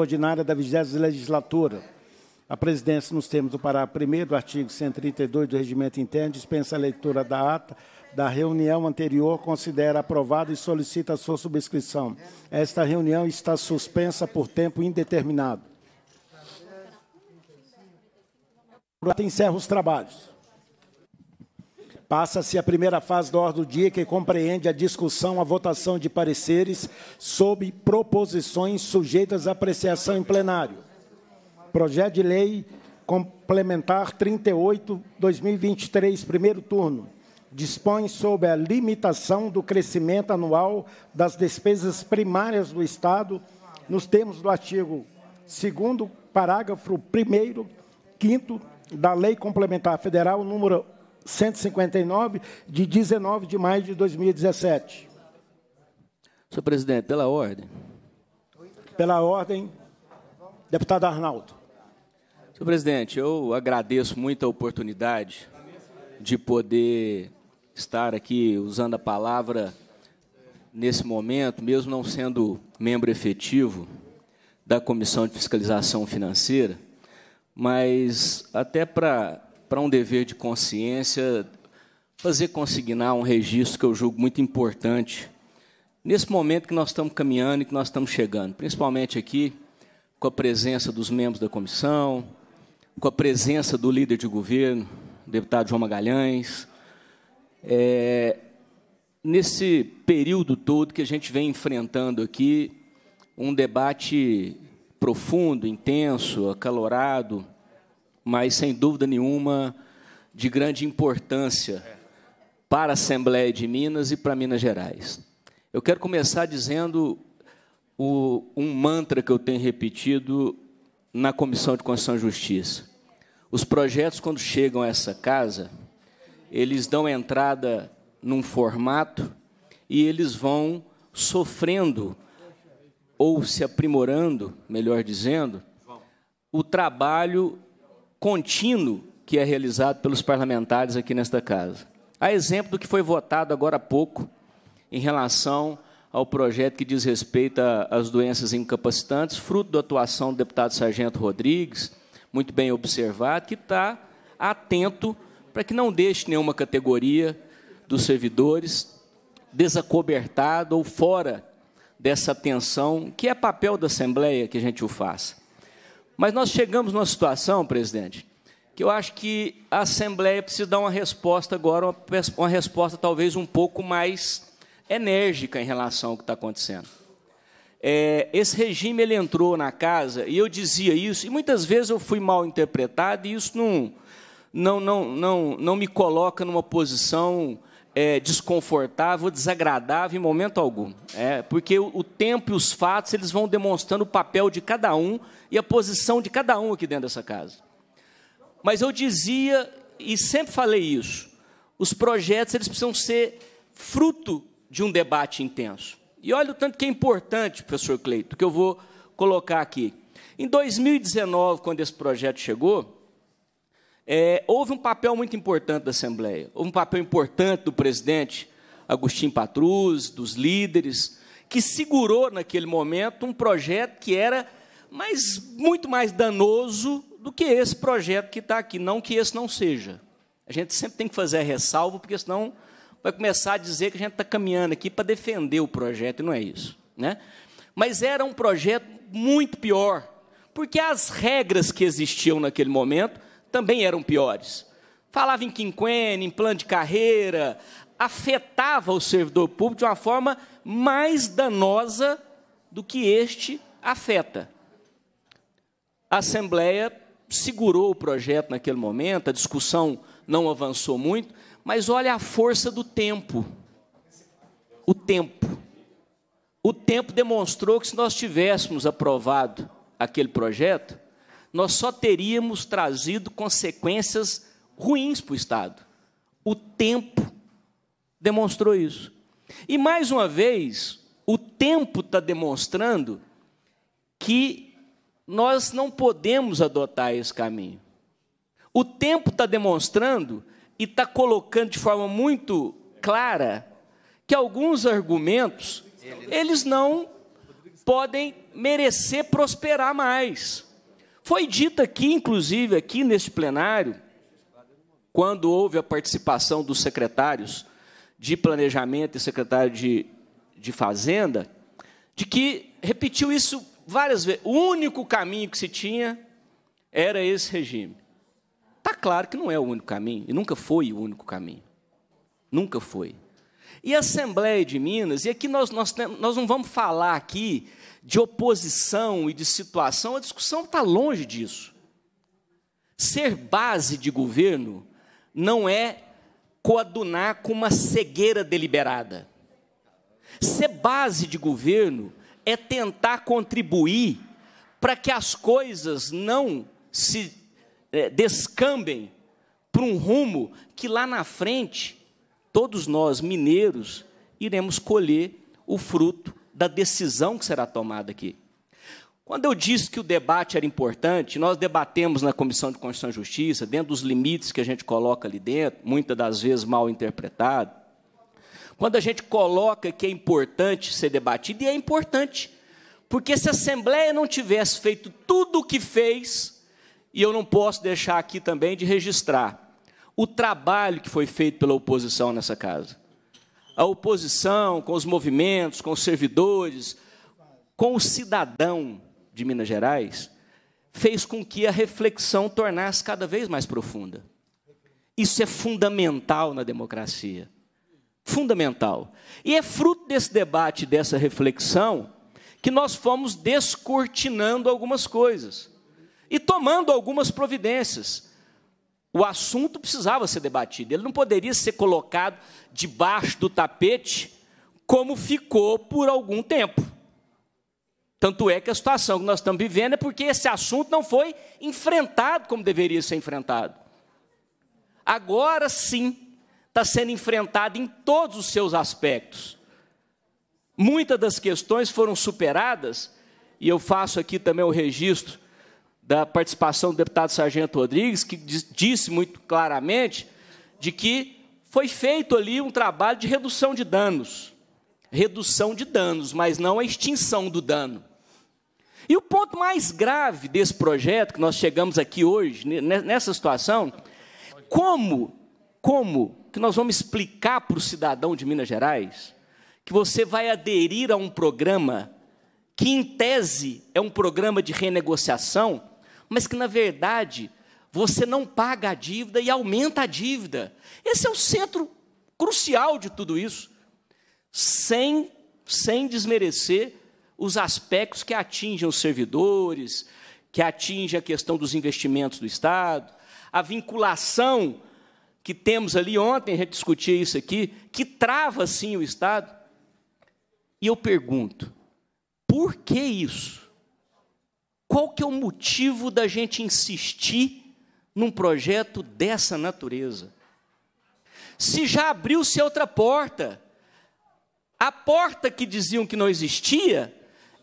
ordinária da 20 legislatura. A presidência, nos termos do parágrafo 1 do artigo 132 do Regimento Interno, dispensa a leitura da ata da reunião anterior, considera aprovada e solicita a sua subscrição. Esta reunião está suspensa por tempo indeterminado. Encerro os trabalhos. Passa-se a primeira fase da ordem do dia, que compreende a discussão, a votação de pareceres sobre proposições sujeitas à apreciação em plenário. Projeto de lei complementar 38/2023, primeiro turno, dispõe sobre a limitação do crescimento anual das despesas primárias do Estado, nos termos do artigo 2 parágrafo 1º, 5 da Lei Complementar Federal número 159, de 19 de maio de 2017. Senhor presidente, pela ordem. Pela ordem, deputado Arnaldo. Senhor presidente, eu agradeço muito a oportunidade de poder estar aqui usando a palavra nesse momento, mesmo não sendo membro efetivo da Comissão de Fiscalização Financeira, mas até para para um dever de consciência, fazer consignar um registro que eu julgo muito importante nesse momento que nós estamos caminhando e que nós estamos chegando, principalmente aqui com a presença dos membros da comissão, com a presença do líder de governo, deputado João Magalhães, é, nesse período todo que a gente vem enfrentando aqui um debate profundo, intenso, acalorado, mas sem dúvida nenhuma de grande importância para a Assembleia de Minas e para Minas Gerais. Eu quero começar dizendo o, um mantra que eu tenho repetido na Comissão de Constituição e Justiça. Os projetos, quando chegam a essa casa, eles dão entrada num formato e eles vão sofrendo ou se aprimorando, melhor dizendo, o trabalho contínuo que é realizado pelos parlamentares aqui nesta casa. A exemplo do que foi votado agora há pouco em relação ao projeto que diz respeito às doenças incapacitantes, fruto da atuação do deputado Sargento Rodrigues, muito bem observado, que está atento para que não deixe nenhuma categoria dos servidores desacobertada ou fora dessa atenção, que é papel da Assembleia que a gente o faça. Mas nós chegamos numa situação, presidente, que eu acho que a Assembleia precisa dar uma resposta agora, uma, uma resposta talvez um pouco mais enérgica em relação ao que está acontecendo. É, esse regime ele entrou na casa e eu dizia isso e muitas vezes eu fui mal interpretado e isso não não não não, não me coloca numa posição é, desconfortável, desagradável em momento algum. É, porque o, o, tempo e os fatos eles vão demonstrando o papel de cada um e a posição de cada um aqui dentro dessa casa. Mas eu dizia e sempre falei isso: os projetos eles precisam ser fruto de um debate intenso. E olha o tanto que é importante, professor Cleito, que eu vou colocar aqui. Em 2019, quando esse projeto chegou, é, houve um papel muito importante da Assembleia, houve um papel importante do presidente Agostinho Patrus, dos líderes, que segurou naquele momento um projeto que era mais, muito mais danoso do que esse projeto que está aqui. Não que esse não seja. A gente sempre tem que fazer a ressalva, porque senão vai começar a dizer que a gente está caminhando aqui para defender o projeto, e não é isso. Né? Mas era um projeto muito pior, porque as regras que existiam naquele momento também eram piores. Falava em quinquênio, em plano de carreira, afetava o servidor público de uma forma mais danosa do que este afeta. A Assembleia segurou o projeto naquele momento, a discussão não avançou muito, mas olha a força do tempo. O tempo. O tempo demonstrou que se nós tivéssemos aprovado aquele projeto, nós só teríamos trazido consequências ruins para o Estado. O tempo demonstrou isso. E mais uma vez, o tempo está demonstrando que nós não podemos adotar esse caminho. O tempo está demonstrando e está colocando de forma muito clara que alguns argumentos eles não podem merecer prosperar mais. Foi dita aqui, inclusive, aqui neste plenário, quando houve a participação dos secretários de Planejamento e secretário de, de Fazenda, de que repetiu isso várias vezes. O único caminho que se tinha era esse regime. Está claro que não é o único caminho, e nunca foi o único caminho. Nunca foi. E a Assembleia de Minas, e aqui nós, nós, nós não vamos falar aqui de oposição e de situação, a discussão está longe disso. Ser base de governo não é coadunar com uma cegueira deliberada. Ser base de governo é tentar contribuir para que as coisas não se é, descambem para um rumo que lá na frente, todos nós, mineiros, iremos colher o fruto da decisão que será tomada aqui. Quando eu disse que o debate era importante, nós debatemos na Comissão de Constituição e Justiça, dentro dos limites que a gente coloca ali dentro, muitas das vezes mal interpretado. Quando a gente coloca que é importante ser debatido, e é importante, porque se a Assembleia não tivesse feito tudo o que fez, e eu não posso deixar aqui também de registrar o trabalho que foi feito pela oposição nessa casa a oposição, com os movimentos, com os servidores, com o cidadão de Minas Gerais, fez com que a reflexão tornasse cada vez mais profunda. Isso é fundamental na democracia. Fundamental. E é fruto desse debate, dessa reflexão, que nós fomos descortinando algumas coisas e tomando algumas providências. O assunto precisava ser debatido, ele não poderia ser colocado debaixo do tapete, como ficou por algum tempo. Tanto é que a situação que nós estamos vivendo é porque esse assunto não foi enfrentado como deveria ser enfrentado. Agora sim, está sendo enfrentado em todos os seus aspectos. Muitas das questões foram superadas, e eu faço aqui também o registro da participação do deputado Sargento Rodrigues, que disse muito claramente de que foi feito ali um trabalho de redução de danos. Redução de danos, mas não a extinção do dano. E o ponto mais grave desse projeto, que nós chegamos aqui hoje, nessa situação, como, como que nós vamos explicar para o cidadão de Minas Gerais que você vai aderir a um programa que, em tese, é um programa de renegociação mas que na verdade você não paga a dívida e aumenta a dívida. Esse é o centro crucial de tudo isso, sem, sem desmerecer os aspectos que atingem os servidores, que atinge a questão dos investimentos do Estado, a vinculação que temos ali ontem, a gente discutia isso aqui, que trava sim o Estado. E eu pergunto, por que isso? Qual que é o motivo da gente insistir num projeto dessa natureza? Se já abriu-se outra porta, a porta que diziam que não existia,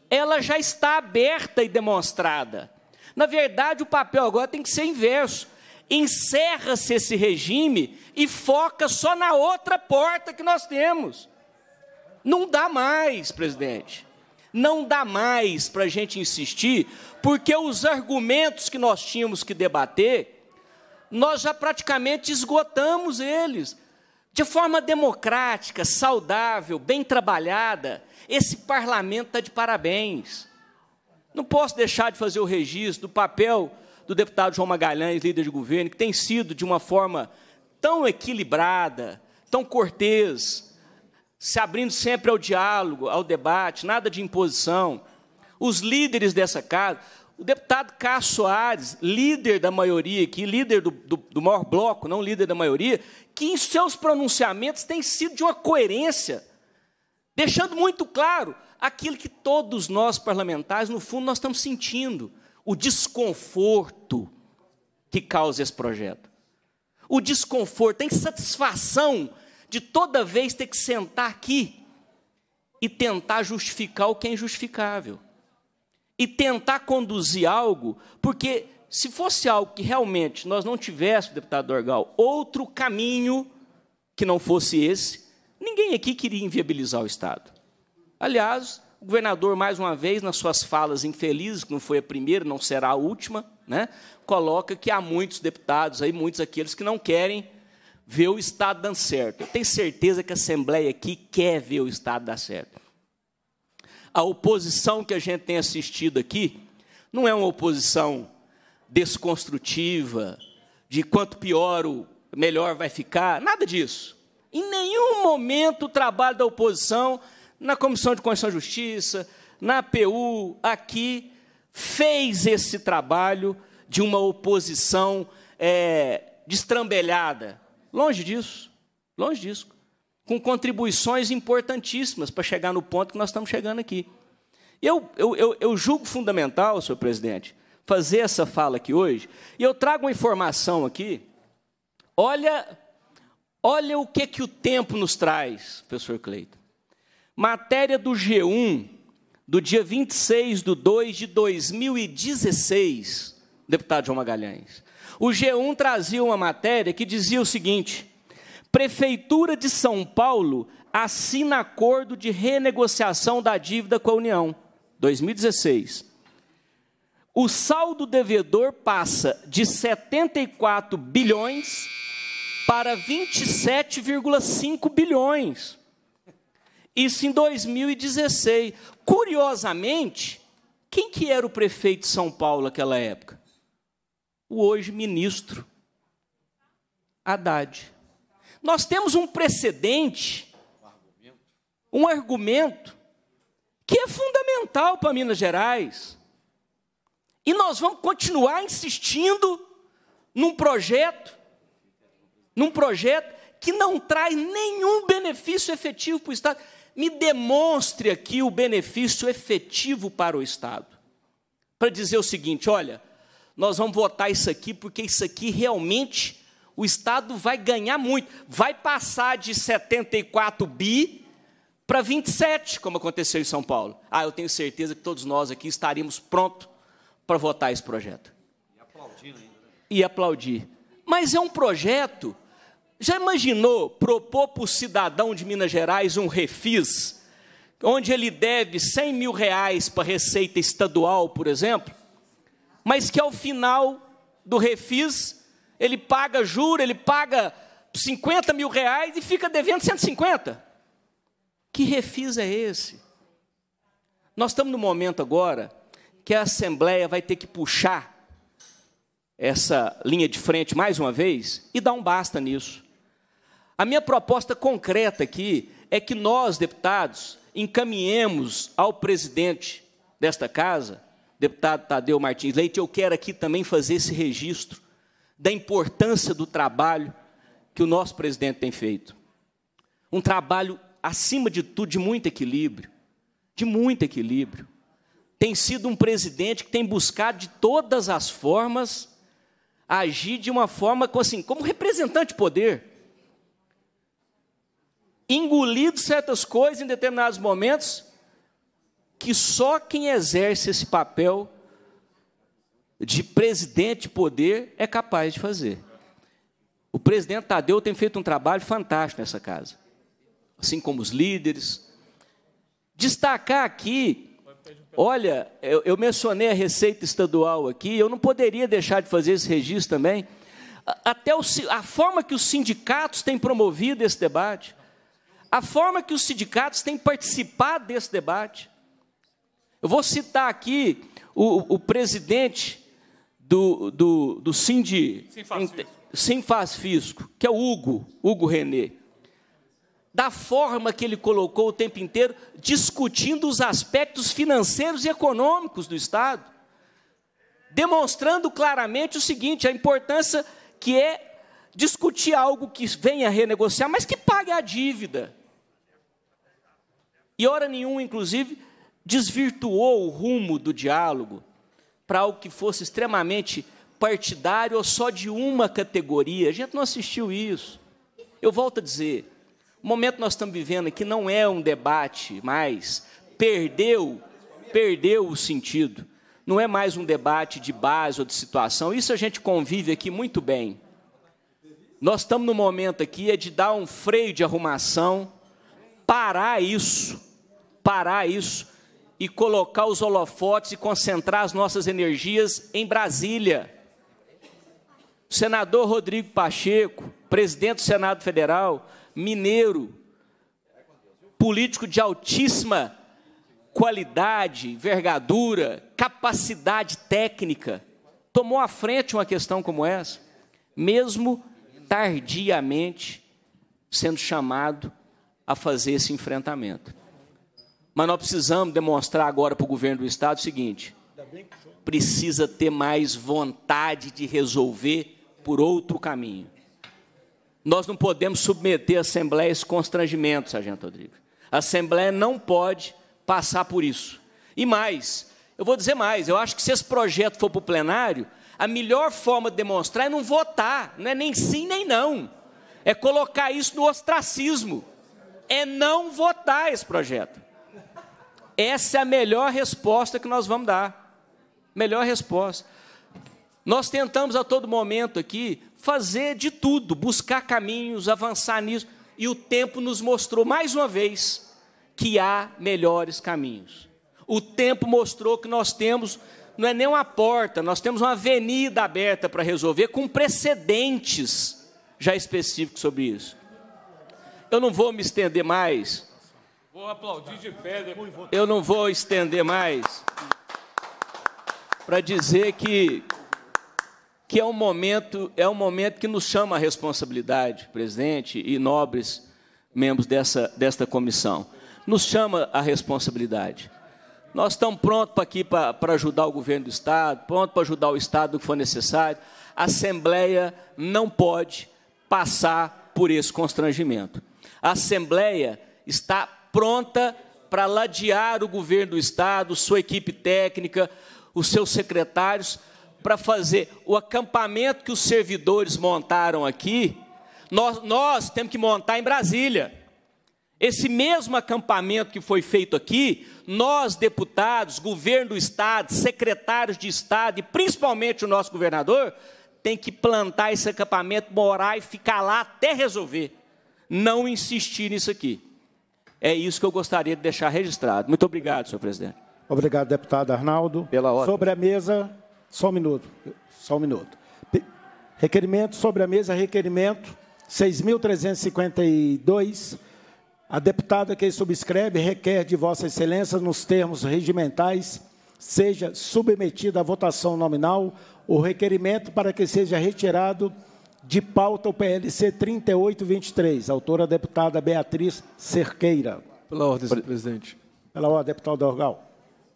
ela já está aberta e demonstrada. Na verdade, o papel agora tem que ser inverso. Encerra-se esse regime e foca só na outra porta que nós temos. Não dá mais, presidente. Não dá mais para a gente insistir, porque os argumentos que nós tínhamos que debater, nós já praticamente esgotamos eles. De forma democrática, saudável, bem trabalhada, esse parlamento está de parabéns. Não posso deixar de fazer o registro do papel do deputado João Magalhães, líder de governo, que tem sido de uma forma tão equilibrada, tão cortês, se abrindo sempre ao diálogo, ao debate, nada de imposição. Os líderes dessa casa, o deputado Cássio Soares, líder da maioria aqui, líder do, do, do maior bloco, não líder da maioria, que em seus pronunciamentos tem sido de uma coerência, deixando muito claro aquilo que todos nós parlamentares, no fundo, nós estamos sentindo: o desconforto que causa esse projeto. O desconforto, a insatisfação de toda vez ter que sentar aqui e tentar justificar o que é injustificável. E tentar conduzir algo, porque se fosse algo que realmente nós não tivéssemos, deputado Dorgal, outro caminho que não fosse esse, ninguém aqui queria inviabilizar o Estado. Aliás, o governador, mais uma vez, nas suas falas infelizes, que não foi a primeira, não será a última, né, coloca que há muitos deputados aí, muitos aqueles que não querem ver o Estado dando certo. Eu tenho certeza que a Assembleia aqui quer ver o Estado dar certo. A oposição que a gente tem assistido aqui não é uma oposição desconstrutiva, de quanto pior o melhor vai ficar, nada disso. Em nenhum momento o trabalho da oposição na Comissão de Constituição e Justiça, na APU, aqui, fez esse trabalho de uma oposição é, destrambelhada, Longe disso. Longe disso. Com contribuições importantíssimas para chegar no ponto que nós estamos chegando aqui. Eu, eu, eu, eu julgo fundamental, senhor presidente, fazer essa fala aqui hoje. E eu trago uma informação aqui. Olha, olha o que, que o tempo nos traz, professor Cleiton. Matéria do G1, do dia 26 de 2 de 2016, deputado João Magalhães. O G1 trazia uma matéria que dizia o seguinte: Prefeitura de São Paulo assina acordo de renegociação da dívida com a União, 2016. O saldo devedor passa de 74 bilhões para 27,5 bilhões. Isso em 2016. Curiosamente, quem que era o prefeito de São Paulo naquela época? o hoje ministro Haddad. Nós temos um precedente, um argumento, que é fundamental para Minas Gerais. E nós vamos continuar insistindo num projeto, num projeto que não traz nenhum benefício efetivo para o Estado. Me demonstre aqui o benefício efetivo para o Estado. Para dizer o seguinte: olha, nós vamos votar isso aqui, porque isso aqui realmente o Estado vai ganhar muito. Vai passar de 74 bi para 27, como aconteceu em São Paulo. Ah, eu tenho certeza que todos nós aqui estaremos prontos para votar esse projeto. E aplaudir ainda. Né? E aplaudir. Mas é um projeto. Já imaginou propor para o cidadão de Minas Gerais um refis, onde ele deve 100 mil reais para a Receita Estadual, por exemplo? mas que ao final do refis, ele paga juro, ele paga 50 mil reais e fica devendo 150. Que refis é esse? Nós estamos no momento agora que a Assembleia vai ter que puxar essa linha de frente mais uma vez e dar um basta nisso. A minha proposta concreta aqui é que nós, deputados, encaminhemos ao presidente desta casa deputado Tadeu Martins Leite, eu quero aqui também fazer esse registro da importância do trabalho que o nosso presidente tem feito. Um trabalho, acima de tudo, de muito equilíbrio, de muito equilíbrio. Tem sido um presidente que tem buscado de todas as formas agir de uma forma assim, como representante de poder. Engolido certas coisas em determinados momentos que só quem exerce esse papel de presidente de poder é capaz de fazer. O presidente Tadeu tem feito um trabalho fantástico nessa casa, assim como os líderes. Destacar aqui, olha, eu, eu mencionei a receita estadual aqui, eu não poderia deixar de fazer esse registro também. Até o, a forma que os sindicatos têm promovido esse debate, a forma que os sindicatos têm participado desse debate, eu vou citar aqui o, o presidente do, do, do Cindy, Sim faz, Sim faz Fisco, que é o Hugo, Hugo René. Da forma que ele colocou o tempo inteiro, discutindo os aspectos financeiros e econômicos do Estado, demonstrando claramente o seguinte: a importância que é discutir algo que venha renegociar, mas que pague a dívida. E hora nenhuma, inclusive, desvirtuou o rumo do diálogo para algo que fosse extremamente partidário ou só de uma categoria. A gente não assistiu isso. Eu volto a dizer, o momento que nós estamos vivendo aqui não é um debate mais, perdeu, perdeu o sentido. Não é mais um debate de base ou de situação. Isso a gente convive aqui muito bem. Nós estamos no momento aqui é de dar um freio de arrumação, parar isso, parar isso e colocar os holofotes e concentrar as nossas energias em Brasília. O senador Rodrigo Pacheco, presidente do Senado Federal, mineiro, político de altíssima qualidade, envergadura, capacidade técnica, tomou à frente uma questão como essa, mesmo tardiamente sendo chamado a fazer esse enfrentamento. Mas nós precisamos demonstrar agora para o governo do Estado o seguinte: precisa ter mais vontade de resolver por outro caminho. Nós não podemos submeter a Assembleia a esse constrangimento, Sargento Rodrigues. A Assembleia não pode passar por isso. E mais, eu vou dizer mais, eu acho que se esse projeto for para o plenário, a melhor forma de demonstrar é não votar, não é nem sim nem não. É colocar isso no ostracismo. É não votar esse projeto. Essa é a melhor resposta que nós vamos dar. Melhor resposta. Nós tentamos a todo momento aqui fazer de tudo, buscar caminhos, avançar nisso, e o tempo nos mostrou mais uma vez que há melhores caminhos. O tempo mostrou que nós temos não é nem uma porta, nós temos uma avenida aberta para resolver, com precedentes já específicos sobre isso. Eu não vou me estender mais, Vou aplaudir de pé depois. Eu não vou estender mais para dizer que que é um momento é um momento que nos chama a responsabilidade, presidente e nobres membros dessa desta comissão. Nos chama a responsabilidade. Nós estamos prontos aqui para, para ajudar o governo do Estado, pronto para ajudar o Estado no que for necessário. A Assembleia não pode passar por esse constrangimento. A Assembleia está pronta para ladear o governo do Estado, sua equipe técnica, os seus secretários, para fazer o acampamento que os servidores montaram aqui, nós, nós temos que montar em Brasília. Esse mesmo acampamento que foi feito aqui, nós, deputados, governo do Estado, secretários de Estado e principalmente o nosso governador, tem que plantar esse acampamento, morar e ficar lá até resolver. Não insistir nisso aqui. É isso que eu gostaria de deixar registrado. Muito obrigado, senhor presidente. Obrigado, deputado Arnaldo. Pela ordem. Sobre a mesa, só um minuto. Só um minuto. Requerimento sobre a mesa, requerimento 6.352. A deputada que subscreve requer de Vossa Excelência, nos termos regimentais, seja submetida à votação nominal o requerimento para que seja retirado de pauta o PLC 3823, autora deputada Beatriz Cerqueira. Pela ordem, senhor presidente. Pela ordem, deputado Orgal.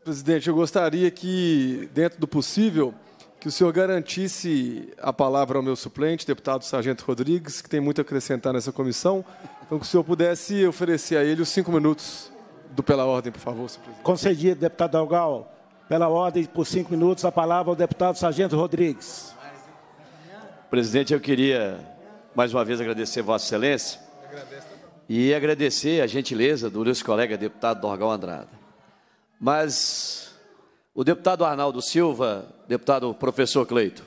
Presidente, eu gostaria que, dentro do possível, que o senhor garantisse a palavra ao meu suplente, deputado Sargento Rodrigues, que tem muito a acrescentar nessa comissão. Então, que o senhor pudesse oferecer a ele os cinco minutos do Pela Ordem, por favor, senhor presidente. Concedido, deputado Orgal. Pela ordem, por cinco minutos, a palavra ao deputado Sargento Rodrigues. Presidente, eu queria mais uma vez agradecer Vossa Excelência e agradecer a gentileza do nosso colega deputado Dorgal Andrada. Mas o deputado Arnaldo Silva, deputado professor Cleito.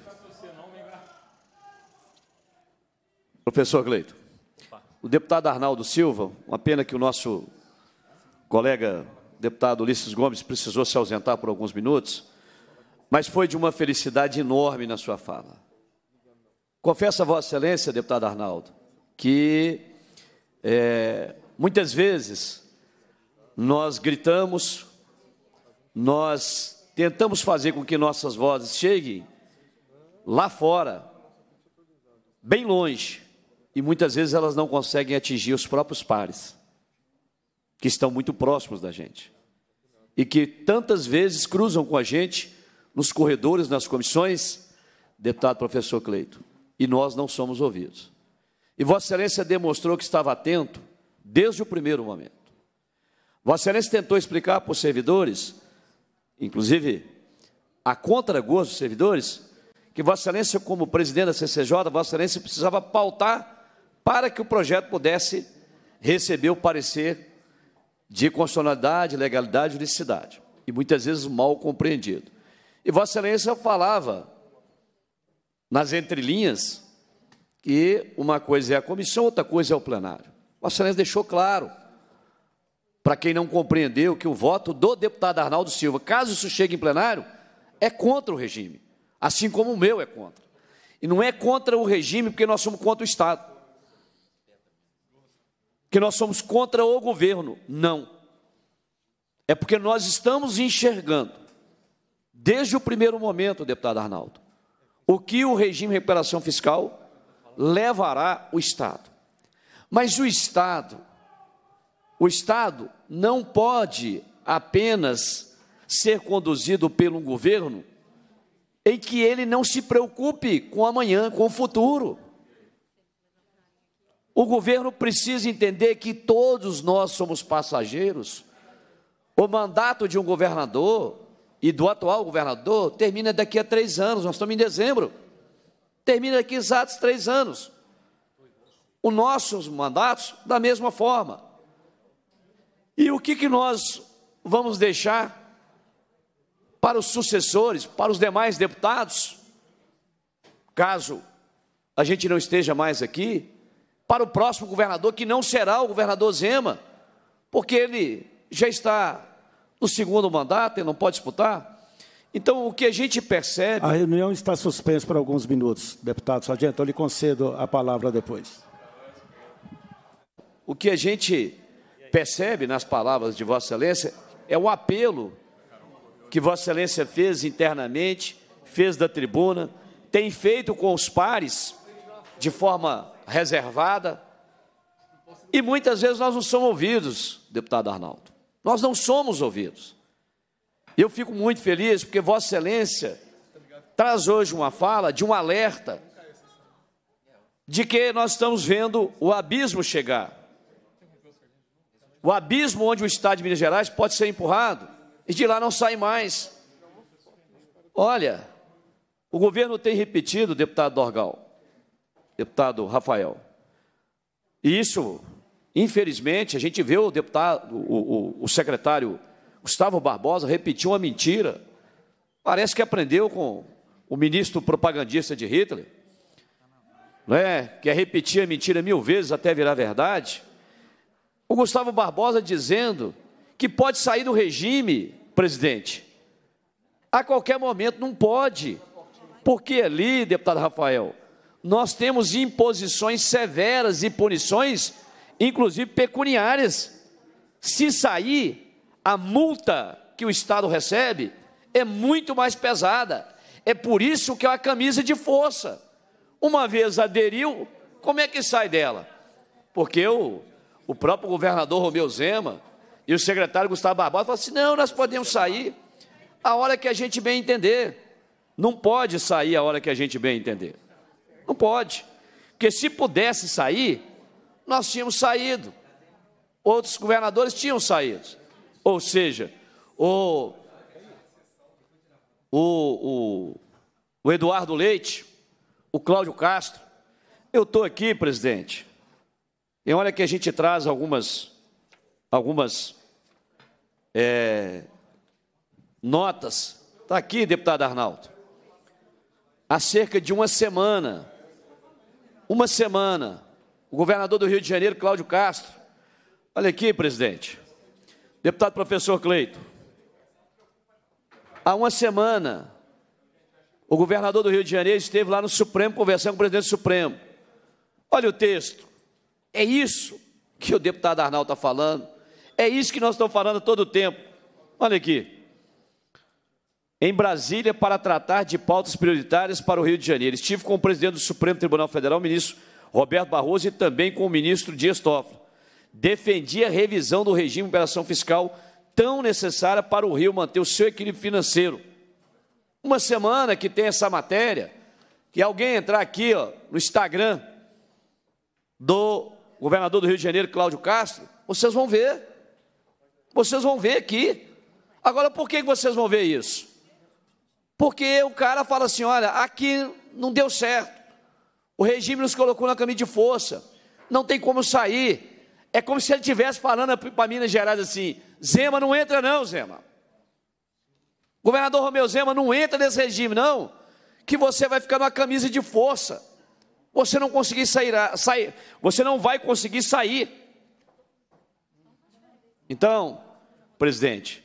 Professor Cleito, o deputado Arnaldo Silva, uma pena que o nosso colega deputado Ulisses Gomes precisou se ausentar por alguns minutos, mas foi de uma felicidade enorme na sua fala. Confesso a Vossa Excelência, deputado Arnaldo, que é, muitas vezes nós gritamos, nós tentamos fazer com que nossas vozes cheguem lá fora, bem longe, e muitas vezes elas não conseguem atingir os próprios pares, que estão muito próximos da gente e que tantas vezes cruzam com a gente nos corredores, nas comissões, deputado professor Cleito e nós não somos ouvidos. E Vossa Excelência demonstrou que estava atento desde o primeiro momento. Vossa Excelência tentou explicar para os servidores, inclusive a contragosto dos servidores, que Vossa Excelência, como presidente da CCJ, Vossa Excelência precisava pautar para que o projeto pudesse receber o parecer de constitucionalidade, legalidade e juridicidade. E muitas vezes mal compreendido. E Vossa Excelência falava nas entrelinhas que uma coisa é a comissão, outra coisa é o plenário. Vossa Excelência deixou claro, para quem não compreendeu, que o voto do deputado Arnaldo Silva, caso isso chegue em plenário, é contra o regime, assim como o meu é contra. E não é contra o regime porque nós somos contra o Estado. Que nós somos contra o governo. Não. É porque nós estamos enxergando, desde o primeiro momento, deputado Arnaldo, o que o regime de recuperação fiscal levará o Estado. Mas o Estado, o Estado não pode apenas ser conduzido pelo um governo em que ele não se preocupe com amanhã, com o futuro. O governo precisa entender que todos nós somos passageiros. O mandato de um governador, e do atual governador termina daqui a três anos, nós estamos em dezembro. Termina daqui exatos três anos. Os nossos mandatos, da mesma forma. E o que, que nós vamos deixar para os sucessores, para os demais deputados, caso a gente não esteja mais aqui, para o próximo governador, que não será o governador Zema, porque ele já está no segundo mandato, ele não pode disputar. Então, o que a gente percebe. A reunião está suspensa por alguns minutos, deputado Sargento. Eu lhe concedo a palavra depois. O que a gente percebe nas palavras de Vossa Excelência é o apelo que Vossa Excelência fez internamente, fez da tribuna, tem feito com os pares de forma reservada. E muitas vezes nós não somos ouvidos, deputado Arnaldo. Nós não somos ouvidos. Eu fico muito feliz porque Vossa Excelência traz hoje uma fala de um alerta de que nós estamos vendo o abismo chegar. O abismo onde o Estado de Minas Gerais pode ser empurrado e de lá não sai mais. Olha, o governo tem repetido, deputado Dorgal, deputado Rafael, e isso Infelizmente, a gente vê o deputado, o, o, o secretário Gustavo Barbosa repetir uma mentira. Parece que aprendeu com o ministro propagandista de Hitler, né, que é repetir a mentira mil vezes até virar verdade. O Gustavo Barbosa dizendo que pode sair do regime, presidente. A qualquer momento não pode. Porque ali, deputado Rafael, nós temos imposições severas e punições inclusive pecuniárias. Se sair, a multa que o Estado recebe é muito mais pesada. É por isso que é uma camisa de força. Uma vez aderiu, como é que sai dela? Porque o, o próprio governador Romeu Zema e o secretário Gustavo Barbosa falaram assim: não, nós podemos sair a hora que a gente bem entender. Não pode sair a hora que a gente bem entender. Não pode. Porque se pudesse sair, nós tínhamos saído. Outros governadores tinham saído. Ou seja, o, o, o, o Eduardo Leite, o Cláudio Castro. Eu estou aqui, presidente, e olha que a gente traz algumas, algumas é, notas. Está aqui, deputado Arnaldo. Há cerca de uma semana, uma semana, o governador do Rio de Janeiro, Cláudio Castro. Olha aqui, presidente. Deputado professor Cleito. Há uma semana, o governador do Rio de Janeiro esteve lá no Supremo conversando com o presidente do Supremo. Olha o texto. É isso que o deputado Arnaldo está falando. É isso que nós estamos falando todo o tempo. Olha aqui. Em Brasília, para tratar de pautas prioritárias para o Rio de Janeiro. Estive com o presidente do Supremo Tribunal Federal, o ministro Roberto Barroso e também com o ministro Dias Toffoli. Defendia a revisão do regime de operação fiscal tão necessária para o Rio manter o seu equilíbrio financeiro. Uma semana que tem essa matéria, que alguém entrar aqui ó, no Instagram do governador do Rio de Janeiro, Cláudio Castro, vocês vão ver. Vocês vão ver aqui. Agora, por que vocês vão ver isso? Porque o cara fala assim: olha, aqui não deu certo. O regime nos colocou na camisa de força. Não tem como sair. É como se ele estivesse falando para Minas Gerais assim: Zema, não entra, não, Zema. Governador Romeu Zema, não entra nesse regime, não. Que você vai ficar numa camisa de força. Você não conseguir sair, ah, sair. Você não vai conseguir sair. Então, presidente,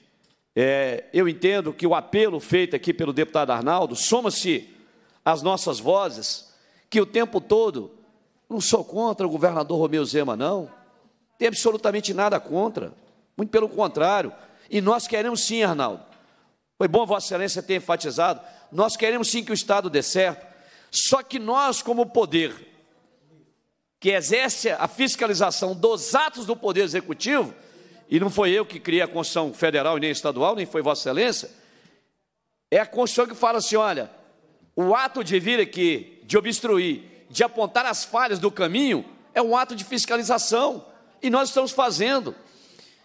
é, eu entendo que o apelo feito aqui pelo deputado Arnaldo soma-se às nossas vozes que o tempo todo, não sou contra o governador Romeu Zema, não, tem absolutamente nada contra, muito pelo contrário, e nós queremos sim, Arnaldo, foi bom Vossa Excelência ter enfatizado, nós queremos sim que o Estado dê certo, só que nós, como poder que exerce a fiscalização dos atos do Poder Executivo, e não foi eu que criei a Constituição Federal e nem estadual, nem foi Vossa Excelência, é a Constituição que fala assim: olha, o ato de vir aqui de obstruir, de apontar as falhas do caminho, é um ato de fiscalização. E nós estamos fazendo.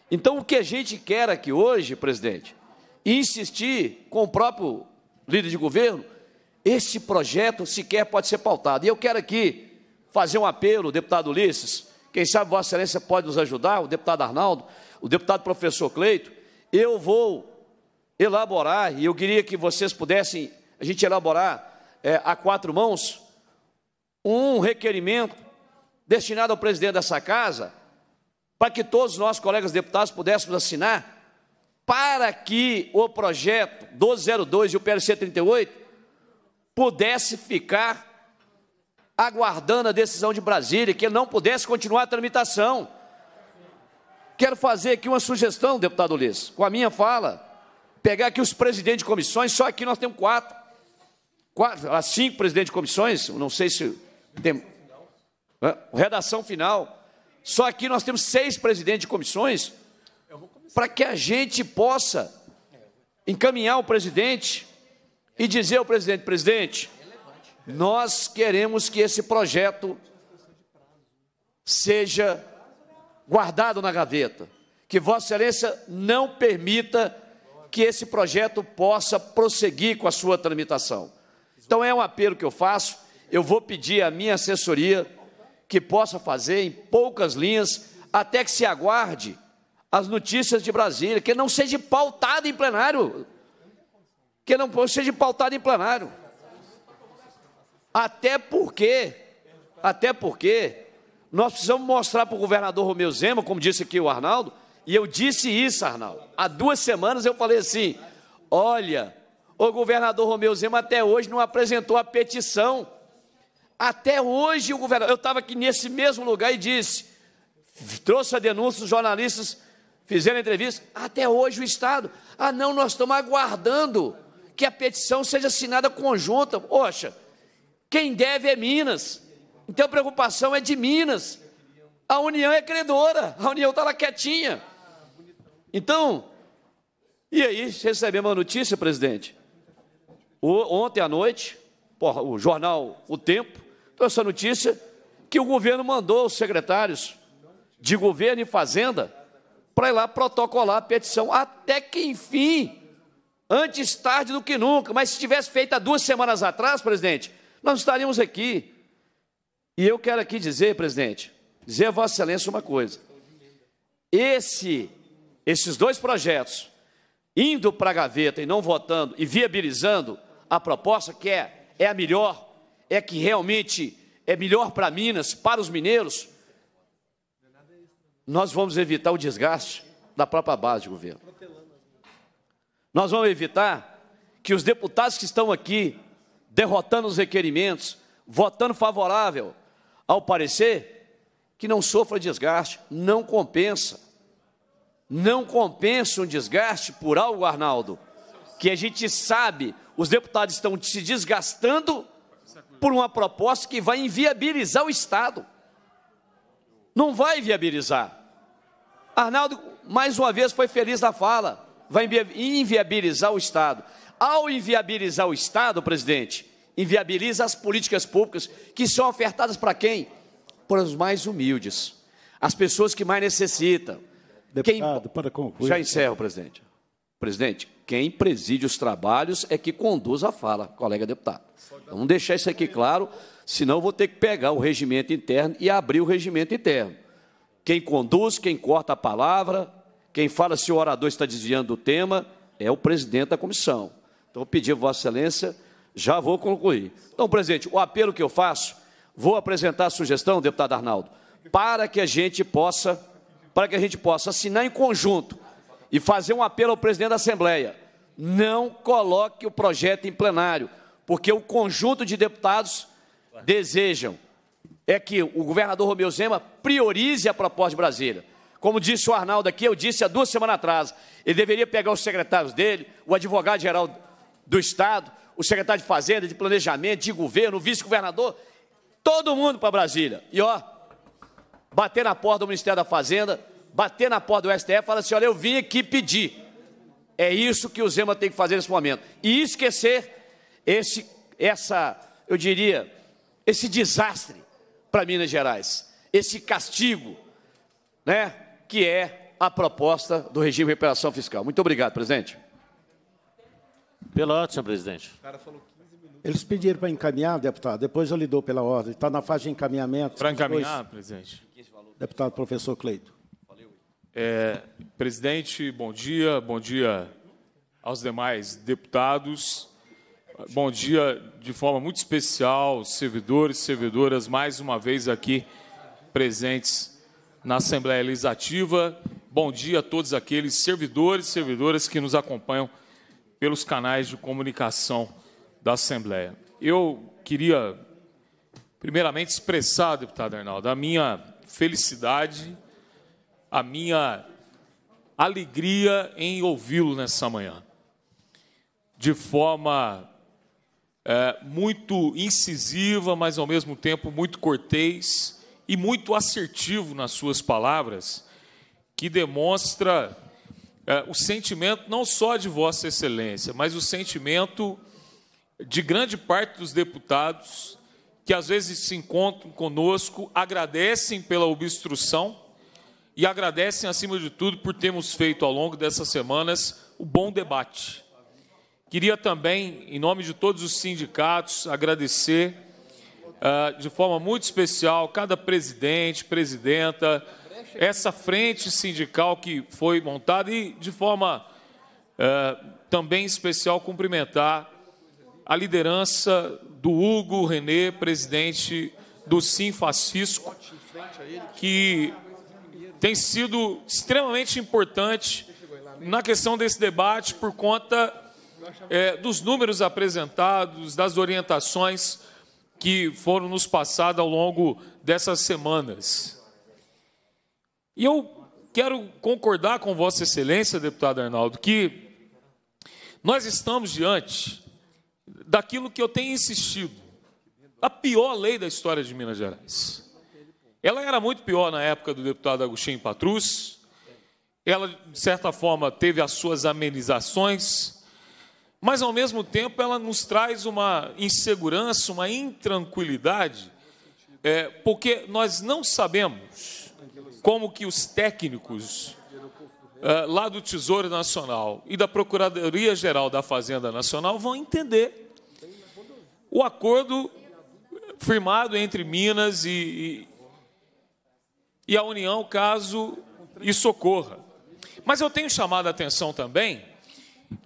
Então, o que a gente quer aqui hoje, presidente, e insistir com o próprio líder de governo, esse projeto sequer pode ser pautado. E eu quero aqui fazer um apelo, deputado Ulisses, quem sabe Vossa Excelência pode nos ajudar, o deputado Arnaldo, o deputado professor Cleito. Eu vou elaborar, e eu queria que vocês pudessem, a gente elaborar é, a quatro mãos um requerimento destinado ao presidente dessa casa, para que todos nós, colegas deputados, pudéssemos assinar, para que o projeto 1202 e o PLC 38 pudesse ficar aguardando a decisão de Brasília, que ele não pudesse continuar a tramitação. Quero fazer aqui uma sugestão, deputado Ulisses, com a minha fala, pegar aqui os presidentes de comissões, só aqui nós temos quatro quatro, as ah, cinco presidentes de comissões, não sei se tem. Redação final. Só aqui nós temos seis presidentes de comissões para que a gente possa encaminhar o presidente e dizer ao presidente, presidente, nós queremos que esse projeto seja guardado na gaveta, que Vossa Excelência não permita que esse projeto possa prosseguir com a sua tramitação. Então é um apelo que eu faço, eu vou pedir à minha assessoria que possa fazer em poucas linhas, até que se aguarde as notícias de Brasília, que não seja pautado em plenário. Que não seja pautado em plenário. Até porque, até porque, nós precisamos mostrar para o governador Romeu Zema, como disse aqui o Arnaldo, e eu disse isso, Arnaldo. Há duas semanas eu falei assim: olha, o governador Romeu Zema até hoje não apresentou a petição. Até hoje o governador, eu estava aqui nesse mesmo lugar e disse, trouxe a denúncia, os jornalistas fizeram a entrevista, até hoje o Estado, ah não, nós estamos aguardando que a petição seja assinada conjunta. Poxa, quem deve é Minas, então a preocupação é de Minas. A União é credora, a União está lá quietinha. Então, e aí recebemos a notícia, presidente, o, ontem à noite, porra, o jornal O Tempo trouxe a notícia que o governo mandou os secretários de governo e fazenda para ir lá protocolar a petição, até que enfim, antes tarde do que nunca. Mas se tivesse feito há duas semanas atrás, presidente, nós estaríamos aqui. E eu quero aqui dizer, presidente, dizer a Vossa Excelência uma coisa. Esse, esses dois projetos, indo para a gaveta e não votando e viabilizando, a proposta que é, é a melhor, é que realmente é melhor para Minas, para os mineiros, nós vamos evitar o desgaste da própria base de governo. Nós vamos evitar que os deputados que estão aqui derrotando os requerimentos, votando favorável ao parecer, que não sofra desgaste, não compensa. Não compensa um desgaste por algo, Arnaldo, que a gente sabe os deputados estão se desgastando por uma proposta que vai inviabilizar o Estado. Não vai viabilizar. Arnaldo, mais uma vez, foi feliz na fala. Vai inviabilizar o Estado. Ao inviabilizar o Estado, presidente, inviabiliza as políticas públicas que são ofertadas para quem? Para os mais humildes, as pessoas que mais necessitam. Deputado, quem... para concluir. Já encerro, presidente. Presidente, quem preside os trabalhos é que conduz a fala, colega deputado. Então, vamos deixar isso aqui claro, senão vou ter que pegar o regimento interno e abrir o regimento interno. Quem conduz, quem corta a palavra, quem fala se o orador está desviando do tema, é o presidente da comissão. Então, eu pedi a Vossa Excelência, já vou concluir. Então, presidente, o apelo que eu faço, vou apresentar a sugestão, deputado Arnaldo, para que a gente possa, para que a gente possa assinar em conjunto e fazer um apelo ao presidente da Assembleia: não coloque o projeto em plenário, porque o conjunto de deputados desejam é que o governador Romeu Zema priorize a proposta de Brasília. Como disse o Arnaldo aqui, eu disse há duas semanas atrás, ele deveria pegar os secretários dele, o advogado-geral do Estado, o secretário de Fazenda, de Planejamento, de Governo, o vice-governador, todo mundo para Brasília. E, ó, bater na porta do Ministério da Fazenda, bater na porta do STF e falar assim: olha, eu vim aqui pedir. É isso que o Zema tem que fazer nesse momento. E esquecer esse, essa, eu diria, esse desastre para Minas Gerais, esse castigo, né, que é a proposta do regime de reparação fiscal. Muito obrigado, presidente. Pela ordem, senhor presidente. Eles pediram para encaminhar, deputado, depois eu lhe dou pela ordem. Está na fase de encaminhamento. Para encaminhar, depois... presidente. Deputado professor Cleito. É, presidente, bom dia. Bom dia aos demais deputados. Bom dia de forma muito especial, servidores e servidoras, mais uma vez aqui presentes na Assembleia Legislativa. Bom dia a todos aqueles servidores e servidoras que nos acompanham pelos canais de comunicação da Assembleia. Eu queria, primeiramente, expressar, deputado Arnaldo, a minha felicidade a minha alegria em ouvi-lo nessa manhã. De forma é, muito incisiva, mas ao mesmo tempo muito cortês e muito assertivo nas suas palavras, que demonstra é, o sentimento não só de Vossa Excelência, mas o sentimento de grande parte dos deputados que às vezes se encontram conosco, agradecem pela obstrução e agradecem, acima de tudo, por termos feito ao longo dessas semanas o bom debate. Queria também, em nome de todos os sindicatos, agradecer uh, de forma muito especial cada presidente, presidenta, essa frente sindical que foi montada e, de forma uh, também especial, cumprimentar a liderança do Hugo Renê, presidente do Sim Fascisco, que tem sido extremamente importante na questão desse debate por conta é, dos números apresentados, das orientações que foram nos passadas ao longo dessas semanas. E eu quero concordar com Vossa Excelência, deputado Arnaldo, que nós estamos diante daquilo que eu tenho insistido, a pior lei da história de Minas Gerais. Ela era muito pior na época do deputado Agostinho Patrus. Ela, de certa forma, teve as suas amenizações, mas, ao mesmo tempo, ela nos traz uma insegurança, uma intranquilidade, é, porque nós não sabemos como que os técnicos é, lá do Tesouro Nacional e da Procuradoria Geral da Fazenda Nacional vão entender o acordo firmado entre Minas e, e e a União, caso isso ocorra. Mas eu tenho chamado a atenção também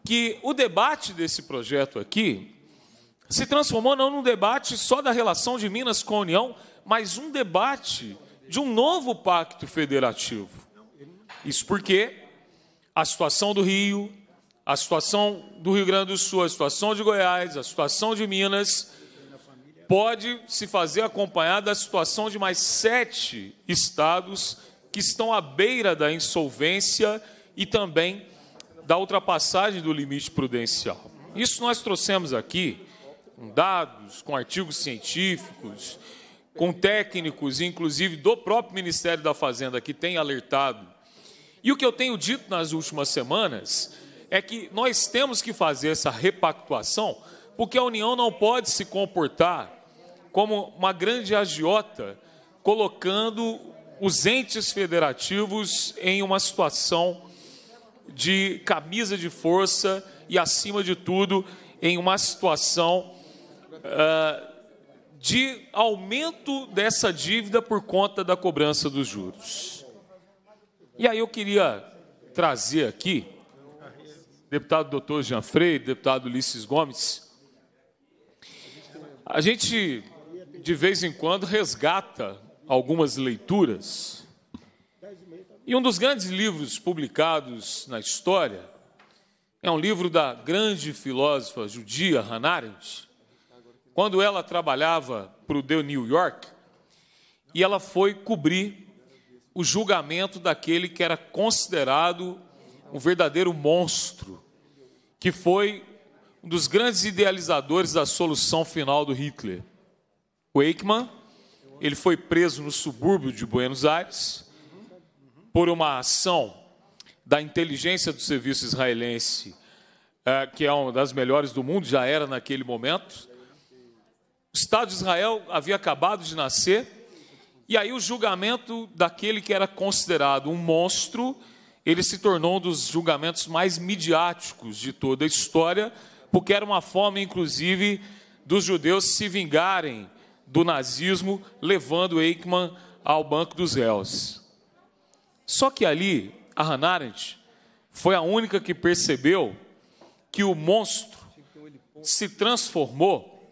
que o debate desse projeto aqui se transformou não num debate só da relação de Minas com a União, mas um debate de um novo pacto federativo. Isso porque a situação do Rio, a situação do Rio Grande do Sul, a situação de Goiás, a situação de Minas pode se fazer acompanhar da situação de mais sete estados que estão à beira da insolvência e também da ultrapassagem do limite prudencial. Isso nós trouxemos aqui com dados, com artigos científicos, com técnicos, inclusive do próprio Ministério da Fazenda, que tem alertado. E o que eu tenho dito nas últimas semanas é que nós temos que fazer essa repactuação, porque a União não pode se comportar como uma grande agiota, colocando os entes federativos em uma situação de camisa de força e, acima de tudo, em uma situação uh, de aumento dessa dívida por conta da cobrança dos juros. E aí eu queria trazer aqui, deputado doutor Jean Freire, deputado Ulisses Gomes, a gente de vez em quando resgata algumas leituras. E um dos grandes livros publicados na história é um livro da grande filósofa judia Hannah Arendt, quando ela trabalhava para o The New York e ela foi cobrir o julgamento daquele que era considerado um verdadeiro monstro, que foi um dos grandes idealizadores da solução final do Hitler. Wakeman. Ele foi preso no subúrbio de Buenos Aires por uma ação da inteligência do serviço israelense, eh, que é uma das melhores do mundo, já era naquele momento. O Estado de Israel havia acabado de nascer, e aí o julgamento daquele que era considerado um monstro, ele se tornou um dos julgamentos mais midiáticos de toda a história, porque era uma forma, inclusive, dos judeus se vingarem do nazismo, levando Eichmann ao banco dos réus. Só que ali, a Hannah Arendt foi a única que percebeu que o monstro se transformou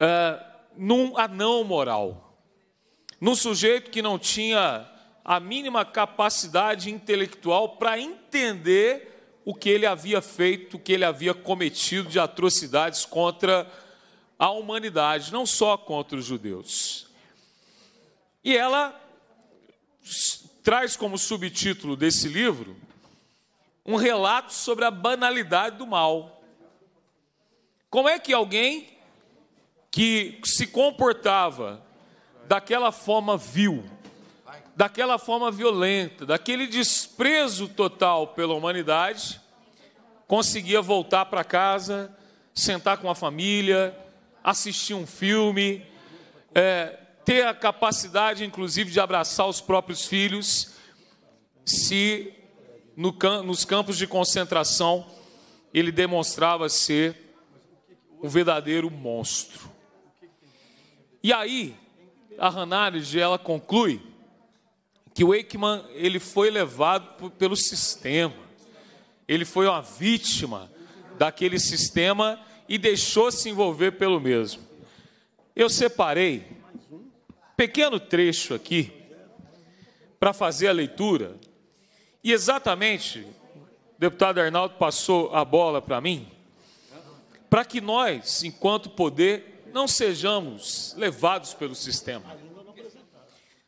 uh, num anão moral, num sujeito que não tinha a mínima capacidade intelectual para entender o que ele havia feito, o que ele havia cometido de atrocidades contra à humanidade, não só contra os judeus. E ela traz como subtítulo desse livro um relato sobre a banalidade do mal. Como é que alguém que se comportava daquela forma vil, daquela forma violenta, daquele desprezo total pela humanidade, conseguia voltar para casa, sentar com a família, assistir um filme, é, ter a capacidade, inclusive, de abraçar os próprios filhos, se no, nos campos de concentração ele demonstrava ser um verdadeiro monstro. E aí, a Hannah ela conclui que o Eichmann ele foi levado pelo sistema, ele foi uma vítima daquele sistema e deixou se envolver pelo mesmo. Eu separei um pequeno trecho aqui para fazer a leitura e exatamente o deputado Arnaldo passou a bola para mim para que nós, enquanto poder, não sejamos levados pelo sistema.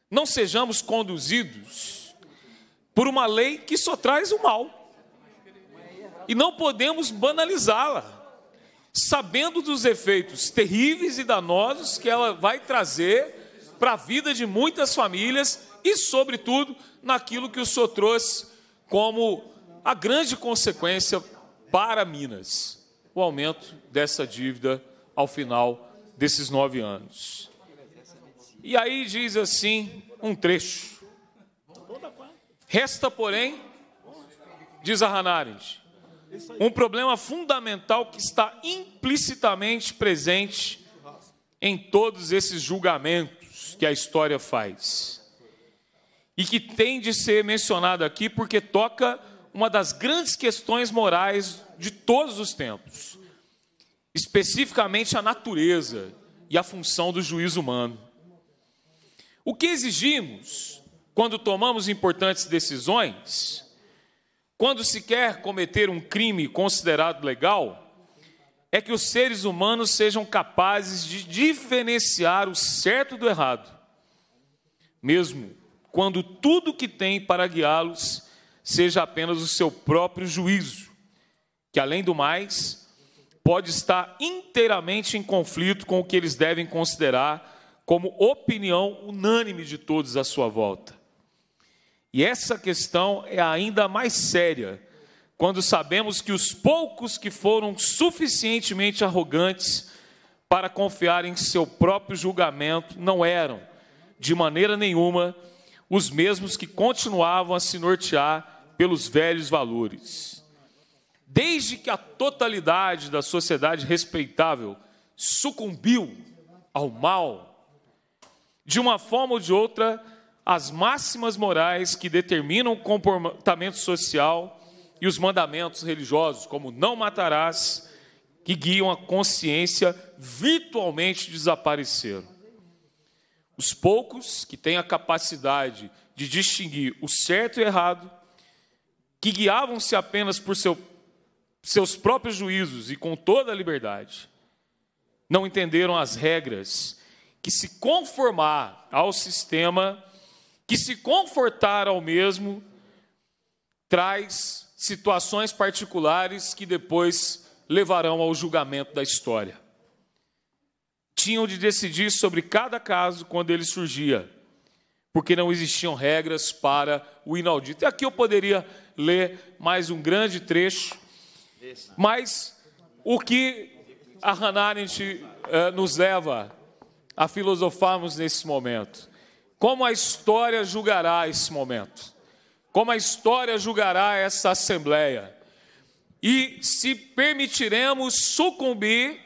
Não sejamos conduzidos por uma lei que só traz o mal. E não podemos banalizá-la sabendo dos efeitos terríveis e danosos que ela vai trazer para a vida de muitas famílias e, sobretudo, naquilo que o senhor trouxe como a grande consequência para Minas, o aumento dessa dívida ao final desses nove anos. E aí diz assim um trecho. Resta, porém, diz a Hanares, um problema fundamental que está implicitamente presente em todos esses julgamentos que a história faz. E que tem de ser mencionado aqui porque toca uma das grandes questões morais de todos os tempos, especificamente a natureza e a função do juízo humano. O que exigimos quando tomamos importantes decisões quando se quer cometer um crime considerado legal, é que os seres humanos sejam capazes de diferenciar o certo do errado, mesmo quando tudo que tem para guiá-los seja apenas o seu próprio juízo, que além do mais pode estar inteiramente em conflito com o que eles devem considerar como opinião unânime de todos à sua volta. E essa questão é ainda mais séria quando sabemos que os poucos que foram suficientemente arrogantes para confiar em seu próprio julgamento não eram, de maneira nenhuma, os mesmos que continuavam a se nortear pelos velhos valores. Desde que a totalidade da sociedade respeitável sucumbiu ao mal, de uma forma ou de outra, as máximas morais que determinam o comportamento social e os mandamentos religiosos, como não matarás, que guiam a consciência, virtualmente desapareceram. Os poucos que têm a capacidade de distinguir o certo e o errado, que guiavam-se apenas por seu, seus próprios juízos e com toda a liberdade, não entenderam as regras que se conformar ao sistema que se confortar ao mesmo traz situações particulares que depois levarão ao julgamento da história. Tinham de decidir sobre cada caso quando ele surgia, porque não existiam regras para o inaudito. E aqui eu poderia ler mais um grande trecho, mas o que a Hannah Arendt eh, nos leva a filosofarmos nesse momento como a história julgará esse momento? Como a história julgará essa assembleia? E se permitiremos sucumbir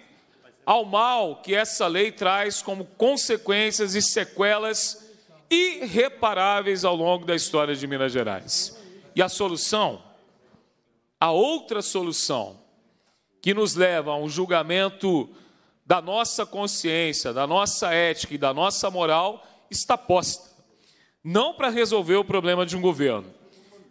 ao mal que essa lei traz como consequências e sequelas irreparáveis ao longo da história de Minas Gerais. E a solução, a outra solução que nos leva a um julgamento da nossa consciência, da nossa ética e da nossa moral, está posta. Não para resolver o problema de um governo,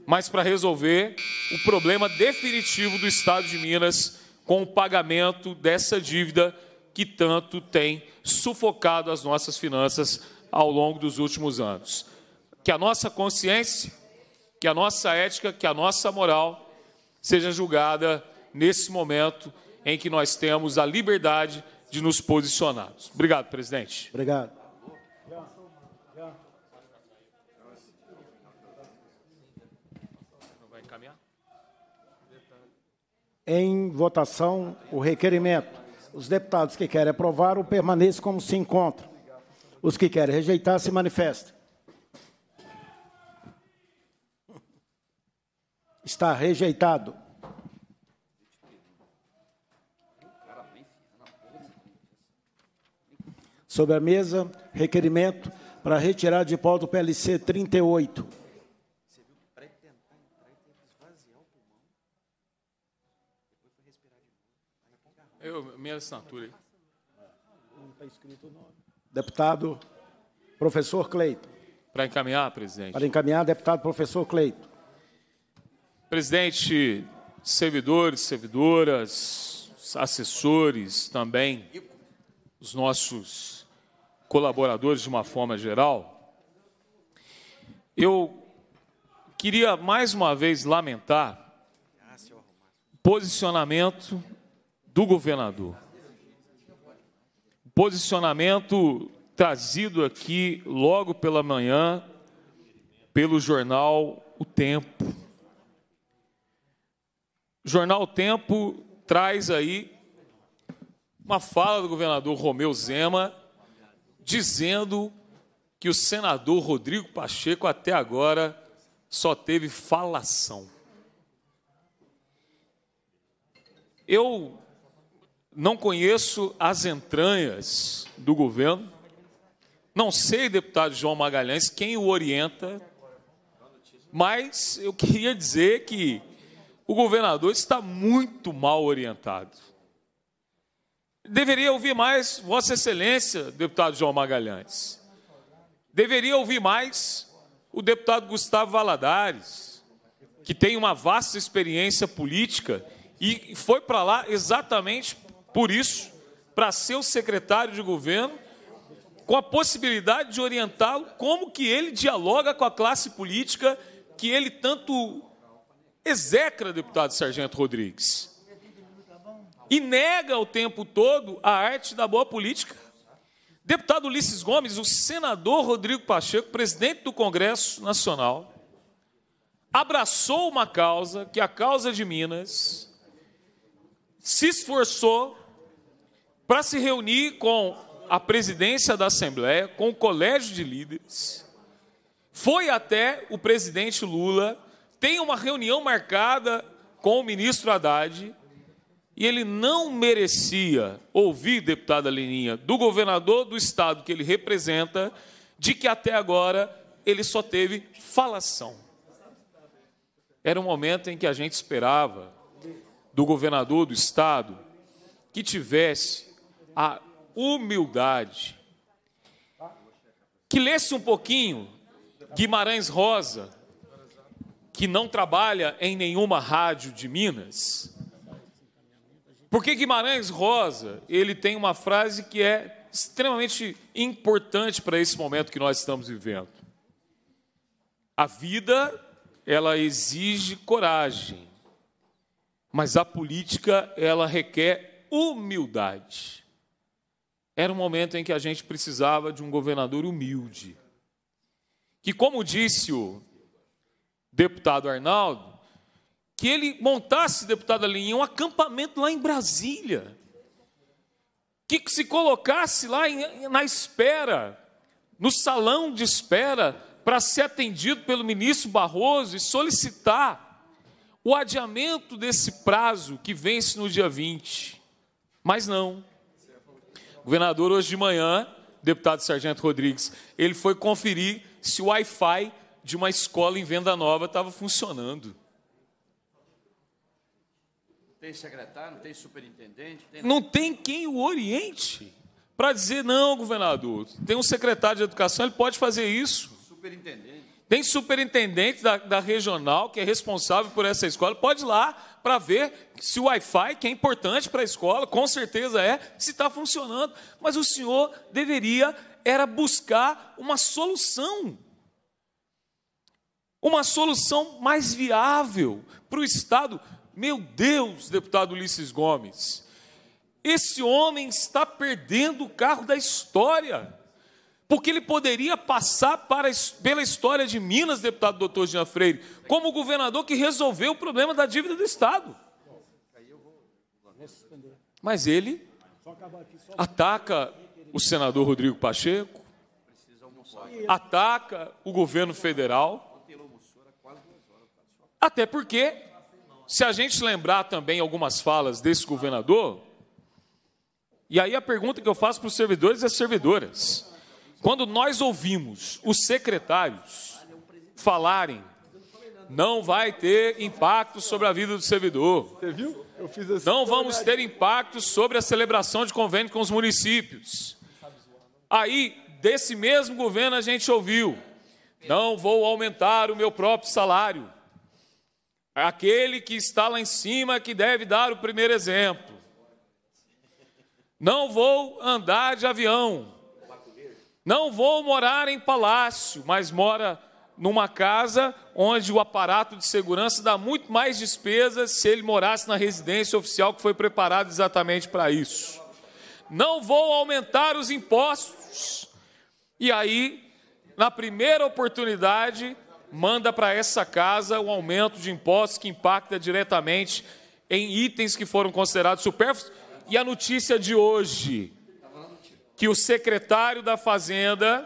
mas para resolver o problema definitivo do Estado de Minas com o pagamento dessa dívida que tanto tem sufocado as nossas finanças ao longo dos últimos anos. Que a nossa consciência, que a nossa ética, que a nossa moral seja julgada nesse momento em que nós temos a liberdade de nos posicionarmos. Obrigado, presidente. Obrigado. Em votação, o requerimento. Os deputados que querem aprovar o permaneçam como se encontra. Os que querem rejeitar se manifestem. Está rejeitado. Sobre a mesa, requerimento para retirar de pauta o PLC 38, Eu, minha assinatura aí. Não está escrito o nome. Deputado professor Cleito. Para encaminhar, presidente. Para encaminhar, deputado professor Cleito. Presidente, servidores, servidoras, assessores também, os nossos colaboradores de uma forma geral, eu queria mais uma vez lamentar posicionamento do governador. Posicionamento trazido aqui logo pela manhã pelo jornal O Tempo. O jornal O Tempo traz aí uma fala do governador Romeu Zema dizendo que o senador Rodrigo Pacheco até agora só teve falação. Eu não conheço as entranhas do governo. Não sei, deputado João Magalhães, quem o orienta, mas eu queria dizer que o governador está muito mal orientado. Deveria ouvir mais Vossa Excelência, deputado João Magalhães. Deveria ouvir mais o deputado Gustavo Valadares, que tem uma vasta experiência política e foi para lá exatamente por isso, para ser o secretário de governo, com a possibilidade de orientá-lo como que ele dialoga com a classe política que ele tanto execra, deputado Sargento Rodrigues. E nega o tempo todo a arte da boa política. Deputado Ulisses Gomes, o senador Rodrigo Pacheco, presidente do Congresso Nacional, abraçou uma causa, que é a causa de Minas, se esforçou para se reunir com a presidência da Assembleia, com o colégio de líderes. Foi até o presidente Lula, tem uma reunião marcada com o ministro Haddad, e ele não merecia ouvir, deputada Leninha, do governador do estado que ele representa, de que até agora ele só teve falação. Era um momento em que a gente esperava do governador do estado que tivesse a humildade. Que lesse um pouquinho Guimarães Rosa, que não trabalha em nenhuma rádio de Minas. Porque Guimarães Rosa, ele tem uma frase que é extremamente importante para esse momento que nós estamos vivendo. A vida, ela exige coragem, mas a política, ela requer humildade. Era um momento em que a gente precisava de um governador humilde. Que, como disse o deputado Arnaldo, que ele montasse, deputado Alinha, um acampamento lá em Brasília. Que se colocasse lá na espera, no salão de espera, para ser atendido pelo ministro Barroso e solicitar o adiamento desse prazo que vence no dia 20. Mas não governador, hoje de manhã, deputado Sargento Rodrigues, ele foi conferir se o Wi-Fi de uma escola em Venda Nova estava funcionando. Tem secretário, não tem superintendente? Tem... Não tem quem o oriente para dizer, não, governador, tem um secretário de educação, ele pode fazer isso. Superintendente. Tem superintendente da, da, regional que é responsável por essa escola. Pode ir lá para ver se o Wi-Fi, que é importante para a escola, com certeza é, se está funcionando. Mas o senhor deveria era buscar uma solução. Uma solução mais viável para o Estado. Meu Deus, deputado Ulisses Gomes, esse homem está perdendo o carro da história porque ele poderia passar para, pela história de Minas, deputado doutor Jean Freire, como governador que resolveu o problema da dívida do Estado. Mas ele ataca o senador Rodrigo Pacheco, ataca o governo federal, até porque, se a gente lembrar também algumas falas desse governador, e aí a pergunta que eu faço para os servidores e é as servidoras. Quando nós ouvimos os secretários falarem, não vai ter impacto sobre a vida do servidor. Você viu? Eu fiz assim. Não vamos ter impacto sobre a celebração de convênio com os municípios. Aí, desse mesmo governo, a gente ouviu: não vou aumentar o meu próprio salário. Aquele que está lá em cima que deve dar o primeiro exemplo. Não vou andar de avião. Não vou morar em palácio, mas mora numa casa onde o aparato de segurança dá muito mais despesas se ele morasse na residência oficial que foi preparada exatamente para isso. Não vou aumentar os impostos. E aí, na primeira oportunidade, manda para essa casa um aumento de impostos que impacta diretamente em itens que foram considerados supérfluos. E a notícia de hoje, que o secretário da Fazenda,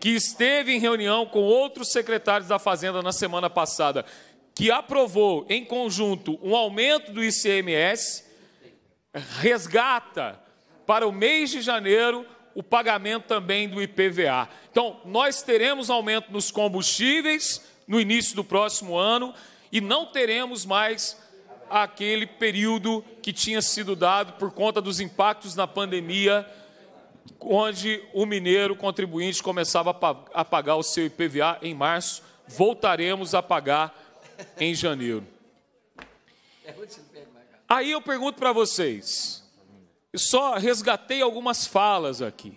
que esteve em reunião com outros secretários da Fazenda na semana passada, que aprovou em conjunto um aumento do ICMS, resgata para o mês de janeiro o pagamento também do IPVA. Então, nós teremos aumento nos combustíveis no início do próximo ano e não teremos mais aquele período que tinha sido dado por conta dos impactos na pandemia onde o mineiro contribuinte começava a pagar o seu IPVA em março, voltaremos a pagar em janeiro. Aí eu pergunto para vocês, só resgatei algumas falas aqui.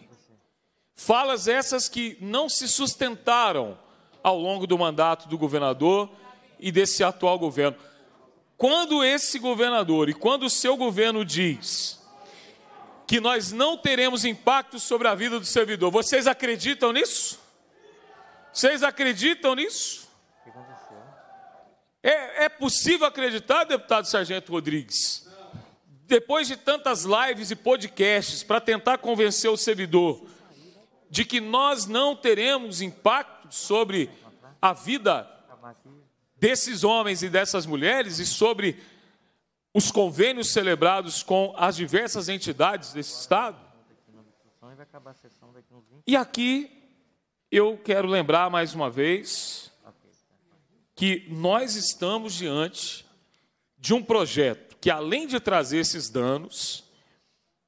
Falas essas que não se sustentaram ao longo do mandato do governador e desse atual governo. Quando esse governador e quando o seu governo diz que nós não teremos impacto sobre a vida do servidor. Vocês acreditam nisso? Vocês acreditam nisso? É, é possível acreditar, deputado Sargento Rodrigues? Depois de tantas lives e podcasts para tentar convencer o servidor de que nós não teremos impacto sobre a vida desses homens e dessas mulheres e sobre os convênios celebrados com as diversas entidades desse Estado. E aqui eu quero lembrar mais uma vez que nós estamos diante de um projeto que, além de trazer esses danos,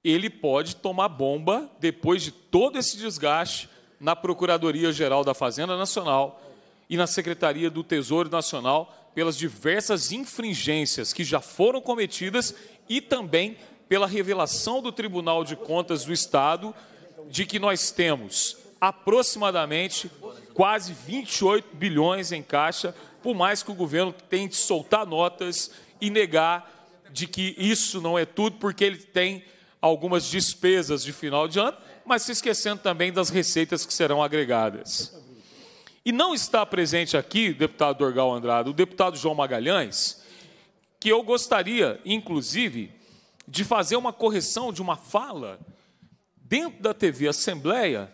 ele pode tomar bomba depois de todo esse desgaste na Procuradoria Geral da Fazenda Nacional e na Secretaria do Tesouro Nacional pelas diversas infringências que já foram cometidas e também pela revelação do Tribunal de Contas do Estado de que nós temos aproximadamente quase 28 bilhões em caixa, por mais que o governo tente soltar notas e negar de que isso não é tudo, porque ele tem algumas despesas de final de ano, mas se esquecendo também das receitas que serão agregadas. E não está presente aqui, deputado Dorgal Andrade, o deputado João Magalhães, que eu gostaria, inclusive, de fazer uma correção de uma fala dentro da TV Assembleia,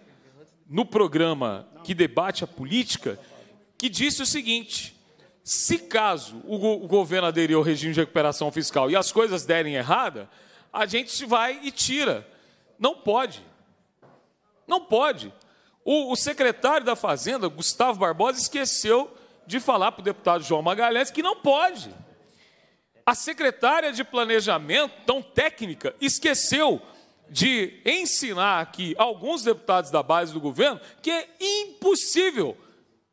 no programa que debate a política, que disse o seguinte: se caso o, governo aderir ao regime de recuperação fiscal e as coisas derem errada, a gente vai e tira. Não pode. Não pode. O, o secretário da Fazenda, Gustavo Barbosa, esqueceu de falar para o deputado João Magalhães que não pode. A secretária de Planejamento, tão técnica, esqueceu de ensinar aqui alguns deputados da base do governo que é impossível,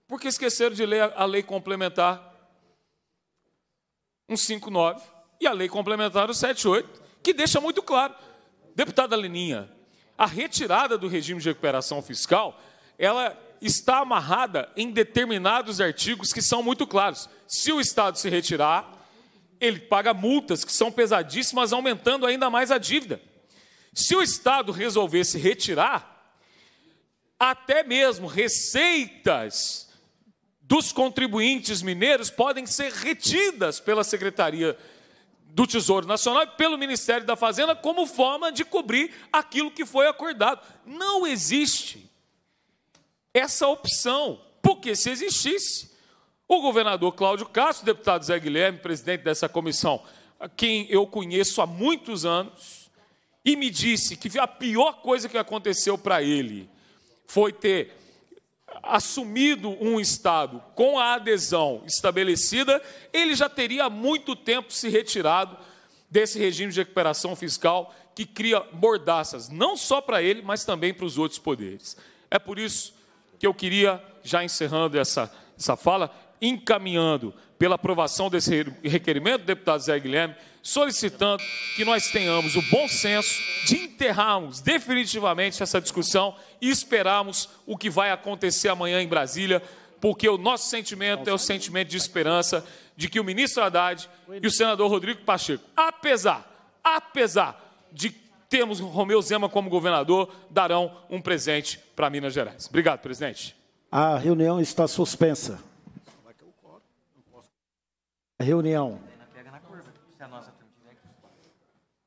porque esqueceram de ler a lei complementar 159 e a lei complementar 178, que deixa muito claro. Deputada Leninha, a retirada do regime de recuperação fiscal ela está amarrada em determinados artigos que são muito claros. Se o Estado se retirar, ele paga multas que são pesadíssimas, aumentando ainda mais a dívida. Se o Estado resolver se retirar, até mesmo receitas dos contribuintes mineiros podem ser retidas pela Secretaria do Tesouro Nacional e pelo Ministério da Fazenda como forma de cobrir aquilo que foi acordado. Não existe essa opção, porque se existisse, o governador Cláudio Castro, deputado Zé Guilherme, presidente dessa comissão, a quem eu conheço há muitos anos, e me disse que a pior coisa que aconteceu para ele foi ter assumido um Estado com a adesão estabelecida, ele já teria há muito tempo se retirado desse regime de recuperação fiscal que cria mordaças, não só para ele, mas também para os outros poderes. É por isso que eu queria, já encerrando essa, essa fala, encaminhando pela aprovação desse requerimento, deputado Zé Guilherme, solicitando que nós tenhamos o bom senso de enterrarmos definitivamente essa discussão e esperarmos o que vai acontecer amanhã em Brasília, porque o nosso sentimento é o sentimento de esperança de que o ministro Haddad e o senador Rodrigo Pacheco, apesar, apesar de termos Romeu Zema como governador, darão um presente para Minas Gerais. Obrigado, presidente. A reunião está suspensa. A reunião.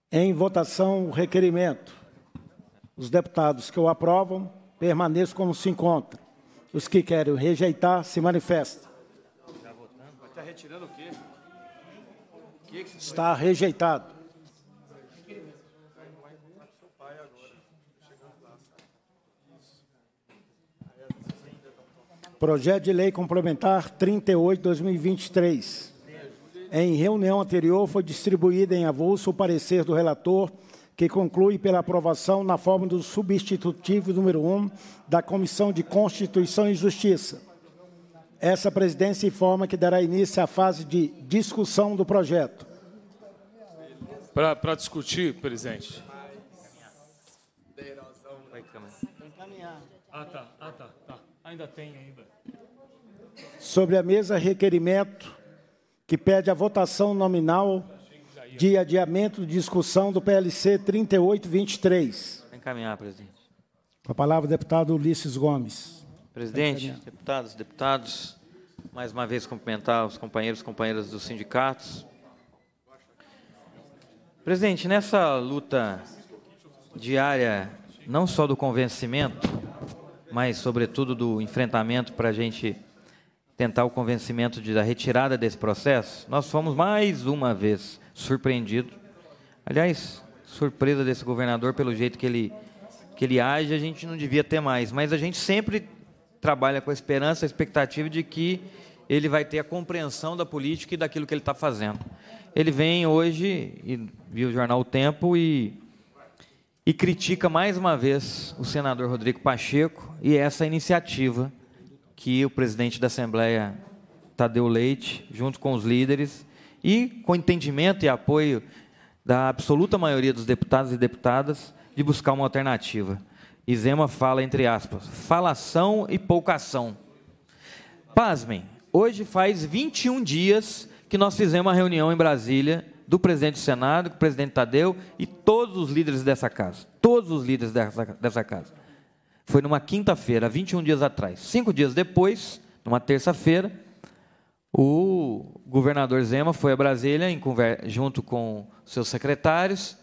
Em votação, o requerimento. Os deputados que o aprovam permaneçam como se encontram. Os que querem rejeitar, se manifestam. Está Está rejeitado. Projeto de Lei Complementar 38-2023. Em reunião anterior, foi distribuído em avulso o parecer do relator, que conclui pela aprovação na forma do substitutivo número 1 da Comissão de Constituição e Justiça. Essa presidência informa que dará início à fase de discussão do projeto. Para discutir, presidente. Ah, tá, ah, tá. Ainda tem ainda. Sobre a mesa, requerimento que pede a votação nominal de adiamento de discussão do PLC 3823. Encaminhar, presidente. Com a palavra, deputado Ulisses Gomes. Presidente, deputados, deputados, mais uma vez cumprimentar os companheiros e companheiras dos sindicatos. Presidente, nessa luta diária, não só do convencimento, mas sobretudo do enfrentamento para a gente tentar o convencimento de, da retirada desse processo, nós fomos mais uma vez surpreendidos. Aliás, surpresa desse governador pelo jeito que ele, que ele age, a gente não devia ter mais, mas a gente sempre trabalha com a esperança, a expectativa de que ele vai ter a compreensão da política e daquilo que ele está fazendo. Ele vem hoje, e viu o jornal O Tempo, e e critica mais uma vez o senador Rodrigo Pacheco e essa iniciativa que o presidente da Assembleia, Tadeu Leite, junto com os líderes e com entendimento e apoio da absoluta maioria dos deputados e deputadas, de buscar uma alternativa. Zema fala, entre aspas, falação e pouca ação. Pasmem, hoje faz 21 dias que nós fizemos uma reunião em Brasília do presidente do Senado, do presidente Tadeu e todos os líderes dessa casa. Todos os líderes dessa, dessa casa. Foi numa quinta-feira, 21 dias atrás. Cinco dias depois, numa terça-feira, o governador Zema foi a Brasília junto com seus secretários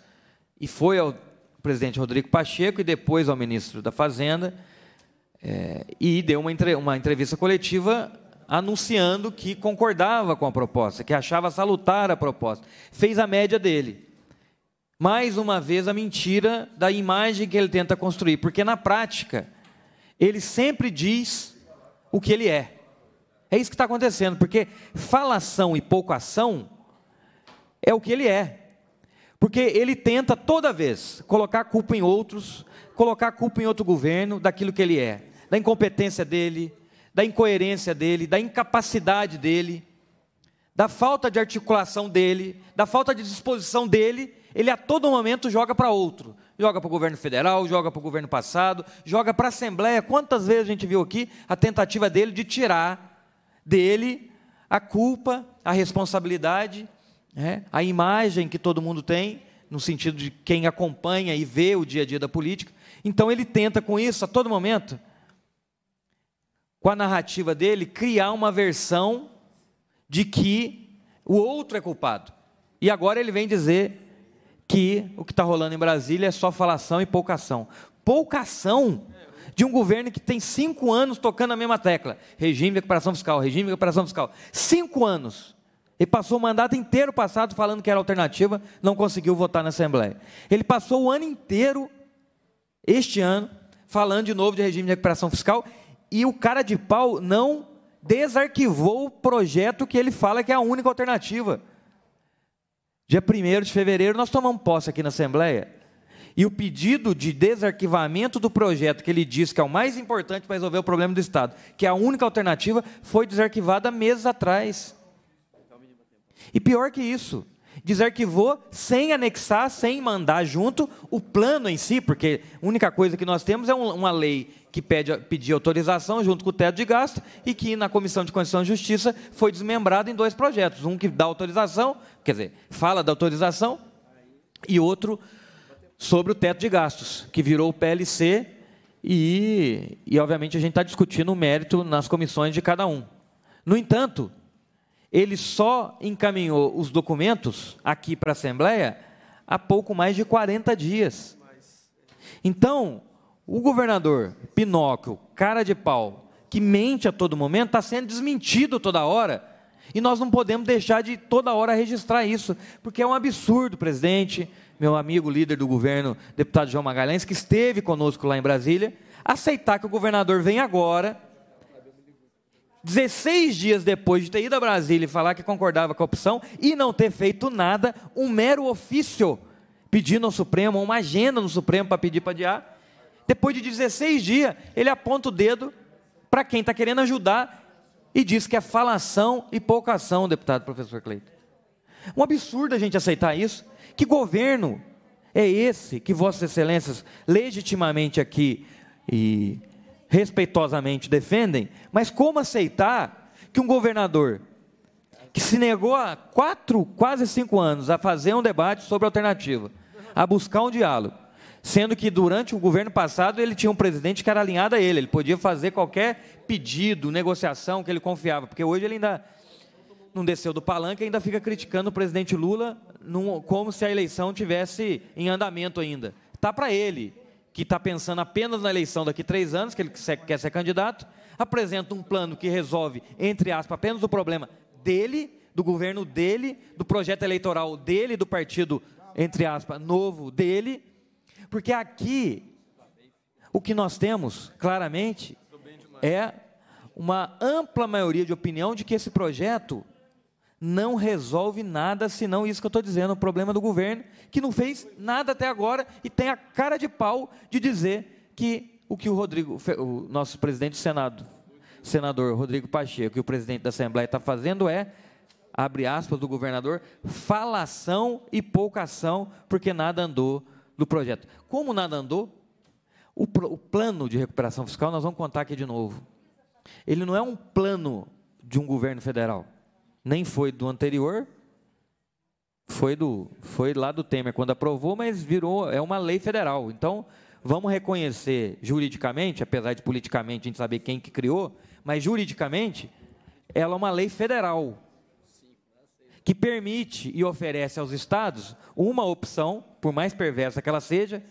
e foi ao presidente Rodrigo Pacheco e depois ao ministro da Fazenda é, e deu uma, entre, uma entrevista coletiva anunciando que concordava com a proposta, que achava salutar a proposta. Fez a média dele. Mais uma vez, a mentira da imagem que ele tenta construir, porque na prática, ele sempre diz o que ele é. É isso que está acontecendo, porque falação e pouco ação é o que ele é. Porque ele tenta toda vez colocar a culpa em outros, colocar a culpa em outro governo daquilo que ele é, da incompetência dele, da incoerência dele, da incapacidade dele, da falta de articulação dele, da falta de disposição dele, ele a todo momento joga para outro. Joga para o governo federal, joga para o governo passado, joga para a Assembleia. Quantas vezes a gente viu aqui a tentativa dele de tirar dele a culpa, a responsabilidade, né? a imagem que todo mundo tem, no sentido de quem acompanha e vê o dia a dia da política. Então ele tenta com isso a todo momento com a narrativa dele, criar uma versão de que o outro é culpado. E agora ele vem dizer que o que está rolando em Brasília é só falação e pouca ação. Pouca ação de um governo que tem cinco anos tocando a mesma tecla. Regime de recuperação fiscal, regime de recuperação fiscal. Cinco anos. Ele passou o mandato inteiro passado falando que era alternativa, não conseguiu votar na Assembleia. Ele passou o ano inteiro, este ano, falando de novo de regime de recuperação fiscal e o cara de pau não desarquivou o projeto que ele fala que é a única alternativa. Dia 1 de fevereiro, nós tomamos posse aqui na Assembleia. E o pedido de desarquivamento do projeto, que ele diz que é o mais importante para resolver o problema do Estado, que é a única alternativa, foi desarquivada meses atrás. E pior que isso, desarquivou sem anexar, sem mandar junto o plano em si, porque a única coisa que nós temos é uma lei que pede, pedia autorização junto com o teto de gasto e que na Comissão de Constituição e Justiça foi desmembrado em dois projetos. Um que dá autorização, quer dizer, fala da autorização, e outro sobre o teto de gastos, que virou o PLC e, e obviamente, a gente está discutindo o mérito nas comissões de cada um. No entanto, ele só encaminhou os documentos aqui para a Assembleia há pouco mais de 40 dias. Então, o governador Pinóquio, cara de pau, que mente a todo momento, está sendo desmentido toda hora. E nós não podemos deixar de toda hora registrar isso, porque é um absurdo, presidente, meu amigo líder do governo, deputado João Magalhães, que esteve conosco lá em Brasília, aceitar que o governador venha agora, 16 dias depois de ter ido a Brasília e falar que concordava com a opção e não ter feito nada, um mero ofício, pedindo ao Supremo, uma agenda no Supremo para pedir para adiar depois de 16 dias, ele aponta o dedo para quem está querendo ajudar e diz que é falação e pouca ação, deputado professor Cleiton. Um absurdo a gente aceitar isso. Que governo é esse que Vossas Excelências legitimamente aqui e respeitosamente defendem? Mas como aceitar que um governador que se negou há quatro, quase cinco anos a fazer um debate sobre alternativa, a buscar um diálogo, Sendo que durante o governo passado ele tinha um presidente que era alinhado a ele, ele podia fazer qualquer pedido, negociação que ele confiava, porque hoje ele ainda não desceu do palanque e ainda fica criticando o presidente Lula num, como se a eleição tivesse em andamento ainda. Tá para ele, que está pensando apenas na eleição daqui a três anos, que ele quer ser candidato, apresenta um plano que resolve, entre aspas, apenas o problema dele, do governo dele, do projeto eleitoral dele, do partido, entre aspas, novo dele, porque aqui, o que nós temos, claramente, é uma ampla maioria de opinião de que esse projeto não resolve nada senão isso que eu estou dizendo, o problema do governo, que não fez nada até agora e tem a cara de pau de dizer que o que o Rodrigo, o nosso presidente do Senado, senador Rodrigo Pacheco que o presidente da Assembleia está fazendo é, abre aspas do governador, falação e pouca ação, porque nada andou do projeto. Como nada andou, o, o plano de recuperação fiscal nós vamos contar aqui de novo. Ele não é um plano de um governo federal, nem foi do anterior, foi do foi lá do Temer quando aprovou, mas virou é uma lei federal. Então, vamos reconhecer juridicamente, apesar de politicamente a gente saber quem que criou, mas juridicamente ela é uma lei federal que permite e oferece aos estados uma opção por mais perversa que ela seja,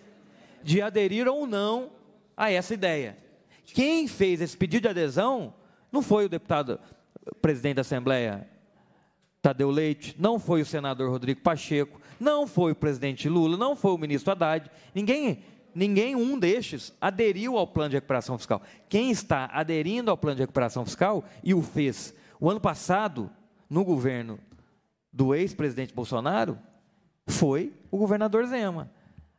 de aderir ou não a essa ideia. Quem fez esse pedido de adesão não foi o deputado presidente da Assembleia Tadeu Leite, não foi o senador Rodrigo Pacheco, não foi o presidente Lula, não foi o ministro Haddad, ninguém, ninguém um destes aderiu ao plano de recuperação fiscal. Quem está aderindo ao plano de recuperação fiscal e o fez o ano passado no governo do ex-presidente Bolsonaro, foi o governador Zema.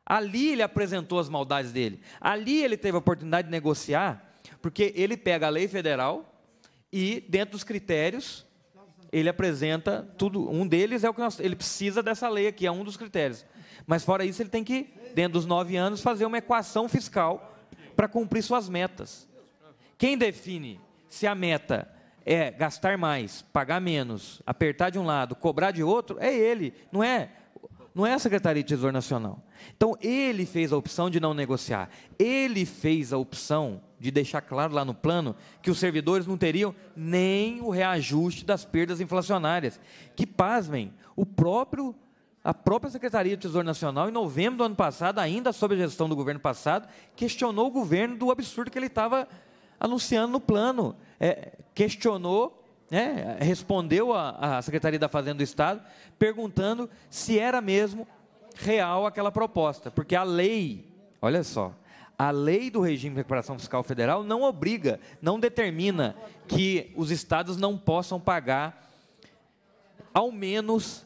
Ali ele apresentou as maldades dele. Ali ele teve a oportunidade de negociar, porque ele pega a lei federal e, dentro dos critérios, ele apresenta tudo. Um deles é o que nós, ele precisa dessa lei aqui, é um dos critérios. Mas fora isso, ele tem que, dentro dos nove anos, fazer uma equação fiscal para cumprir suas metas. Quem define se a meta é gastar mais, pagar menos, apertar de um lado, cobrar de outro, é ele, não é não é a Secretaria de Tesouro Nacional. Então, ele fez a opção de não negociar. Ele fez a opção de deixar claro lá no plano que os servidores não teriam nem o reajuste das perdas inflacionárias. Que, pasmem, o próprio a própria Secretaria do Tesouro Nacional, em novembro do ano passado, ainda sob a gestão do governo passado, questionou o governo do absurdo que ele estava anunciando no plano. É, questionou né, respondeu à Secretaria da Fazenda do Estado perguntando se era mesmo real aquela proposta, porque a lei, olha só, a lei do regime de recuperação fiscal federal não obriga, não determina que os estados não possam pagar ao menos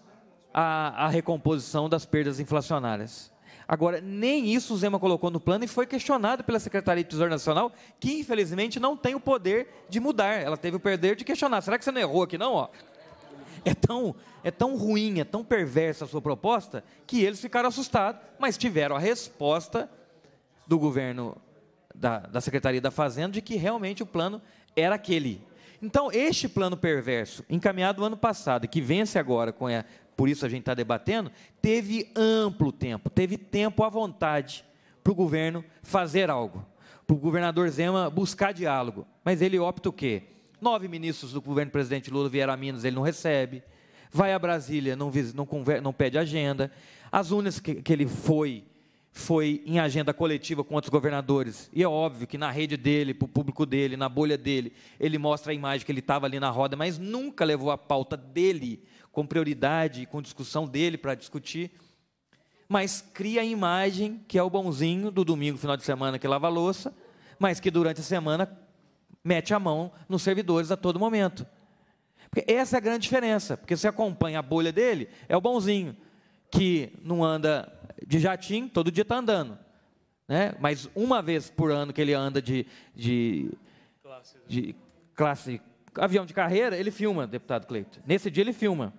a, a recomposição das perdas inflacionárias. Agora, nem isso o Zema colocou no plano e foi questionado pela Secretaria de Tesouro Nacional, que infelizmente não tem o poder de mudar. Ela teve o poder de questionar. Será que você não errou aqui, não? Ó? É tão, é tão ruim, é tão perversa a sua proposta, que eles ficaram assustados, mas tiveram a resposta do governo, da, da Secretaria da Fazenda, de que realmente o plano era aquele. Então, este plano perverso, encaminhado ano passado, que vence agora com a por isso a gente está debatendo, teve amplo tempo, teve tempo à vontade para o governo fazer algo, para o governador Zema buscar diálogo. Mas ele opta o quê? Nove ministros do governo do presidente Lula vieram a Minas, ele não recebe. Vai a Brasília, não, não, conver, não pede agenda. As únicas que, que ele foi, foi em agenda coletiva com outros governadores. E é óbvio que na rede dele, para o público dele, na bolha dele, ele mostra a imagem que ele estava ali na roda, mas nunca levou a pauta dele com prioridade, com discussão dele para discutir, mas cria a imagem que é o bonzinho do domingo, final de semana, que lava a louça, mas que durante a semana mete a mão nos servidores a todo momento. Porque essa é a grande diferença, porque você acompanha a bolha dele, é o bonzinho, que não anda de jatinho, todo dia está andando. Né? Mas uma vez por ano que ele anda de, de, classe, né? de classe avião de carreira, ele filma, deputado Cleito. Nesse dia ele filma.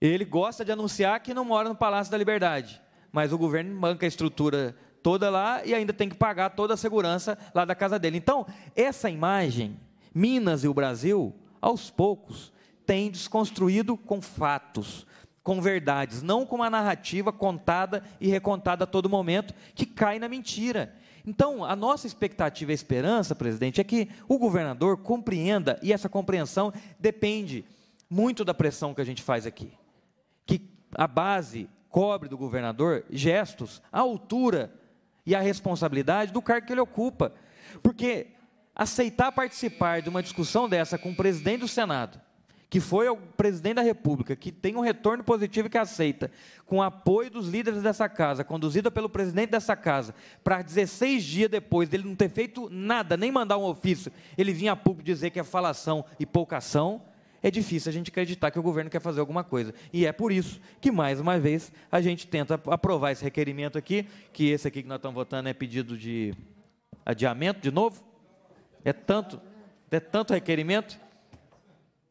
Ele gosta de anunciar que não mora no Palácio da Liberdade, mas o governo manca a estrutura toda lá e ainda tem que pagar toda a segurança lá da casa dele. Então, essa imagem, Minas e o Brasil, aos poucos, tem desconstruído com fatos, com verdades, não com uma narrativa contada e recontada a todo momento que cai na mentira então, a nossa expectativa e esperança, presidente, é que o governador compreenda, e essa compreensão depende muito da pressão que a gente faz aqui. Que a base cobre do governador gestos a altura e a responsabilidade do cargo que ele ocupa. Porque aceitar participar de uma discussão dessa com o presidente do Senado, que foi o presidente da República, que tem um retorno positivo que aceita, com apoio dos líderes dessa casa, conduzida pelo presidente dessa casa, para 16 dias depois dele não ter feito nada, nem mandar um ofício, ele vinha a público dizer que é falação e ação, é difícil a gente acreditar que o governo quer fazer alguma coisa. E é por isso que, mais uma vez, a gente tenta aprovar esse requerimento aqui, que esse aqui que nós estamos votando é pedido de adiamento de novo. É tanto, é tanto requerimento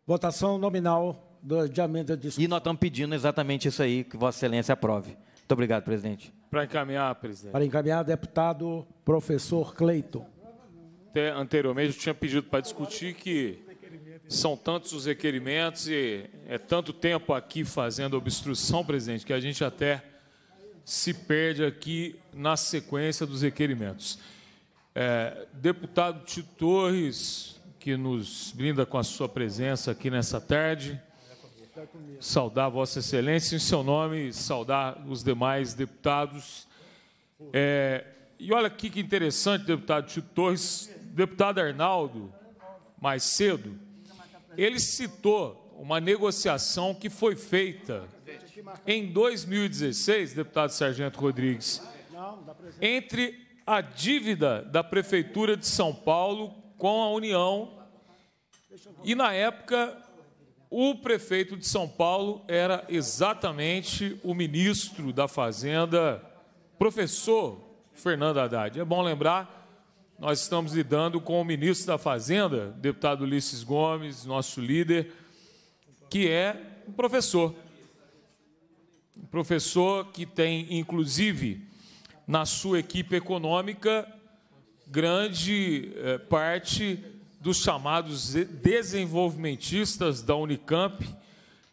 Votação nominal de amenda de discussão. E nós estamos pedindo exatamente isso aí, que Vossa Excelência aprove. Muito obrigado, presidente. Para encaminhar, presidente. Para encaminhar, deputado professor Cleiton. Até anteriormente eu tinha pedido para discutir que são tantos os requerimentos e é tanto tempo aqui fazendo obstrução, presidente, que a gente até se perde aqui na sequência dos requerimentos. É, deputado Tito Torres, que nos brinda com a sua presença aqui nessa tarde. Saudar Vossa Excelência em seu nome, saudar os demais deputados. É, e olha aqui que interessante, deputado Tito Torres, deputado Arnaldo, mais cedo, ele citou uma negociação que foi feita em 2016, deputado Sargento Rodrigues, entre a dívida da Prefeitura de São Paulo com a União. E na época, o prefeito de São Paulo era exatamente o ministro da Fazenda, professor Fernando Haddad. É bom lembrar, nós estamos lidando com o ministro da Fazenda, deputado Ulisses Gomes, nosso líder, que é um professor. Um professor que tem, inclusive, na sua equipe econômica, grande eh, parte dos chamados desenvolvimentistas da Unicamp,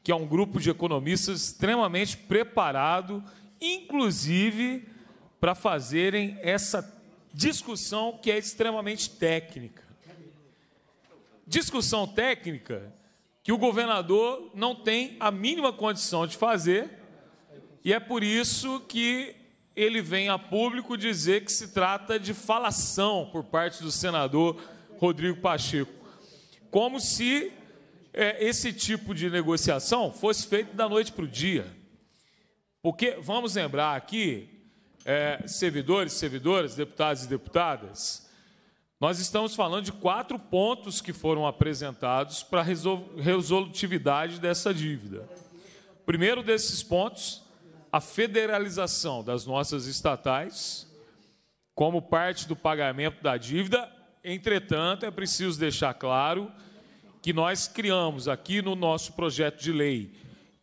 que é um grupo de economistas extremamente preparado, inclusive para fazerem essa discussão que é extremamente técnica. Discussão técnica que o governador não tem a mínima condição de fazer, e é por isso que ele vem a público dizer que se trata de falação por parte do senador Rodrigo Pacheco. Como se é, esse tipo de negociação fosse feito da noite para o dia. Porque, vamos lembrar aqui, é, servidores, servidoras, deputados e deputadas, nós estamos falando de quatro pontos que foram apresentados para a resolutividade dessa dívida. O primeiro desses pontos a federalização das nossas estatais como parte do pagamento da dívida. Entretanto, é preciso deixar claro que nós criamos aqui no nosso projeto de lei,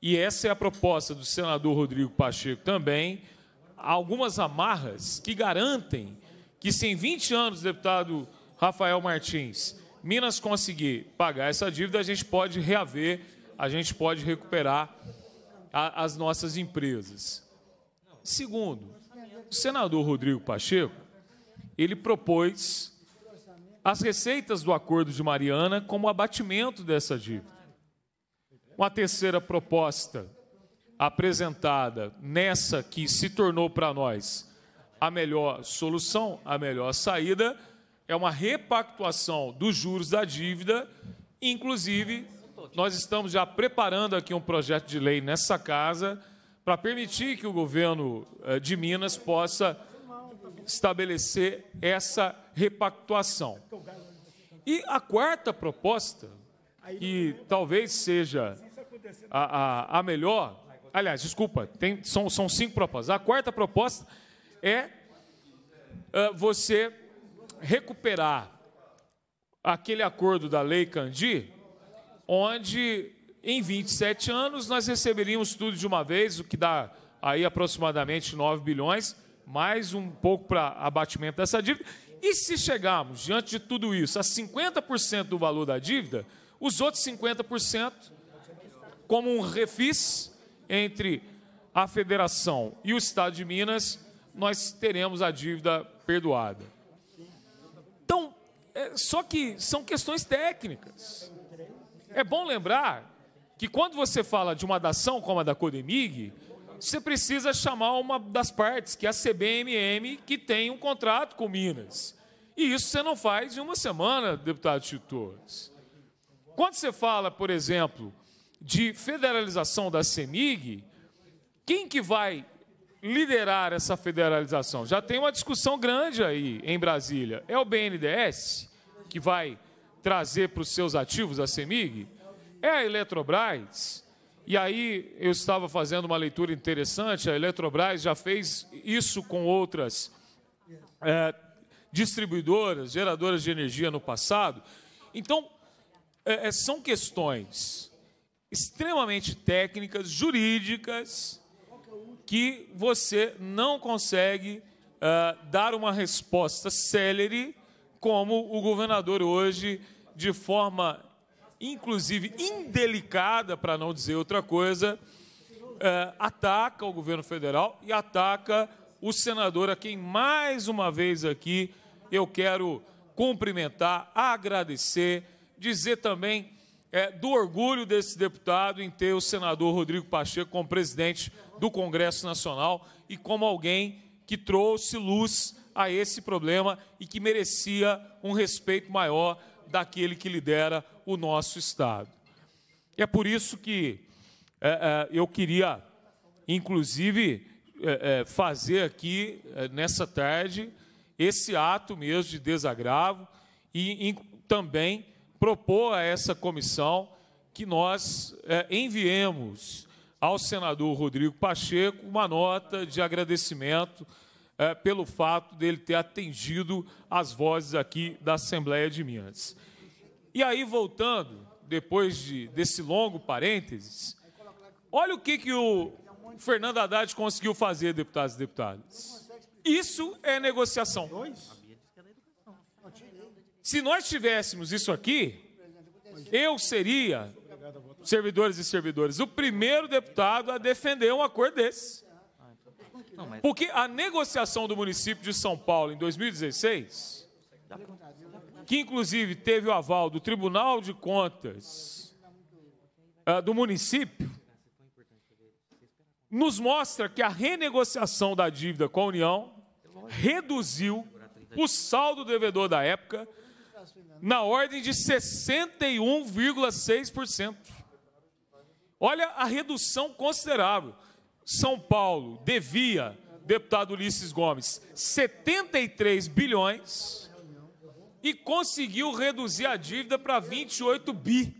e essa é a proposta do senador Rodrigo Pacheco também, algumas amarras que garantem que, se em 20 anos, deputado Rafael Martins, Minas conseguir pagar essa dívida, a gente pode reaver, a gente pode recuperar a, as nossas empresas. Segundo, o senador Rodrigo Pacheco, ele propôs as receitas do Acordo de Mariana como abatimento dessa dívida. Uma terceira proposta apresentada nessa que se tornou para nós a melhor solução, a melhor saída, é uma repactuação dos juros da dívida, inclusive nós estamos já preparando aqui um projeto de lei nessa casa para permitir que o governo eh, de Minas possa estabelecer essa repactuação. E a quarta proposta, que talvez seja a, a, a melhor, aliás, desculpa, tem, são, são cinco propostas. A quarta proposta é uh, você recuperar aquele acordo da Lei Candir onde em 27 anos nós receberíamos tudo de uma vez, o que dá aí aproximadamente 9 bilhões, mais um pouco para abatimento dessa dívida. E se chegarmos, diante de tudo isso, a 50% do valor da dívida, os outros 50%, como um refis entre a federação e o Estado de Minas, nós teremos a dívida perdoada. Então, é, só que são questões técnicas. É bom lembrar que quando você fala de uma dação como a da Codemig, você precisa chamar uma das partes, que é a CBMM, que tem um contrato com Minas. E isso você não faz em uma semana, deputado Chico Quando você fala, por exemplo, de federalização da CEMIG, quem que vai liderar essa federalização? Já tem uma discussão grande aí em Brasília. É o BNDES que vai trazer para os seus ativos, a CEMIG, é a Eletrobras. E aí eu estava fazendo uma leitura interessante, a Eletrobras já fez isso com outras é, distribuidoras, geradoras de energia no passado. Então, é, é são questões extremamente técnicas, jurídicas, que você não consegue é, dar uma resposta célere como o governador hoje, de forma inclusive indelicada, para não dizer outra coisa, é, ataca o governo federal e ataca o senador, a quem mais uma vez aqui eu quero cumprimentar, agradecer, dizer também é, do orgulho desse deputado em ter o senador Rodrigo Pacheco como presidente do Congresso Nacional e como alguém que trouxe luz a esse problema e que merecia um respeito maior daquele que lidera o nosso Estado. é por isso que é, é, eu queria, inclusive, é, é fazer aqui, é, nessa tarde, esse ato mesmo de desagravo e, e também propor a essa comissão que nós é, enviemos ao senador Rodrigo Pacheco uma nota de agradecimento é, pelo fato dele ter atendido as vozes aqui da Assembleia de Minas. E aí, voltando, depois de, desse longo parênteses, olha o que, que o Fernando Haddad conseguiu fazer, deputados e deputadas. Isso é negociação. Se nós tivéssemos isso aqui, eu seria, servidores e servidores o primeiro deputado a defender um acordo desse. Não, mas... Porque a negociação do município de São Paulo em 2016, que inclusive teve o aval do Tribunal de Contas uh, do município, nos mostra que a renegociação da dívida com a União reduziu o saldo devedor da época na ordem de 61,6%. Olha a redução considerável. São Paulo devia, deputado Ulisses Gomes, 73 bilhões e conseguiu reduzir a dívida para 28 bi.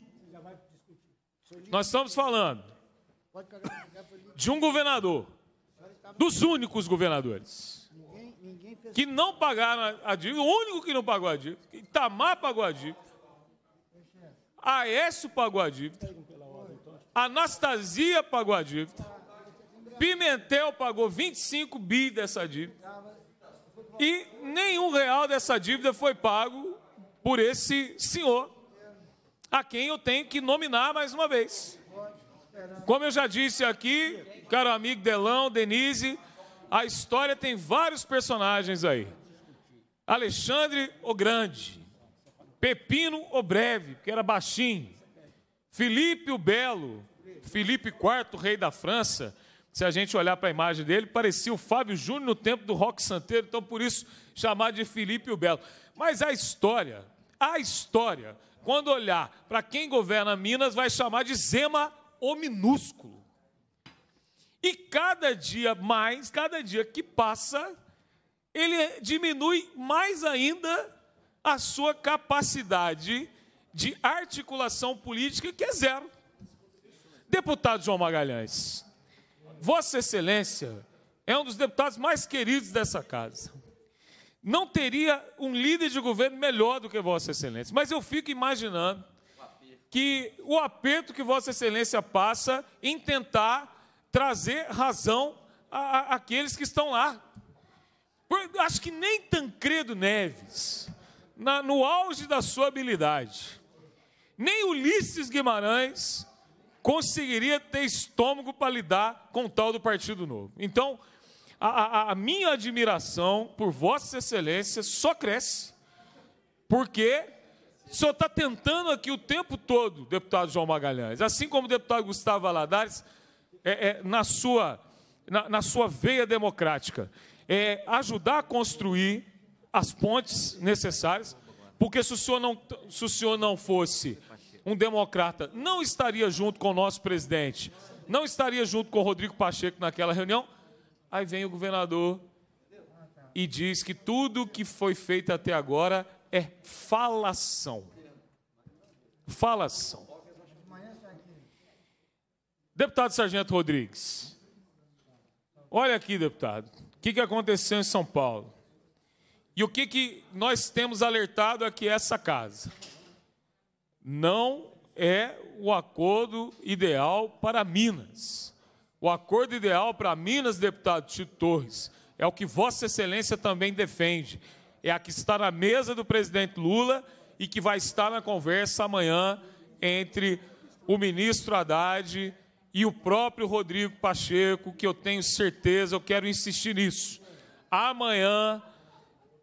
Nós estamos falando de um governador, dos únicos governadores que não pagaram a dívida, o único que não pagou a dívida, Itamar pagou a dívida, Aécio pagou a dívida, Anastasia pagou a dívida, Pimentel pagou 25 bi dessa dívida. E nenhum real dessa dívida foi pago por esse senhor, a quem eu tenho que nominar mais uma vez. Como eu já disse aqui, caro amigo Delão, Denise, a história tem vários personagens aí. Alexandre o Grande, Pepino o Breve, que era baixinho, Filipe o Belo, Filipe IV, rei da França, se a gente olhar para a imagem dele, parecia o Fábio Júnior no tempo do rock santeiro, então por isso chamar de Felipe o Belo. Mas a história, a história, quando olhar para quem governa Minas, vai chamar de Zema o minúsculo. E cada dia mais, cada dia que passa, ele diminui mais ainda a sua capacidade de articulação política, que é zero. Deputado João Magalhães, Vossa Excelência é um dos deputados mais queridos dessa casa. Não teria um líder de governo melhor do que Vossa Excelência. Mas eu fico imaginando que o aperto que Vossa Excelência passa em tentar trazer razão àqueles que estão lá. Acho que nem Tancredo Neves, na, no auge da sua habilidade, nem Ulisses Guimarães conseguiria ter estômago para lidar com o tal do Partido Novo. Então, a, a, a minha admiração por Vossa Excelência só cresce, porque o senhor está tentando aqui o tempo todo, deputado João Magalhães, assim como o deputado Gustavo Aladares, é, é, na, sua, na, na, sua veia democrática, é, ajudar a construir as pontes necessárias, porque se o senhor não, se o senhor não fosse um democrata não estaria junto com o nosso presidente, não estaria junto com o Rodrigo Pacheco naquela reunião, aí vem o governador e diz que tudo que foi feito até agora é falação. Falação. Deputado Sargento Rodrigues, olha aqui, deputado, o que, que aconteceu em São Paulo? E o que, que nós temos alertado aqui essa casa? não é o acordo ideal para Minas. O acordo ideal para Minas, deputado Tito Torres, é o que Vossa Excelência também defende. É a que está na mesa do presidente Lula e que vai estar na conversa amanhã entre o ministro Haddad e o próprio Rodrigo Pacheco, que eu tenho certeza, eu quero insistir nisso. Amanhã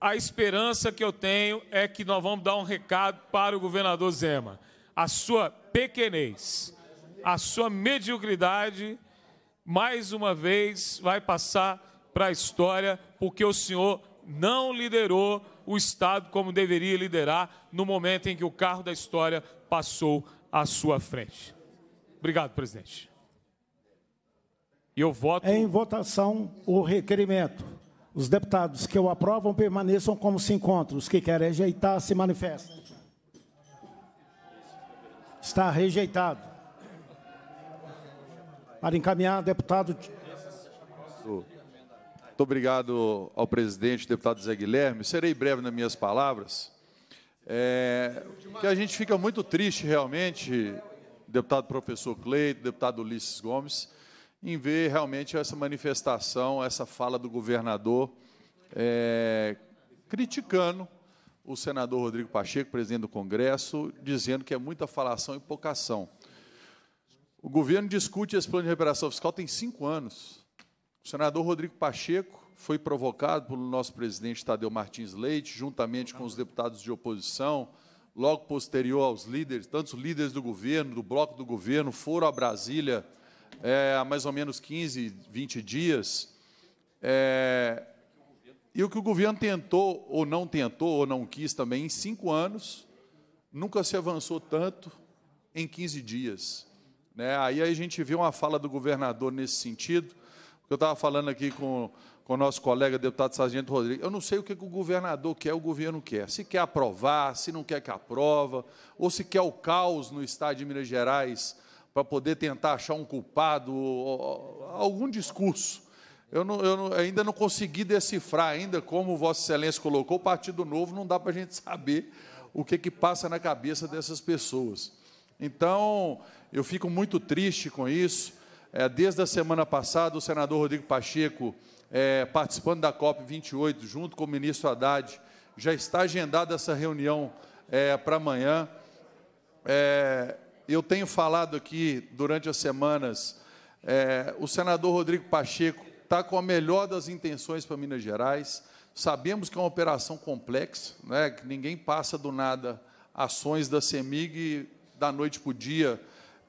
a esperança que eu tenho é que nós vamos dar um recado para o governador Zema. A sua pequenez, a sua mediocridade, mais uma vez vai passar para a história, porque o senhor não liderou o Estado como deveria liderar no momento em que o carro da história passou à sua frente. Obrigado, presidente. E eu voto. Em votação, o requerimento. Os deputados que o aprovam permaneçam como se encontram. Os que querem rejeitar se manifestem. Está rejeitado. Para encaminhar, deputado. Muito obrigado ao presidente, deputado Zé Guilherme. Serei breve nas minhas palavras. É, que a gente fica muito triste, realmente, deputado professor Cleito, deputado Ulisses Gomes, em ver realmente essa manifestação, essa fala do governador é, criticando o senador Rodrigo Pacheco, presidente do Congresso, dizendo que é muita falação e pouca ação. O governo discute esse plano de recuperação fiscal tem cinco anos. O senador Rodrigo Pacheco foi provocado pelo nosso presidente Tadeu Martins Leite, juntamente com os deputados de oposição, logo posterior aos líderes, tantos líderes do governo, do bloco do governo, foram a Brasília é, há mais ou menos 15, 20 dias. É, e o que o governo tentou, ou não tentou, ou não quis também, em cinco anos, nunca se avançou tanto em 15 dias. Né? Aí a gente vê uma fala do governador nesse sentido. Eu estava falando aqui com, com o nosso colega deputado Sargento Rodrigues. Eu não sei o que, que o governador quer, o governo quer. Se quer aprovar, se não quer que aprova, ou se quer o caos no estado de Minas Gerais para poder tentar achar um culpado, algum discurso. Eu, não, eu ainda não consegui decifrar ainda como Vossa Excelência colocou, o Partido Novo não dá para a gente saber o que, que passa na cabeça dessas pessoas. Então, eu fico muito triste com isso. É, desde a semana passada, o senador Rodrigo Pacheco, é, participando da COP28, junto com o ministro Haddad, já está agendada essa reunião é, para amanhã. É, eu tenho falado aqui durante as semanas, é, o senador Rodrigo Pacheco está com a melhor das intenções para Minas Gerais. Sabemos que é uma operação complexa, né, que ninguém passa do nada ações da CEMIG da noite para o dia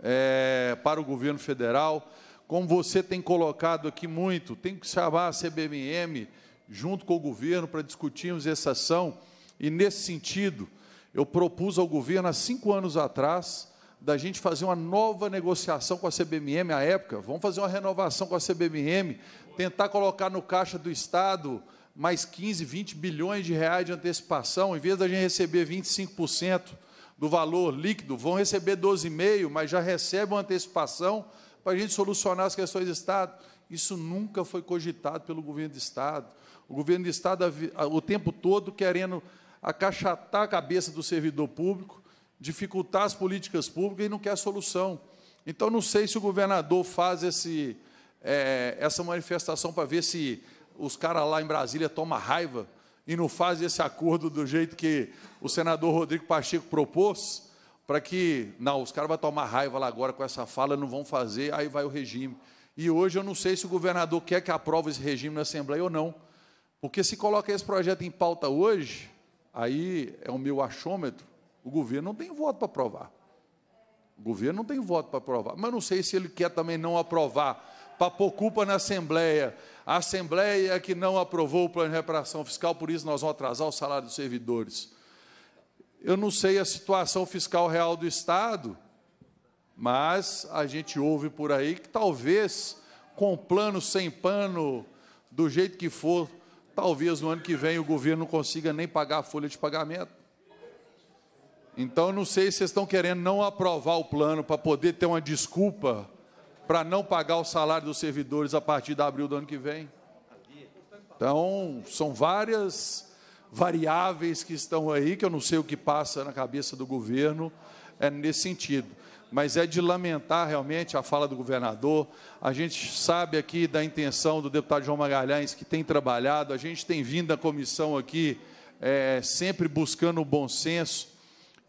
é, para o governo federal. Como você tem colocado aqui muito, tem que chamar a CBMM junto com o governo para discutirmos essa ação. E, nesse sentido, eu propus ao governo há cinco anos atrás da gente fazer uma nova negociação com a CBMM à época. Vamos fazer uma renovação com a CBMM, tentar colocar no caixa do Estado mais 15, 20 bilhões de reais de antecipação, em vez da gente receber 25% do valor líquido, vão receber 12,5%, mas já recebem uma antecipação para a gente solucionar as questões do Estado. Isso nunca foi cogitado pelo governo do Estado. O governo do Estado, o tempo todo, querendo acachatar a cabeça do servidor público, dificultar as políticas públicas e não quer solução. Então, não sei se o governador faz esse, é, essa manifestação para ver se os caras lá em Brasília tomam raiva e não fazem esse acordo do jeito que o senador Rodrigo Pacheco propôs, para que, não, os caras vão tomar raiva lá agora com essa fala, não vão fazer, aí vai o regime. E hoje eu não sei se o governador quer que aprove esse regime na Assembleia ou não, porque se coloca esse projeto em pauta hoje, aí é o meu achômetro, o governo não tem voto para aprovar. O governo não tem voto para aprovar. Mas não sei se ele quer também não aprovar, para pôr culpa na Assembleia. A Assembleia é que não aprovou o plano de reparação fiscal, por isso nós vamos atrasar o salário dos servidores. Eu não sei a situação fiscal real do Estado, mas a gente ouve por aí que talvez, com plano, sem pano, do jeito que for, talvez no ano que vem o governo não consiga nem pagar a folha de pagamento. Então, não sei se vocês estão querendo não aprovar o plano para poder ter uma desculpa para não pagar o salário dos servidores a partir de abril do ano que vem. Então, são várias variáveis que estão aí, que eu não sei o que passa na cabeça do governo é nesse sentido. Mas é de lamentar realmente a fala do governador. A gente sabe aqui da intenção do deputado João Magalhães, que tem trabalhado, a gente tem vindo à comissão aqui é, sempre buscando o bom senso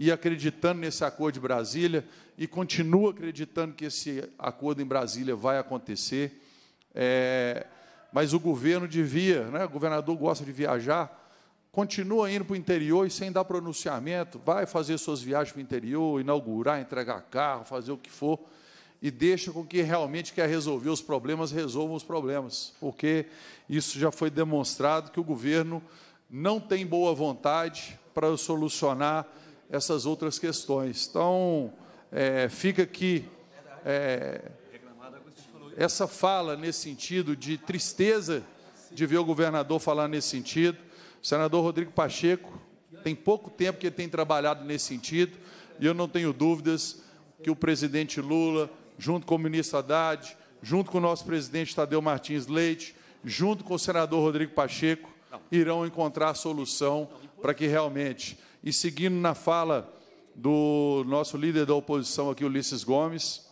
e acreditando nesse acordo de Brasília e continua acreditando que esse acordo em Brasília vai acontecer. É, mas o governo devia, né, o governador gosta de viajar, continua indo para o interior e sem dar pronunciamento, vai fazer suas viagens para o interior, inaugurar, entregar carro, fazer o que for, e deixa com que realmente quer resolver os problemas, resolvam os problemas, porque isso já foi demonstrado que o governo não tem boa vontade para solucionar essas outras questões. Então, é, fica aqui é, essa fala nesse sentido de tristeza de ver o governador falar nesse sentido. O senador Rodrigo Pacheco tem pouco tempo que ele tem trabalhado nesse sentido e eu não tenho dúvidas que o presidente Lula, junto com o ministro Haddad, junto com o nosso presidente Tadeu Martins Leite, junto com o senador Rodrigo Pacheco, irão encontrar a solução para que realmente e seguindo na fala do nosso líder da oposição aqui, Ulisses Gomes,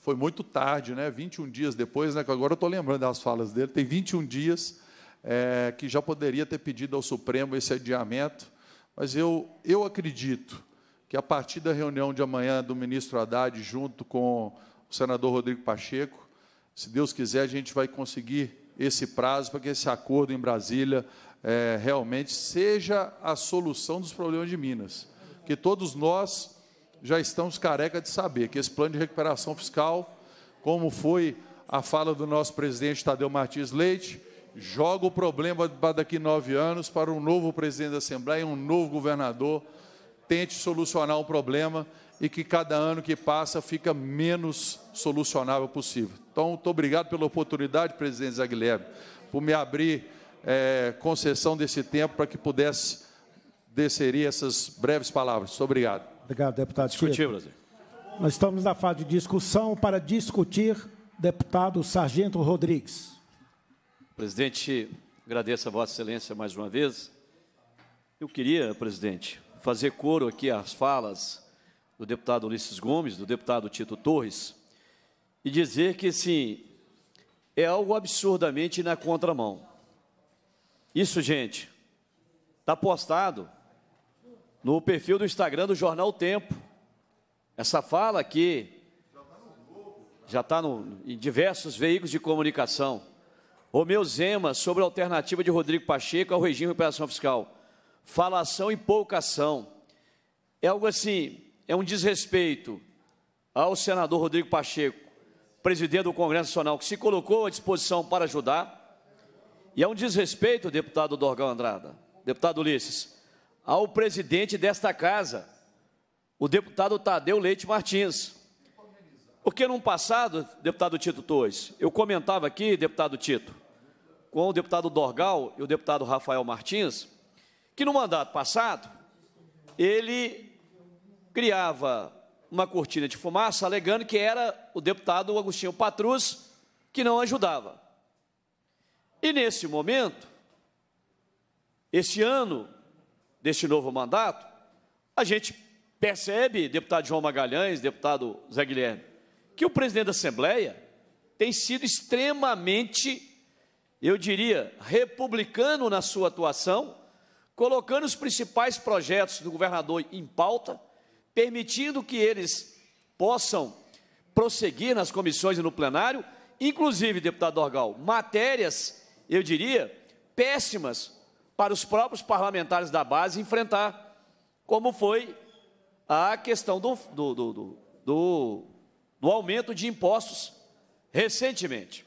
foi muito tarde, né? 21 dias depois, né? Que agora eu estou lembrando das falas dele, tem 21 dias é, que já poderia ter pedido ao Supremo esse adiamento, mas eu, eu acredito que a partir da reunião de amanhã do ministro Haddad, junto com o senador Rodrigo Pacheco, se Deus quiser, a gente vai conseguir esse prazo para que esse acordo em Brasília é, realmente seja a solução dos problemas de Minas. Que todos nós já estamos careca de saber que esse plano de recuperação fiscal, como foi a fala do nosso presidente Tadeu Martins Leite, joga o problema para daqui nove anos para um novo presidente da Assembleia, um novo governador, tente solucionar o um problema e que cada ano que passa fica menos solucionável possível. Então, muito obrigado pela oportunidade, presidente Zé Guilherme, por me abrir é, concessão desse tempo para que pudesse desceria essas breves palavras. obrigado. Obrigado, deputado. Discutir, Nós estamos na fase de discussão para discutir, deputado Sargento Rodrigues. Presidente, agradeço a Vossa Excelência mais uma vez. Eu queria, presidente, fazer coro aqui às falas do deputado Ulisses Gomes, do deputado Tito Torres, e dizer que, sim, é algo absurdamente na contramão. Isso, gente, está postado no perfil do Instagram do Jornal o Tempo. Essa fala aqui já está em diversos veículos de comunicação. Romeu Zema sobre a alternativa de Rodrigo Pacheco ao regime de recuperação fiscal. Falação e pouca ação. É algo assim, é um desrespeito ao senador Rodrigo Pacheco, presidente do Congresso Nacional, que se colocou à disposição para ajudar e é um desrespeito, deputado Dorgão Andrada, deputado Ulisses, ao presidente desta casa, o deputado Tadeu Leite Martins. Porque no passado, deputado Tito Torres, eu comentava aqui, deputado Tito, com o deputado Dorgal e o deputado Rafael Martins, que no mandato passado, ele criava uma cortina de fumaça alegando que era o deputado Agostinho Patrus que não ajudava. E nesse momento, esse ano deste novo mandato, a gente percebe, deputado João Magalhães, deputado Zé Guilherme, que o presidente da Assembleia tem sido extremamente, eu diria, republicano na sua atuação, colocando os principais projetos do governador em pauta, permitindo que eles possam prosseguir nas comissões e no plenário, inclusive, deputado Orgal, matérias eu diria, péssimas para os próprios parlamentares da base enfrentar, como foi a questão do, do, do, do, do aumento de impostos recentemente.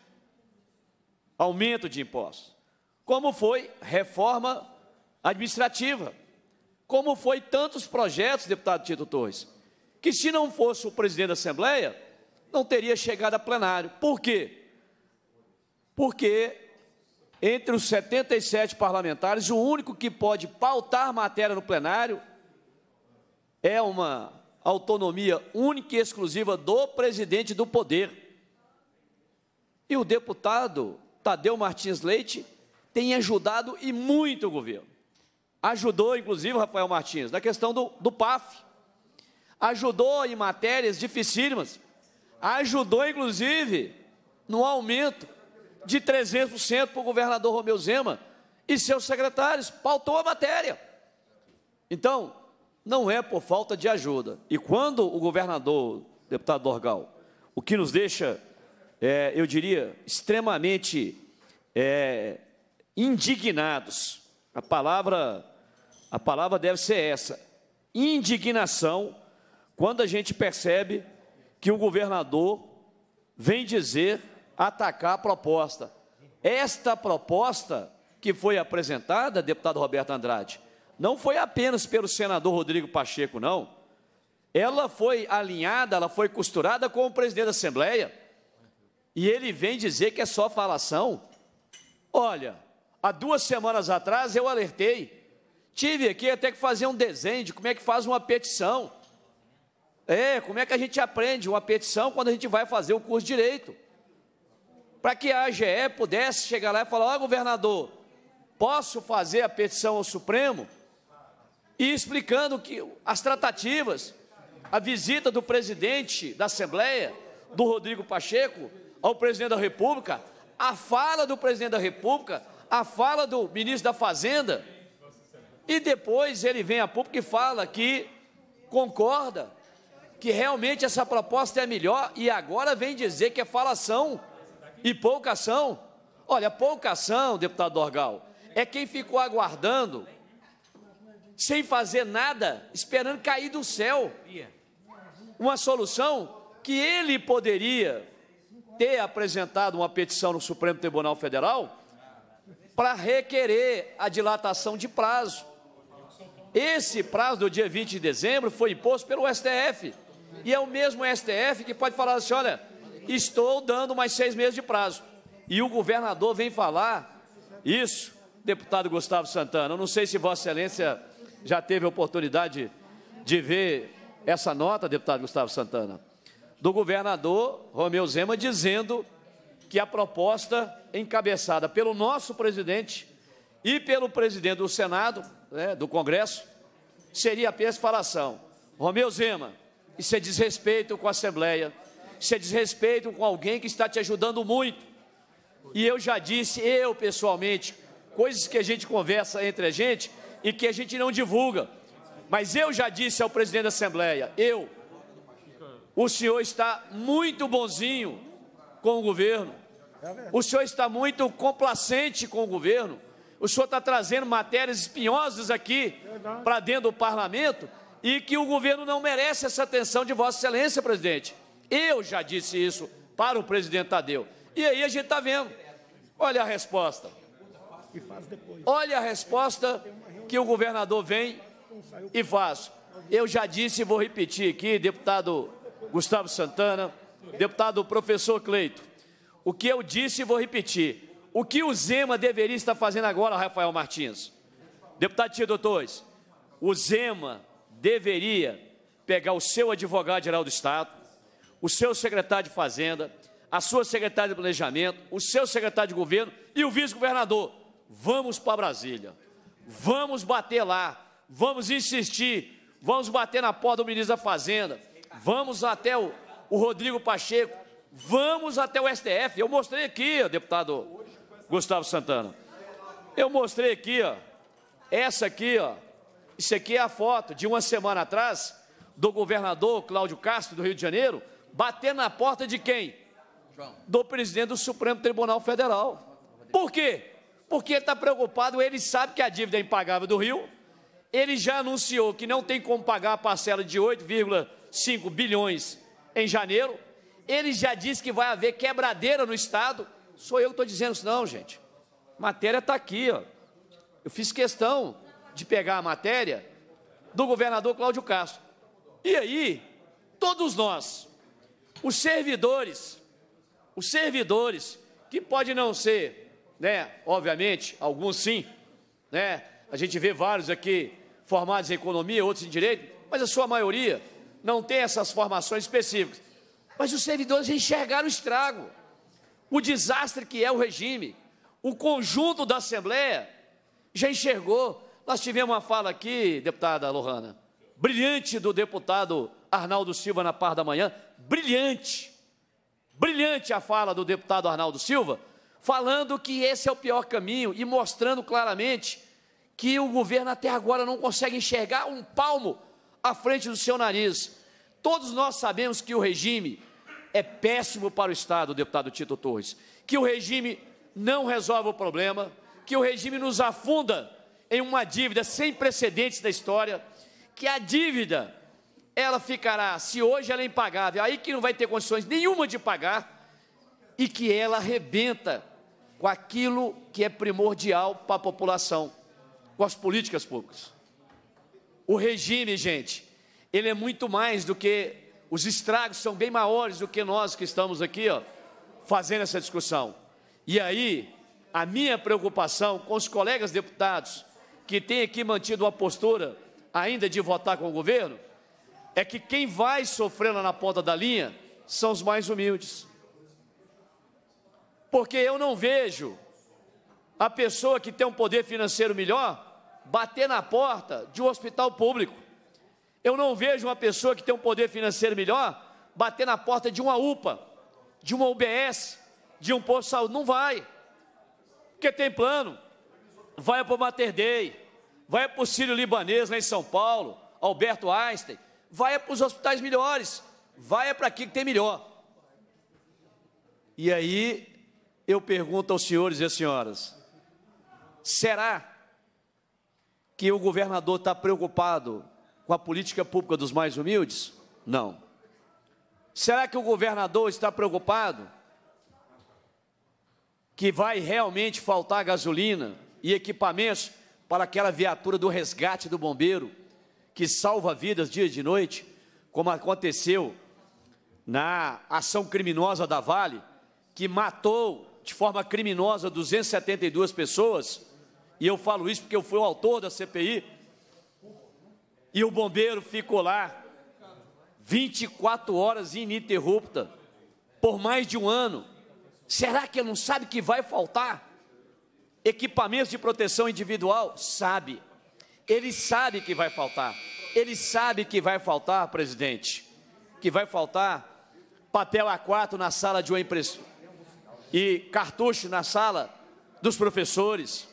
Aumento de impostos. Como foi reforma administrativa. Como foi tantos projetos, deputado Tito Torres, que se não fosse o presidente da Assembleia, não teria chegado a plenário. Por quê? Porque entre os 77 parlamentares, o único que pode pautar matéria no plenário é uma autonomia única e exclusiva do presidente do poder. E o deputado Tadeu Martins Leite tem ajudado e muito o governo. Ajudou, inclusive, Rafael Martins, na questão do, do PAF. Ajudou em matérias dificílimas. Ajudou, inclusive, no aumento de 300% para o governador Romeu Zema e seus secretários. Pautou a matéria. Então, não é por falta de ajuda. E quando o governador, deputado Dorgal, o que nos deixa, é, eu diria, extremamente é, indignados, a palavra, a palavra deve ser essa, indignação, quando a gente percebe que o governador vem dizer atacar a proposta. Esta proposta que foi apresentada, deputado Roberto Andrade, não foi apenas pelo senador Rodrigo Pacheco, não. Ela foi alinhada, ela foi costurada com o presidente da Assembleia. E ele vem dizer que é só falação. Olha, há duas semanas atrás eu alertei. Tive aqui até que fazer um desenho de como é que faz uma petição. É, como é que a gente aprende uma petição quando a gente vai fazer o curso de direito? para que a AGE pudesse chegar lá e falar: ó, governador, posso fazer a petição ao Supremo? E explicando que as tratativas, a visita do presidente da Assembleia, do Rodrigo Pacheco, ao presidente da República, a fala do presidente da República, a fala do ministro da Fazenda, e depois ele vem a público e fala que concorda que realmente essa proposta é melhor e agora vem dizer que é falação e pouca ação. Olha, pouca ação, deputado Dorgal, é quem ficou aguardando, sem fazer nada, esperando cair do céu. Uma solução que ele poderia ter apresentado uma petição no Supremo Tribunal Federal para requerer a dilatação de prazo. Esse prazo do dia 20 de dezembro foi imposto pelo STF. E é o mesmo STF que pode falar assim: olha, estou dando mais seis meses de prazo. E o governador vem falar isso, deputado Gustavo Santana. Eu não sei se Vossa Excelência já teve a oportunidade de ver essa nota, deputado Gustavo Santana, do governador Romeu Zema dizendo que a proposta encabeçada pelo nosso presidente e pelo presidente do Senado, né, do Congresso, seria apenas falação. Romeu Zema, isso é desrespeito com a Assembleia, se é desrespeito com alguém que está te ajudando muito. E eu já disse, eu pessoalmente, coisas que a gente conversa entre a gente e que a gente não divulga. Mas eu já disse ao presidente da Assembleia, eu, o senhor está muito bonzinho com o governo. O senhor está muito complacente com o governo. O senhor está trazendo matérias espinhosas aqui para dentro do parlamento e que o governo não merece essa atenção de Vossa Excelência, presidente. Eu já disse isso para o presidente Tadeu. E aí a gente está vendo. Olha a resposta. Olha a resposta que o governador vem e faz. Eu já disse e vou repetir aqui, deputado Gustavo Santana, deputado professor Cleito. O que eu disse e vou repetir. O que o Zema deveria estar fazendo agora, Rafael Martins? Deputado Tio Doutores, o Zema deveria pegar o seu advogado-geral do Estado, o seu secretário de Fazenda, a sua secretária de Planejamento, o seu secretário de Governo e o vice-governador. Vamos para Brasília, vamos bater lá, vamos insistir, vamos bater na porta do ministro da Fazenda, vamos até o, o Rodrigo Pacheco, vamos até o STF. Eu mostrei aqui, deputado Gustavo Santana. Eu mostrei aqui, ó, essa aqui, ó, isso aqui é a foto de uma semana atrás do governador Cláudio Castro do Rio de Janeiro, bater na porta de quem? Do presidente do Supremo Tribunal Federal. Por quê? Porque ele está preocupado, ele sabe que a dívida é impagável do Rio, ele já anunciou que não tem como pagar a parcela de 8,5 bilhões em janeiro, ele já disse que vai haver quebradeira no Estado. Sou eu que estou dizendo isso, não, gente. A matéria está aqui, ó. Eu fiz questão de pegar a matéria do governador Cláudio Castro. E aí, todos nós, os servidores, os servidores, que pode não ser, né, obviamente, alguns sim, né? A gente vê vários aqui formados em economia, outros em direito, mas a sua maioria não tem essas formações específicas. Mas os servidores enxergaram o estrago, o desastre que é o regime. O conjunto da Assembleia já enxergou. Nós tivemos uma fala aqui, deputada Lohana, brilhante do deputado Arnaldo Silva na par da manhã, brilhante, brilhante a fala do deputado Arnaldo Silva, falando que esse é o pior caminho e mostrando claramente que o governo até agora não consegue enxergar um palmo à frente do seu nariz. Todos nós sabemos que o regime é péssimo para o Estado, deputado Tito Torres, que o regime não resolve o problema, que o regime nos afunda em uma dívida sem precedentes da história, que a dívida ela ficará, se hoje ela é impagável, aí que não vai ter condições nenhuma de pagar, e que ela arrebenta com aquilo que é primordial para a população, com as políticas públicas. O regime, gente, ele é muito mais do que os estragos são bem maiores do que nós que estamos aqui, ó, fazendo essa discussão. E aí, a minha preocupação com os colegas deputados que têm aqui mantido uma postura ainda de votar com o governo é que quem vai sofrendo na ponta da linha são os mais humildes. Porque eu não vejo a pessoa que tem um poder financeiro melhor bater na porta de um hospital público. Eu não vejo uma pessoa que tem um poder financeiro melhor bater na porta de uma UPA, de uma UBS, de um posto de saúde. Não vai. Porque tem plano. Vai para o Mater Dei, vai para o Sírio Libanês, lá em São Paulo, Alberto Einstein, vai para os hospitais melhores, vai é para aqui que tem melhor. E aí eu pergunto aos senhores e às senhoras: será que o governador está preocupado com a política pública dos mais humildes? Não. Será que o governador está preocupado que vai realmente faltar gasolina e equipamentos para aquela viatura do resgate do bombeiro que salva vidas dia e de noite, como aconteceu na ação criminosa da Vale, que matou de forma criminosa 272 pessoas, e eu falo isso porque eu fui o autor da CPI, e o bombeiro ficou lá 24 horas ininterrupta, por mais de um ano. Será que ele não sabe que vai faltar equipamentos de proteção individual? Sabe. Ele sabe que vai faltar. Ele sabe que vai faltar, presidente, que vai faltar papel A4 na sala de uma impressora e cartucho na sala dos professores,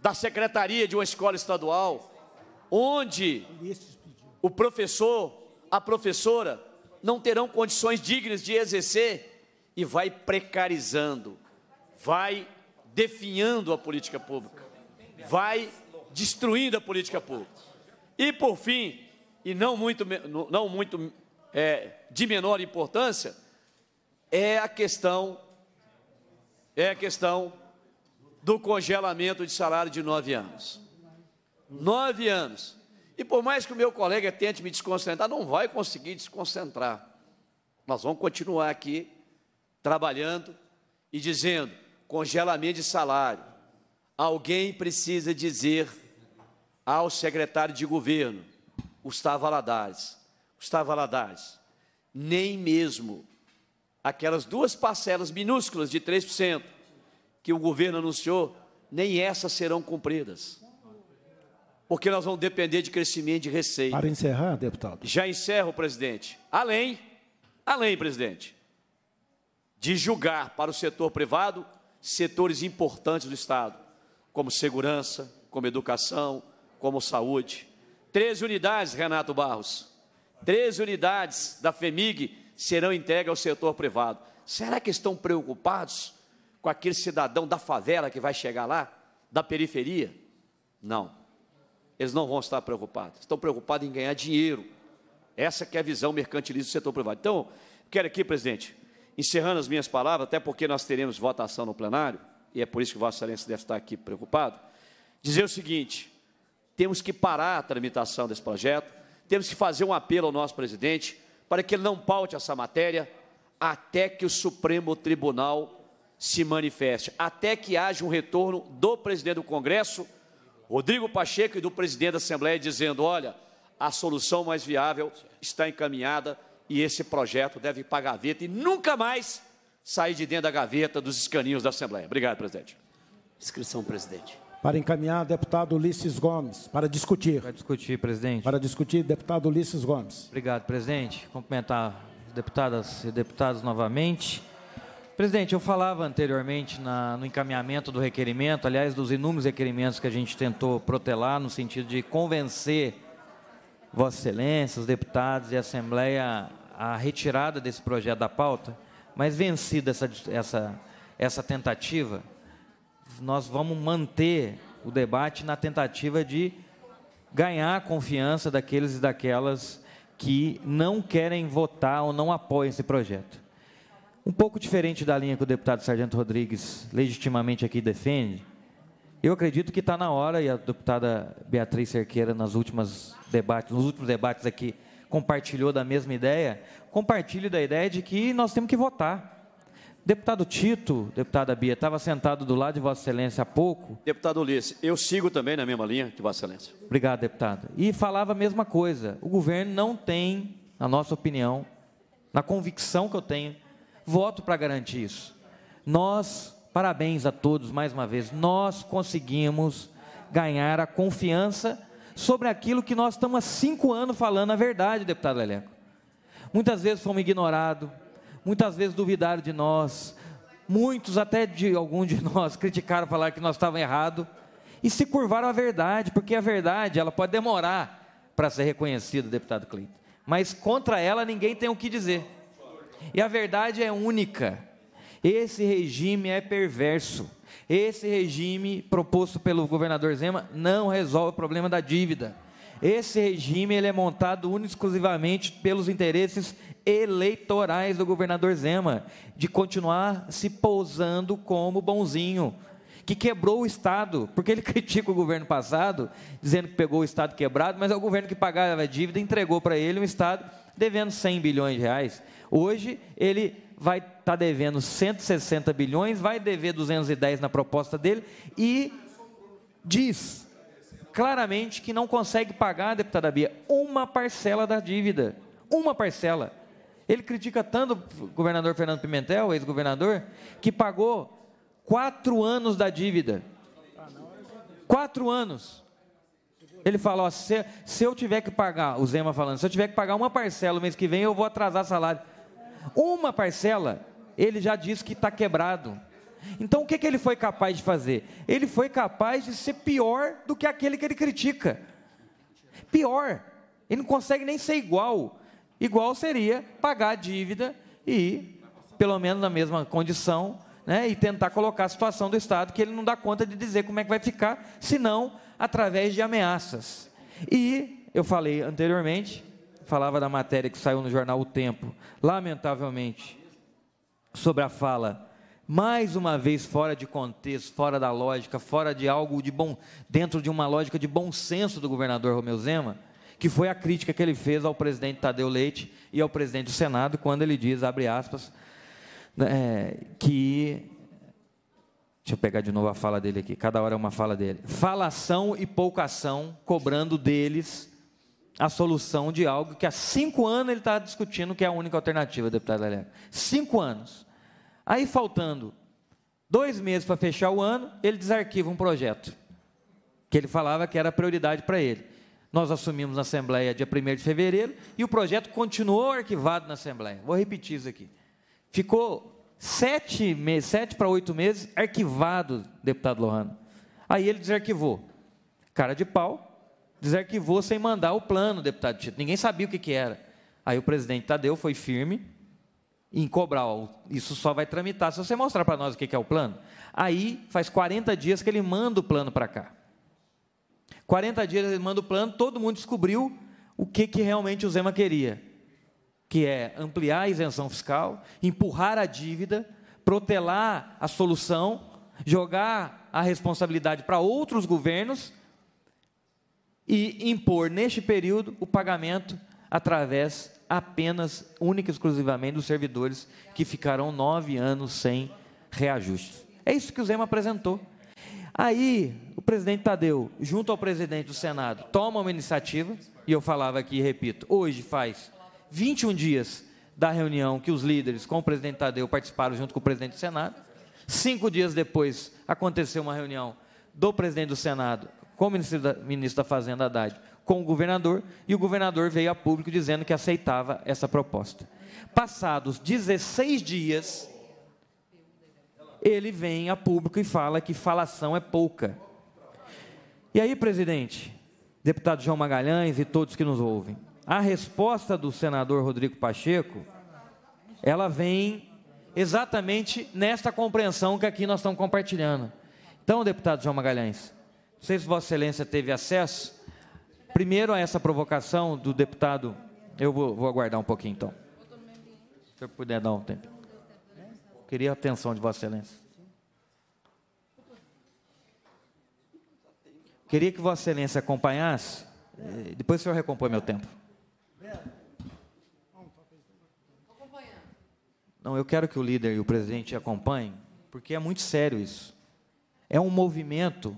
da secretaria de uma escola estadual, onde o professor, a professora não terão condições dignas de exercer e vai precarizando, vai definhando a política pública, vai destruindo a política pública. E, por fim, e não muito, não muito é, de menor importância, é a questão é a questão do congelamento de salário de nove anos. Nove anos. E por mais que o meu colega tente me desconcentrar, não vai conseguir desconcentrar. Nós vamos continuar aqui trabalhando e dizendo: congelamento de salário. Alguém precisa dizer ao secretário de governo, Gustavo Aladares. Gustavo Aladares, nem mesmo aquelas duas parcelas minúsculas de 3% que o governo anunciou, nem essas serão cumpridas. Porque nós vamos depender de crescimento de receita. Para encerrar, deputado. Já encerro, presidente. Além, além, presidente, de julgar para o setor privado setores importantes do Estado, como segurança, como educação, como saúde. 13 unidades, Renato Barros. 13 unidades da FEMIG serão entregues ao setor privado. Será que estão preocupados com aquele cidadão da favela que vai chegar lá, da periferia? Não. Eles não vão estar preocupados. Estão preocupados em ganhar dinheiro. Essa que é a visão mercantilista do setor privado. Então, quero aqui, presidente, encerrando as minhas palavras, até porque nós teremos votação no plenário, e é por isso que Vossa Excelência deve estar aqui preocupado, dizer o seguinte: temos que parar a tramitação desse projeto, temos que fazer um apelo ao nosso presidente para que ele não paute essa matéria até que o Supremo Tribunal se manifeste, até que haja um retorno do presidente do Congresso, Rodrigo Pacheco, e do presidente da Assembleia, dizendo: olha, a solução mais viável está encaminhada e esse projeto deve ir para a gaveta e nunca mais sair de dentro da gaveta dos escaninhos da Assembleia. Obrigado, presidente. Inscrição, presidente. Para encaminhar, deputado Ulisses Gomes. Para discutir. Para discutir, presidente. Para discutir, deputado Ulisses Gomes. Obrigado, presidente. Cumprimentar deputadas e deputados novamente. Presidente, eu falava anteriormente na, no encaminhamento do requerimento, aliás, dos inúmeros requerimentos que a gente tentou protelar, no sentido de convencer Vossa Excelência, os deputados e a Assembleia a retirada desse projeto da pauta, mas vencida essa, essa, essa tentativa, nós vamos manter o debate na tentativa de ganhar a confiança daqueles e daquelas que não querem votar ou não apoiam esse projeto. Um pouco diferente da linha que o deputado Sargento Rodrigues legitimamente aqui defende, eu acredito que está na hora, e a deputada Beatriz Cerqueira, nas últimas debates, nos últimos debates aqui, compartilhou da mesma ideia, compartilhe da ideia de que nós temos que votar. Deputado Tito, deputada Bia, estava sentado do lado de Vossa Excelência há pouco. Deputado Ulisses, eu sigo também na mesma linha de Vossa Excelência. Obrigado, deputado. E falava a mesma coisa. O governo não tem, na nossa opinião, na convicção que eu tenho, voto para garantir isso. Nós, parabéns a todos mais uma vez, nós conseguimos ganhar a confiança sobre aquilo que nós estamos há cinco anos falando a verdade, deputado Leleco. Muitas vezes fomos ignorados, muitas vezes duvidaram de nós, muitos até de algum de nós criticaram, falaram que nós estávamos errados e se curvaram à verdade, porque a verdade ela pode demorar para ser reconhecida, deputado Cleiton, mas contra ela ninguém tem o que dizer. E a verdade é única. Esse regime é perverso. Esse regime proposto pelo governador Zema não resolve o problema da dívida. Esse regime ele é montado única exclusivamente pelos interesses eleitorais do governador Zema, de continuar se pousando como bonzinho, que quebrou o Estado, porque ele critica o governo passado, dizendo que pegou o Estado quebrado, mas é o governo que pagava a dívida entregou para ele um Estado devendo 100 bilhões de reais. Hoje, ele vai estar tá devendo 160 bilhões, vai dever 210 na proposta dele e diz claramente que não consegue pagar, deputada Bia, uma parcela da dívida. Uma parcela. Ele critica tanto o governador Fernando Pimentel, ex-governador, que pagou quatro anos da dívida. Quatro anos. Ele fala: se, se eu tiver que pagar, o Zema falando, se eu tiver que pagar uma parcela o mês que vem, eu vou atrasar salário. Uma parcela, ele já diz que está quebrado. Então o que, que ele foi capaz de fazer? Ele foi capaz de ser pior do que aquele que ele critica. Pior. Ele não consegue nem ser igual igual seria pagar a dívida e, pelo menos na mesma condição, né, e tentar colocar a situação do Estado, que ele não dá conta de dizer como é que vai ficar, senão através de ameaças. E, eu falei anteriormente, falava da matéria que saiu no jornal O Tempo, lamentavelmente, sobre a fala, mais uma vez fora de contexto, fora da lógica, fora de algo de bom, dentro de uma lógica de bom senso do governador Romeu Zema, que foi a crítica que ele fez ao presidente Tadeu Leite e ao presidente do Senado, quando ele diz, abre aspas, né, é, que. Deixa eu pegar de novo a fala dele aqui, cada hora é uma fala dele. Falação e pouca ação, cobrando deles a solução de algo que há cinco anos ele está discutindo que é a única alternativa, deputado Leleco. Cinco anos. Aí, faltando dois meses para fechar o ano, ele desarquiva um projeto que ele falava que era prioridade para ele nós assumimos na Assembleia dia 1 de fevereiro e o projeto continuou arquivado na Assembleia. Vou repetir isso aqui. Ficou sete, meses, sete para oito meses arquivado, deputado Lohano. Aí ele desarquivou. Cara de pau, desarquivou sem mandar o plano, deputado Tito. Ninguém sabia o que, que era. Aí o presidente Tadeu foi firme em cobrar. Ó, isso só vai tramitar se você mostrar para nós o que, que é o plano. Aí faz 40 dias que ele manda o plano para cá. 40 dias ele manda o plano, todo mundo descobriu o que, que realmente o Zema queria, que é ampliar a isenção fiscal, empurrar a dívida, protelar a solução, jogar a responsabilidade para outros governos e impor neste período o pagamento através apenas, única e exclusivamente, dos servidores que ficarão nove anos sem reajuste. É isso que o Zema apresentou. Aí, o presidente Tadeu, junto ao presidente do Senado, toma uma iniciativa, e eu falava aqui e repito, hoje faz 21 dias da reunião que os líderes com o presidente Tadeu participaram junto com o presidente do Senado. Cinco dias depois, aconteceu uma reunião do presidente do Senado com o ministro da, ministro da Fazenda Haddad, com o governador, e o governador veio a público dizendo que aceitava essa proposta. Passados 16 dias, ele vem a público e fala que falação é pouca. E aí, presidente, deputado João Magalhães e todos que nos ouvem, a resposta do senador Rodrigo Pacheco, ela vem exatamente nesta compreensão que aqui nós estamos compartilhando. Então, deputado João Magalhães, não sei se Vossa Excelência teve acesso, primeiro a essa provocação do deputado, eu vou, vou aguardar um pouquinho então. Se eu puder dar um tempo. Queria a atenção de Vossa Excelência. Queria que Vossa Excelência acompanhasse. Eh, depois o senhor recompõe meu tempo. Não, eu quero que o líder e o presidente acompanhem, porque é muito sério isso. É um movimento.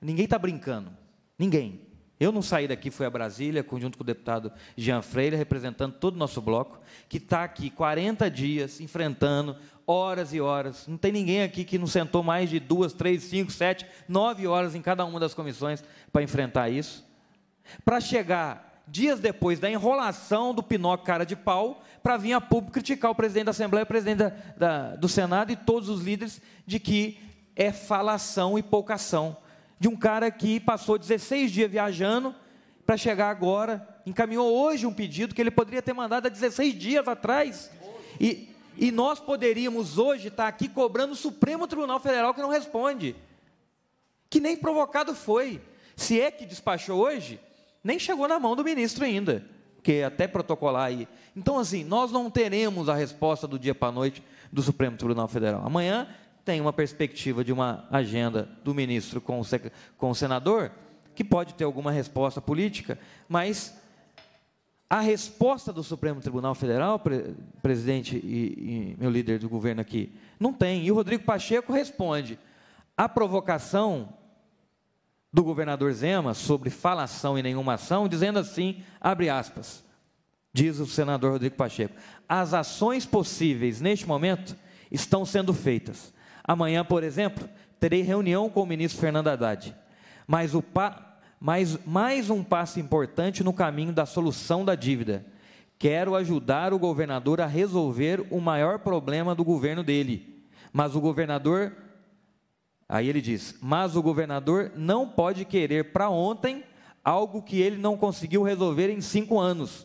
Ninguém está brincando. Ninguém. Eu não saí daqui, fui a Brasília, junto com o deputado Jean Freire, representando todo o nosso bloco, que está aqui 40 dias enfrentando horas e horas. Não tem ninguém aqui que não sentou mais de duas, três, cinco, sete, nove horas em cada uma das comissões para enfrentar isso. Para chegar dias depois da enrolação do Pinóquio cara de pau, para vir a público criticar o presidente da Assembleia, o presidente da, da, do Senado e todos os líderes de que é falação e ação. De um cara que passou 16 dias viajando para chegar agora, encaminhou hoje um pedido que ele poderia ter mandado há 16 dias atrás. E e nós poderíamos hoje estar aqui cobrando o Supremo Tribunal Federal que não responde. Que nem provocado foi. Se é que despachou hoje, nem chegou na mão do ministro ainda. Porque é até protocolar aí. Então, assim, nós não teremos a resposta do dia para a noite do Supremo Tribunal Federal. Amanhã tem uma perspectiva de uma agenda do ministro com o, com o senador, que pode ter alguma resposta política, mas a resposta do Supremo Tribunal Federal, pre presidente e, e meu líder do governo aqui, não tem. E o Rodrigo Pacheco responde: a provocação do governador Zema sobre falação e nenhuma ação, dizendo assim, abre aspas, diz o senador Rodrigo Pacheco, as ações possíveis neste momento estão sendo feitas. Amanhã, por exemplo, terei reunião com o ministro Fernando Haddad, mas o, pa mais, mais um passo importante no caminho da solução da dívida. Quero ajudar o governador a resolver o maior problema do governo dele. Mas o governador. Aí ele diz: Mas o governador não pode querer para ontem algo que ele não conseguiu resolver em cinco anos.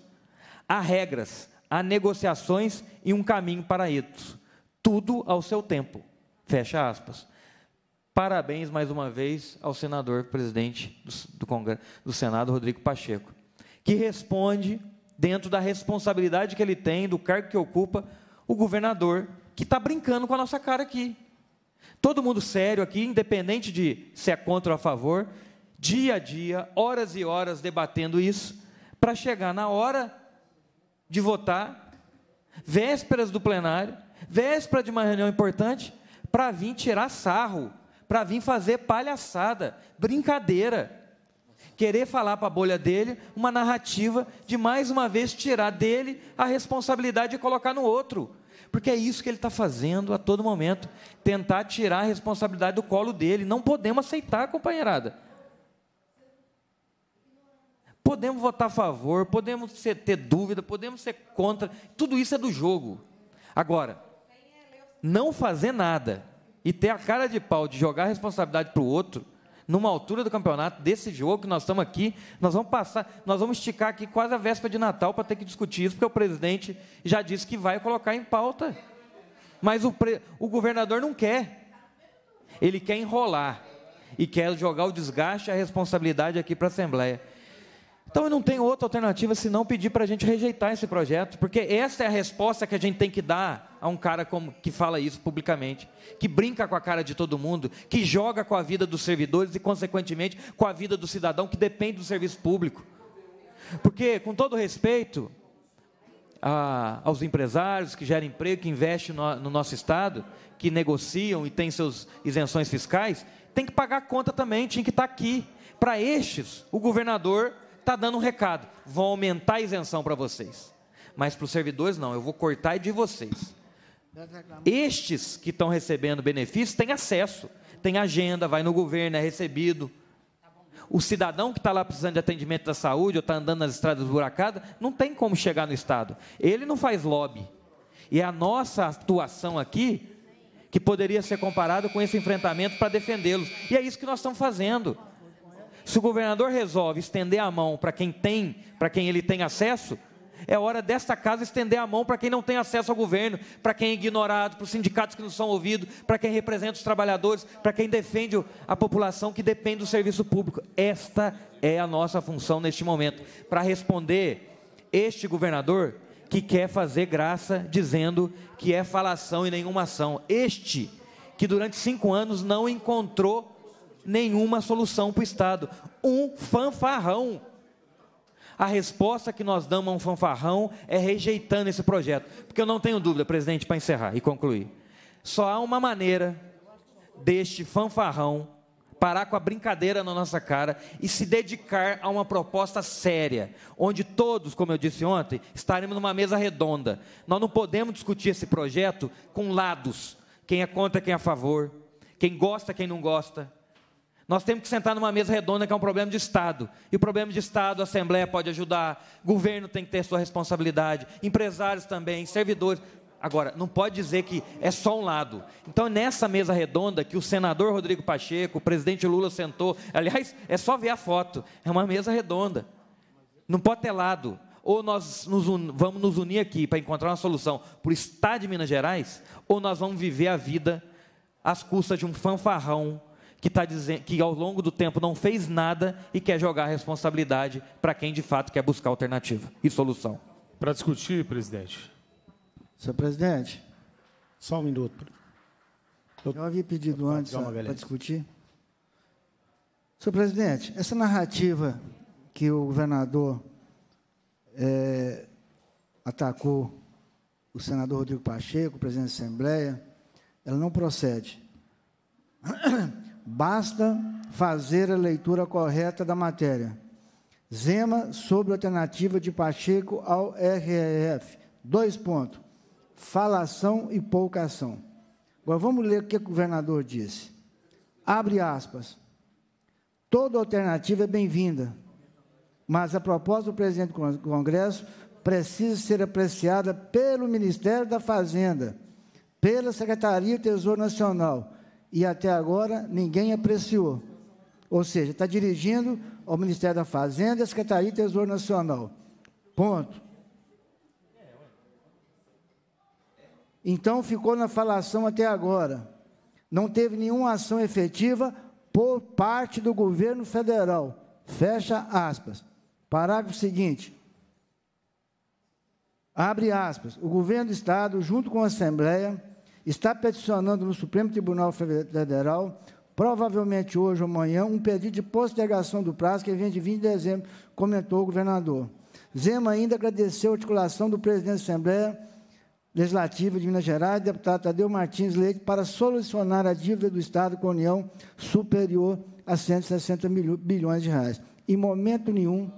Há regras, há negociações e um caminho para isso. Tudo ao seu tempo. Fecha aspas. Parabéns mais uma vez ao senador presidente do, do, do Senado, Rodrigo Pacheco, que responde dentro da responsabilidade que ele tem, do cargo que ocupa, o governador, que está brincando com a nossa cara aqui. Todo mundo sério aqui, independente de se é contra ou a favor, dia a dia, horas e horas debatendo isso, para chegar na hora de votar, vésperas do plenário, véspera de uma reunião importante, para vir tirar sarro para vir fazer palhaçada, brincadeira. Querer falar para a bolha dele uma narrativa de mais uma vez tirar dele a responsabilidade e colocar no outro. Porque é isso que ele está fazendo a todo momento. Tentar tirar a responsabilidade do colo dele. Não podemos aceitar, companheirada. Podemos votar a favor, podemos ter dúvida, podemos ser contra. Tudo isso é do jogo. Agora, não fazer nada e ter a cara de pau de jogar a responsabilidade para o outro, numa altura do campeonato, desse jogo que nós estamos aqui, nós vamos passar, nós vamos esticar aqui quase a véspera de Natal para ter que discutir isso, porque o presidente já disse que vai colocar em pauta. Mas o, pre, o governador não quer. Ele quer enrolar e quer jogar o desgaste e a responsabilidade aqui para a Assembleia. Então eu não tenho outra alternativa senão pedir para a gente rejeitar esse projeto, porque essa é a resposta que a gente tem que dar a um cara como, que fala isso publicamente, que brinca com a cara de todo mundo, que joga com a vida dos servidores e, consequentemente, com a vida do cidadão que depende do serviço público. Porque, com todo respeito a, aos empresários que geram emprego, que investem no, no nosso Estado, que negociam e têm suas isenções fiscais, tem que pagar a conta também, tinha que estar aqui. Para estes, o governador está dando um recado: vão aumentar a isenção para vocês. Mas para os servidores, não, eu vou cortar de vocês. Estes que estão recebendo benefícios têm acesso, tem agenda, vai no governo, é recebido. O cidadão que está lá precisando de atendimento da saúde ou está andando nas estradas buracadas, não tem como chegar no Estado. Ele não faz lobby. E é a nossa atuação aqui, que poderia ser comparada com esse enfrentamento para defendê-los. E é isso que nós estamos fazendo. Se o governador resolve estender a mão para quem tem, para quem ele tem acesso, é hora desta casa estender a mão para quem não tem acesso ao governo, para quem é ignorado, para os sindicatos que não são ouvidos, para quem representa os trabalhadores, para quem defende a população que depende do serviço público. Esta é a nossa função neste momento, para responder este governador que quer fazer graça dizendo que é falação e nenhuma ação. Este que durante cinco anos não encontrou nenhuma solução para o Estado. Um fanfarrão a resposta que nós damos a um fanfarrão é rejeitando esse projeto. Porque eu não tenho dúvida, presidente, para encerrar e concluir. Só há uma maneira deste fanfarrão parar com a brincadeira na nossa cara e se dedicar a uma proposta séria, onde todos, como eu disse ontem, estaremos numa mesa redonda. Nós não podemos discutir esse projeto com lados, quem é contra, quem é a favor, quem gosta, quem não gosta. Nós temos que sentar numa mesa redonda que é um problema de Estado. E o problema de Estado, a Assembleia pode ajudar, governo tem que ter sua responsabilidade, empresários também, servidores. Agora, não pode dizer que é só um lado. Então, nessa mesa redonda que o senador Rodrigo Pacheco, o presidente Lula sentou, aliás, é só ver a foto, é uma mesa redonda. Não pode ter lado. Ou nós nos un... vamos nos unir aqui para encontrar uma solução para o Estado de Minas Gerais, ou nós vamos viver a vida às custas de um fanfarrão que, tá dizendo, que ao longo do tempo não fez nada e quer jogar a responsabilidade para quem de fato quer buscar alternativa e solução. Para discutir, presidente. Senhor presidente. Só um minuto. Eu, Eu havia pedido Eu antes para discutir. Senhor presidente, essa narrativa que o governador é, atacou o senador Rodrigo Pacheco, presidente da Assembleia, ela não procede. Basta fazer a leitura correta da matéria. Zema sobre a alternativa de Pacheco ao RRF. Dois pontos. Falação e pouca ação. Agora vamos ler o que o governador disse. Abre aspas. Toda alternativa é bem-vinda, mas a proposta do presidente do Congresso precisa ser apreciada pelo Ministério da Fazenda, pela Secretaria do Tesouro Nacional e até agora ninguém apreciou. Ou seja, está dirigindo ao Ministério da Fazenda, Secretaria e Tesouro Nacional. Ponto. Então ficou na falação até agora. Não teve nenhuma ação efetiva por parte do governo federal. Fecha aspas. Parágrafo seguinte. Abre aspas. O governo do Estado, junto com a Assembleia, está peticionando no Supremo Tribunal Federal, provavelmente hoje ou amanhã, um pedido de postergação do prazo que vem de 20 de dezembro, comentou o governador. Zema ainda agradeceu a articulação do presidente da Assembleia Legislativa de Minas Gerais, deputado Tadeu Martins Leite, para solucionar a dívida do Estado com a União superior a 160 bilhões de reais. Em momento nenhum,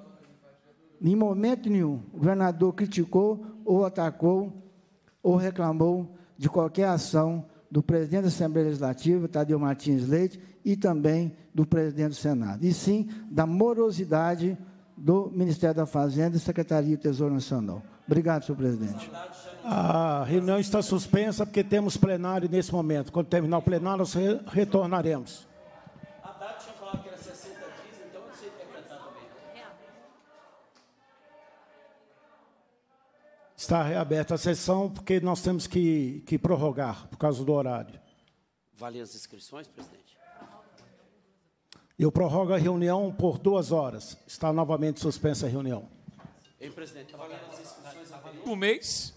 em momento nenhum, o governador criticou ou atacou ou reclamou de qualquer ação do presidente da Assembleia Legislativa, Tadeu tá, Martins Leite, e também do presidente do Senado, e sim da morosidade do Ministério da Fazenda e Secretaria do Tesouro Nacional. Obrigado, senhor presidente. A reunião está suspensa porque temos plenário nesse momento. Quando terminar o plenário, nós retornaremos. Está reaberta a sessão, porque nós temos que, que prorrogar, por causa do horário. Vale as inscrições, presidente? Eu prorrogo a reunião por duas horas. Está novamente suspensa a reunião. Ei, presidente, está valendo as inscrições mês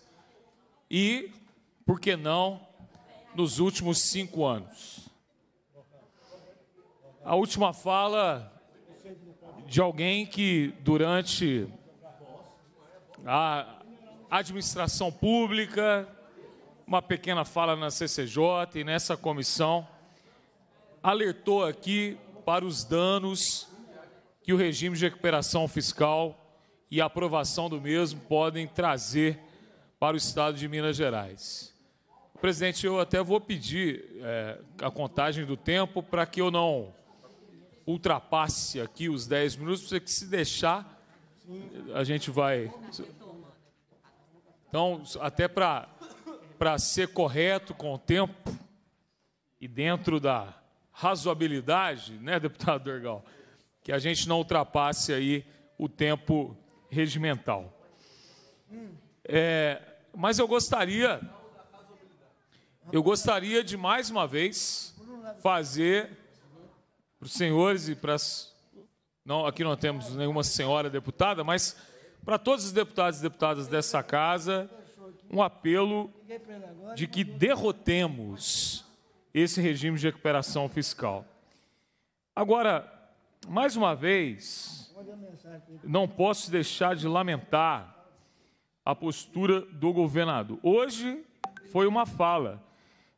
e, por que não, nos últimos cinco anos. A última fala de alguém que, durante a, administração pública, uma pequena fala na CCJ e nessa comissão, alertou aqui para os danos que o regime de recuperação fiscal e a aprovação do mesmo podem trazer para o Estado de Minas Gerais. Presidente, eu até vou pedir é, a contagem do tempo para que eu não ultrapasse aqui os 10 minutos, porque se deixar, a gente vai. Então, até para ser correto com o tempo e dentro da razoabilidade, né, deputado Dorgal, que a gente não ultrapasse aí o tempo regimental. É, mas eu gostaria, eu gostaria de mais uma vez fazer para os senhores e para as. Não, aqui não temos nenhuma senhora deputada, mas para todos os deputados e deputadas dessa casa um apelo de que derrotemos esse regime de recuperação fiscal. Agora, mais uma vez, não posso deixar de lamentar a postura do governador. Hoje foi uma fala,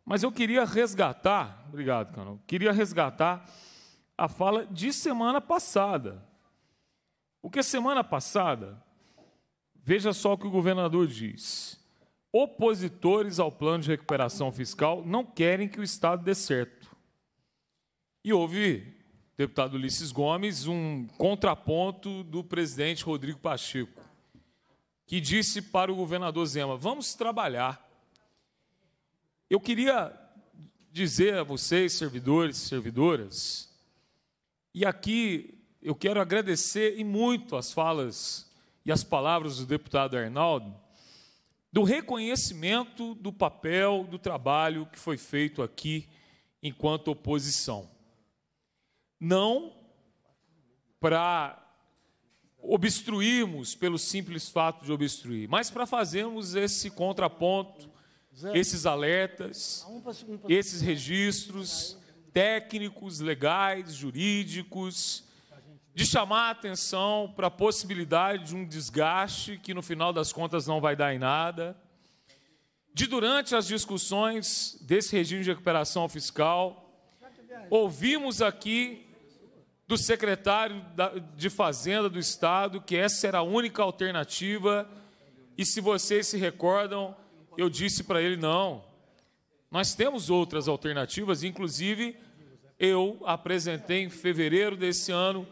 mas eu queria resgatar, obrigado, Cano, queria resgatar a fala de semana passada. Porque semana passada Veja só o que o governador diz. Opositores ao plano de recuperação fiscal não querem que o Estado dê certo. E houve, deputado Ulisses Gomes, um contraponto do presidente Rodrigo Pacheco, que disse para o governador Zema: vamos trabalhar. Eu queria dizer a vocês, servidores e servidoras, e aqui eu quero agradecer e muito as falas e as palavras do deputado Arnaldo, do reconhecimento do papel, do trabalho que foi feito aqui enquanto oposição. Não para obstruirmos pelo simples fato de obstruir, mas para fazermos esse contraponto, esses alertas, ah, esses registros técnicos, legais, jurídicos, de chamar a atenção para a possibilidade de um desgaste que no final das contas não vai dar em nada, de durante as discussões desse regime de recuperação fiscal, ouvimos aqui do secretário de Fazenda do Estado que essa era a única alternativa, e se vocês se recordam, eu disse para ele: não, nós temos outras alternativas, inclusive eu apresentei em fevereiro desse ano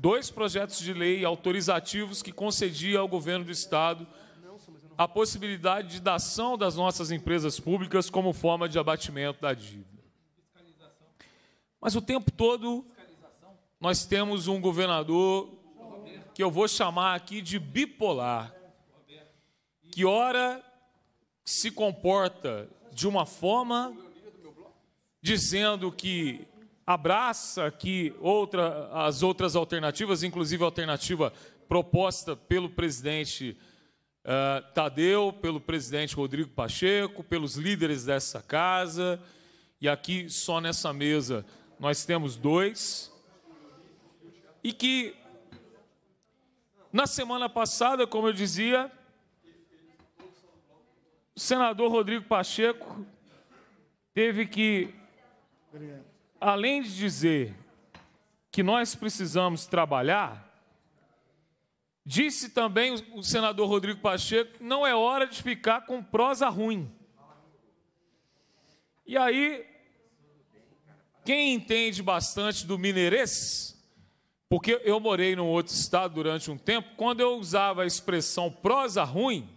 dois projetos de lei autorizativos que concedia ao governo do Estado a possibilidade de dação das nossas empresas públicas como forma de abatimento da dívida. Mas o tempo todo nós temos um governador que eu vou chamar aqui de bipolar, que ora se comporta de uma forma dizendo que abraça que outra, as outras alternativas, inclusive a alternativa proposta pelo presidente uh, Tadeu, pelo presidente Rodrigo Pacheco, pelos líderes dessa casa. E aqui, só nessa mesa, nós temos dois. E que, na semana passada, como eu dizia, o senador Rodrigo Pacheco teve que Obrigado além de dizer que nós precisamos trabalhar, disse também o senador Rodrigo Pacheco: não é hora de ficar com prosa ruim. E aí, quem entende bastante do mineirês, porque eu morei num outro estado durante um tempo, quando eu usava a expressão prosa ruim,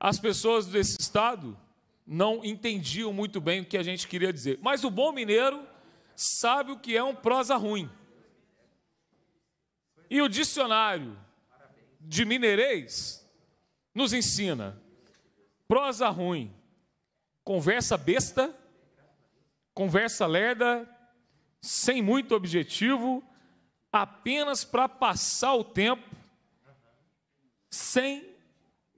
as pessoas desse estado não entendiam muito bem o que a gente queria dizer. Mas o bom mineiro sabe o que é um prosa ruim. E o dicionário de mineirês nos ensina prosa ruim, conversa besta, conversa lerda, sem muito objetivo, apenas para passar o tempo, sem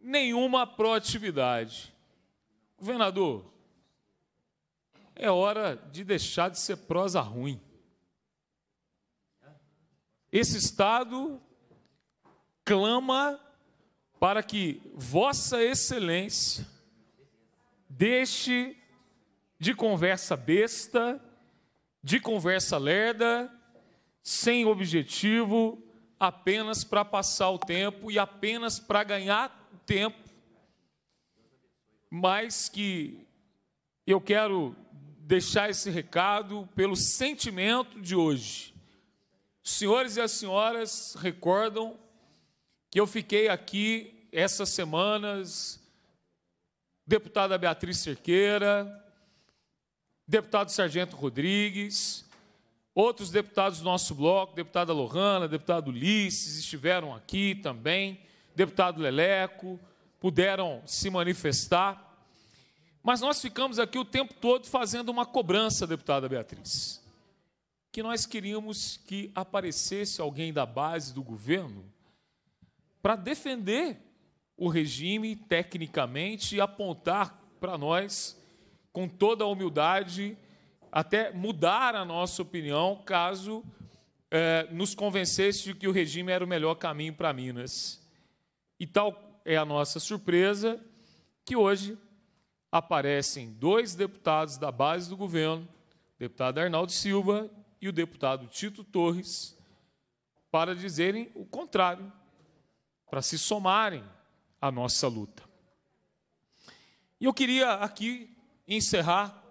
nenhuma proatividade. Governador, é hora de deixar de ser prosa ruim. Esse Estado clama para que Vossa Excelência deixe de conversa besta, de conversa lerda, sem objetivo, apenas para passar o tempo e apenas para ganhar tempo mas que eu quero deixar esse recado pelo sentimento de hoje. Os senhores e as senhoras recordam que eu fiquei aqui essas semanas, deputada Beatriz Cerqueira, deputado Sargento Rodrigues, outros deputados do nosso bloco, deputada Lohana, deputado Ulisses, estiveram aqui também, deputado Leleco, puderam se manifestar. Mas nós ficamos aqui o tempo todo fazendo uma cobrança, deputada Beatriz, que nós queríamos que aparecesse alguém da base do governo para defender o regime tecnicamente e apontar para nós, com toda a humildade, até mudar a nossa opinião caso eh, nos convencesse de que o regime era o melhor caminho para Minas. E tal é a nossa surpresa que hoje aparecem dois deputados da base do governo, o deputado Arnaldo Silva e o deputado Tito Torres, para dizerem o contrário, para se somarem à nossa luta. E eu queria aqui encerrar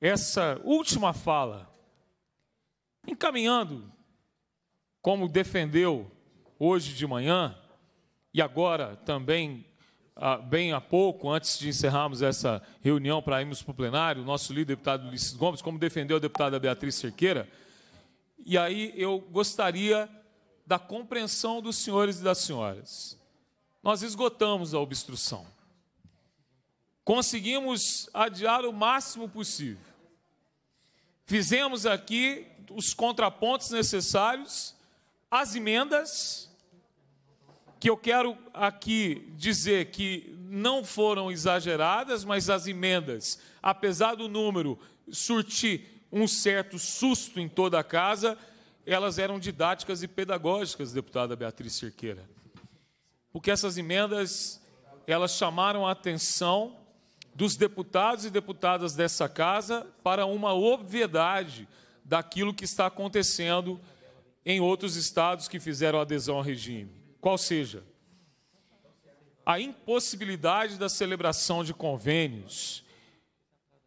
essa última fala, encaminhando, como defendeu hoje de manhã, e agora também ah, bem há pouco, antes de encerrarmos essa reunião para irmos para o plenário, o nosso líder, deputado Ulisses Gomes, como defendeu a deputada Beatriz Cerqueira. E aí eu gostaria da compreensão dos senhores e das senhoras. Nós esgotamos a obstrução. Conseguimos adiar o máximo possível. Fizemos aqui os contrapontos necessários, as emendas que eu quero aqui dizer que não foram exageradas, mas as emendas, apesar do número surtir um certo susto em toda a casa, elas eram didáticas e pedagógicas, deputada Beatriz Cerqueira. Porque essas emendas, elas chamaram a atenção dos deputados e deputadas dessa casa para uma obviedade daquilo que está acontecendo em outros estados que fizeram adesão ao regime qual seja a impossibilidade da celebração de convênios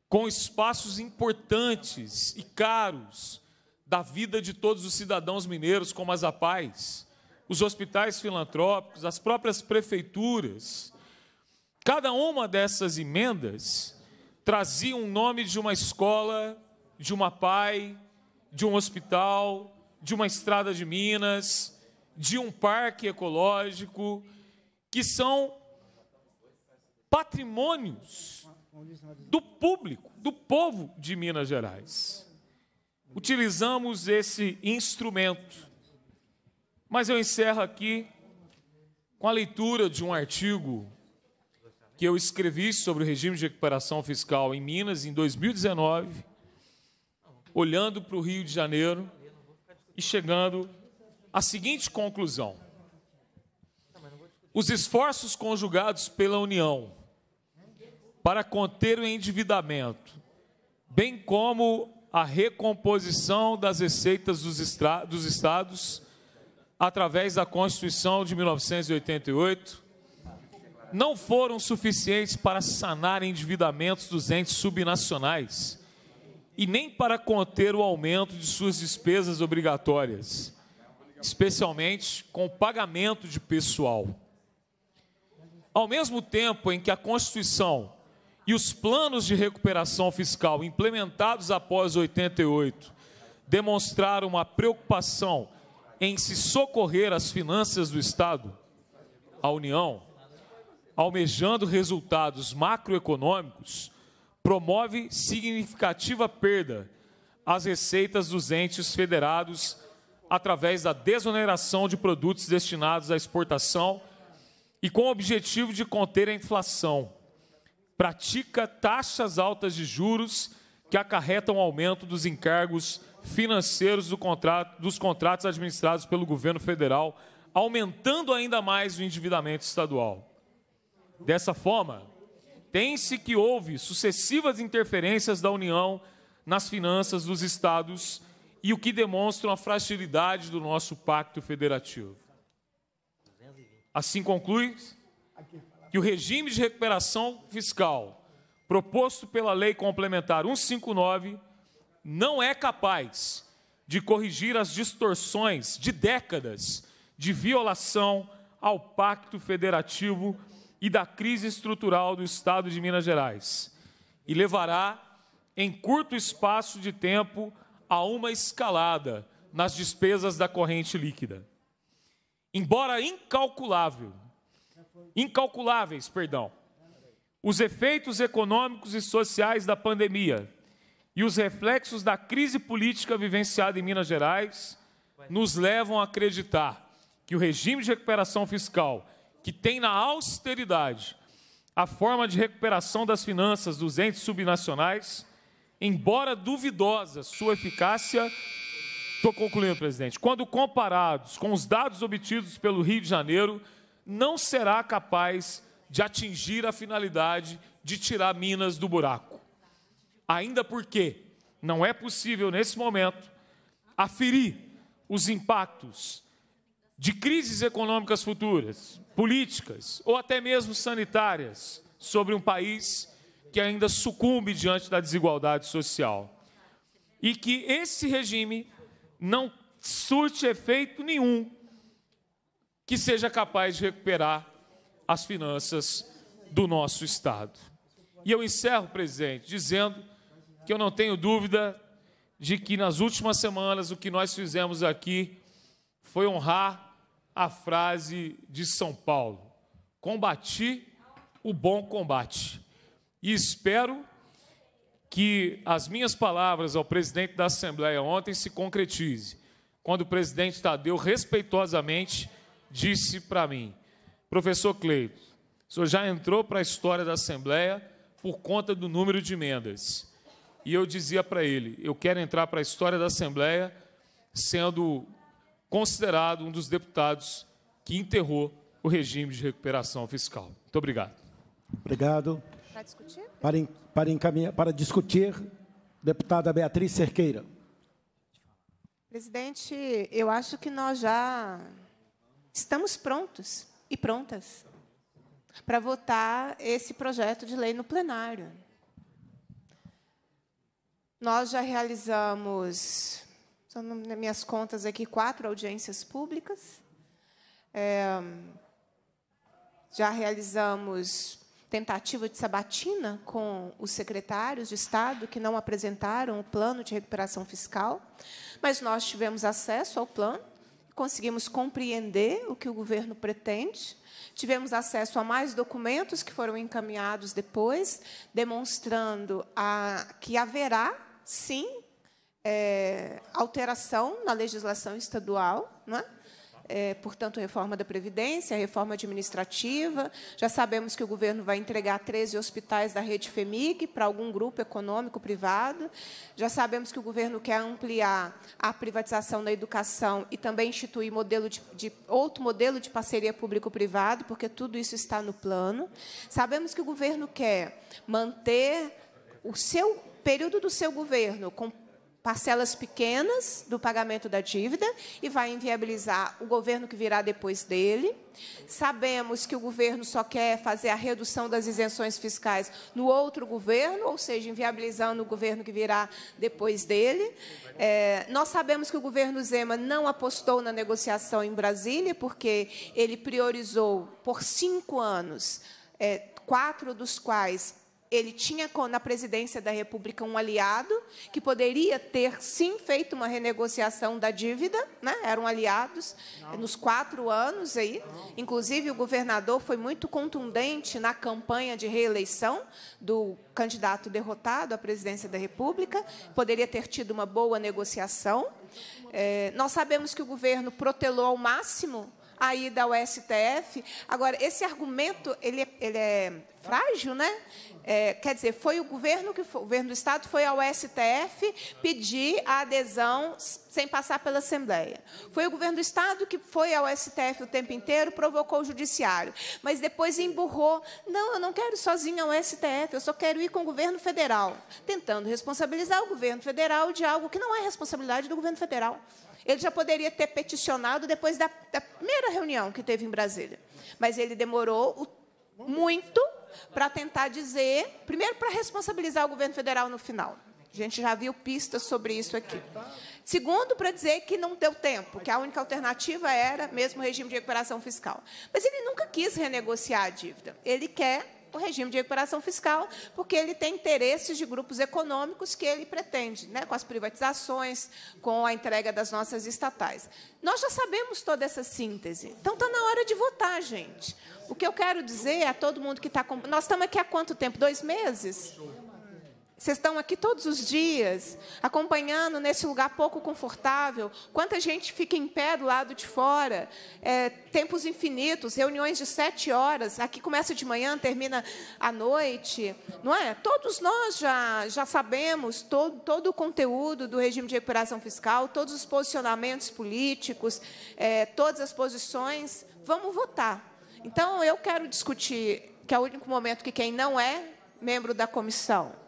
com espaços importantes e caros da vida de todos os cidadãos mineiros, como as APAES, os hospitais filantrópicos, as próprias prefeituras. Cada uma dessas emendas trazia um nome de uma escola, de uma PAI, de um hospital, de uma estrada de Minas, de um parque ecológico, que são patrimônios do público, do povo de Minas Gerais. Utilizamos esse instrumento. Mas eu encerro aqui com a leitura de um artigo que eu escrevi sobre o regime de recuperação fiscal em Minas em 2019, olhando para o Rio de Janeiro e chegando a seguinte conclusão: os esforços conjugados pela União para conter o endividamento, bem como a recomposição das receitas dos, estra... dos estados através da Constituição de 1988, não foram suficientes para sanar endividamentos dos entes subnacionais e nem para conter o aumento de suas despesas obrigatórias especialmente com o pagamento de pessoal. Ao mesmo tempo em que a Constituição e os planos de recuperação fiscal implementados após 88 demonstraram uma preocupação em se socorrer as finanças do Estado, a União, almejando resultados macroeconômicos, promove significativa perda às receitas dos entes federados através da desoneração de produtos destinados à exportação e com o objetivo de conter a inflação. Pratica taxas altas de juros que acarretam aumento dos encargos financeiros do contrato, dos contratos administrados pelo governo federal, aumentando ainda mais o endividamento estadual. Dessa forma, tem-se que houve sucessivas interferências da União nas finanças dos estados e o que demonstra a fragilidade do nosso pacto federativo. Assim conclui que o regime de recuperação fiscal proposto pela Lei Complementar 159 não é capaz de corrigir as distorções de décadas de violação ao Pacto Federativo e da crise estrutural do Estado de Minas Gerais e levará, em curto espaço de tempo, a uma escalada nas despesas da corrente líquida. Embora incalculável, incalculáveis, perdão, os efeitos econômicos e sociais da pandemia e os reflexos da crise política vivenciada em Minas Gerais nos levam a acreditar que o regime de recuperação fiscal, que tem na austeridade a forma de recuperação das finanças dos entes subnacionais, embora duvidosa sua eficácia, estou concluindo, presidente, quando comparados com os dados obtidos pelo Rio de Janeiro, não será capaz de atingir a finalidade de tirar Minas do buraco. Ainda porque não é possível, nesse momento, aferir os impactos de crises econômicas futuras, políticas ou até mesmo sanitárias sobre um país que ainda sucumbe diante da desigualdade social. E que esse regime não surte efeito nenhum que seja capaz de recuperar as finanças do nosso Estado. E eu encerro, presidente, dizendo que eu não tenho dúvida de que nas últimas semanas o que nós fizemos aqui foi honrar a frase de São Paulo: combati o bom combate. E espero que as minhas palavras ao presidente da Assembleia ontem se concretize, quando o presidente Tadeu respeitosamente disse para mim: Professor Cleito, o senhor já entrou para a história da Assembleia por conta do número de emendas. E eu dizia para ele: eu quero entrar para a história da Assembleia sendo considerado um dos deputados que enterrou o regime de recuperação fiscal. Muito obrigado. Obrigado. Para discutir? Para, para, encaminhar, para discutir, deputada Beatriz Cerqueira. Presidente, eu acho que nós já estamos prontos e prontas para votar esse projeto de lei no plenário. Nós já realizamos, são nas minhas contas aqui, quatro audiências públicas. É, já realizamos tentativa de sabatina com os secretários de Estado que não apresentaram o plano de recuperação fiscal, mas nós tivemos acesso ao plano, conseguimos compreender o que o governo pretende, tivemos acesso a mais documentos que foram encaminhados depois, demonstrando a, que haverá, sim, é, alteração na legislação estadual, não é? é, portanto, reforma da Previdência, reforma administrativa. Já sabemos que o governo vai entregar 13 hospitais da rede FEMIG para algum grupo econômico privado. Já sabemos que o governo quer ampliar a privatização da educação e também instituir modelo de, de outro modelo de parceria público-privado, porque tudo isso está no plano. Sabemos que o governo quer manter o seu período do seu governo com parcelas pequenas do pagamento da dívida e vai inviabilizar o governo que virá depois dele. Sabemos que o governo só quer fazer a redução das isenções fiscais no outro governo, ou seja, inviabilizando o governo que virá depois dele. É, nós sabemos que o governo Zema não apostou na negociação em Brasília, porque ele priorizou por cinco anos. É, quatro dos quais ele tinha na presidência da República um aliado que poderia ter sim feito uma renegociação da dívida, né? eram aliados Não. nos quatro anos aí. Não. Inclusive o governador foi muito contundente na campanha de reeleição do candidato derrotado à presidência da República. Poderia ter tido uma boa negociação. É, nós sabemos que o governo protelou ao máximo aí da STF. Agora, esse argumento ele, é, ele é frágil, né? É, quer dizer, foi o governo que foi, o governo do estado foi ao STF pedir a adesão sem passar pela Assembleia. Foi o governo do estado que foi ao STF o tempo inteiro, provocou o judiciário, mas depois emburrou. Não, eu não quero ir sozinho ao STF, eu só quero ir com o governo federal, tentando responsabilizar o governo federal de algo que não é responsabilidade do governo federal. Ele já poderia ter peticionado depois da, da primeira reunião que teve em Brasília. Mas ele demorou o, muito para tentar dizer, primeiro, para responsabilizar o governo federal no final. A gente já viu pistas sobre isso aqui. Segundo, para dizer que não deu tempo, que a única alternativa era mesmo o regime de recuperação fiscal. Mas ele nunca quis renegociar a dívida. Ele quer o regime de recuperação fiscal, porque ele tem interesses de grupos econômicos que ele pretende, né, com as privatizações, com a entrega das nossas estatais. Nós já sabemos toda essa síntese. Então está na hora de votar, gente. O que eu quero dizer a todo mundo que está. Nós estamos aqui há quanto tempo? Dois meses? Vocês estão aqui todos os dias, acompanhando nesse lugar pouco confortável. Quanta gente fica em pé do lado de fora. É, tempos infinitos, reuniões de sete horas. Aqui começa de manhã, termina à noite. Não é? Todos nós já, já sabemos todo, todo o conteúdo do regime de recuperação fiscal, todos os posicionamentos políticos, é, todas as posições. Vamos votar. Então, eu quero discutir que é o único momento que quem não é membro da comissão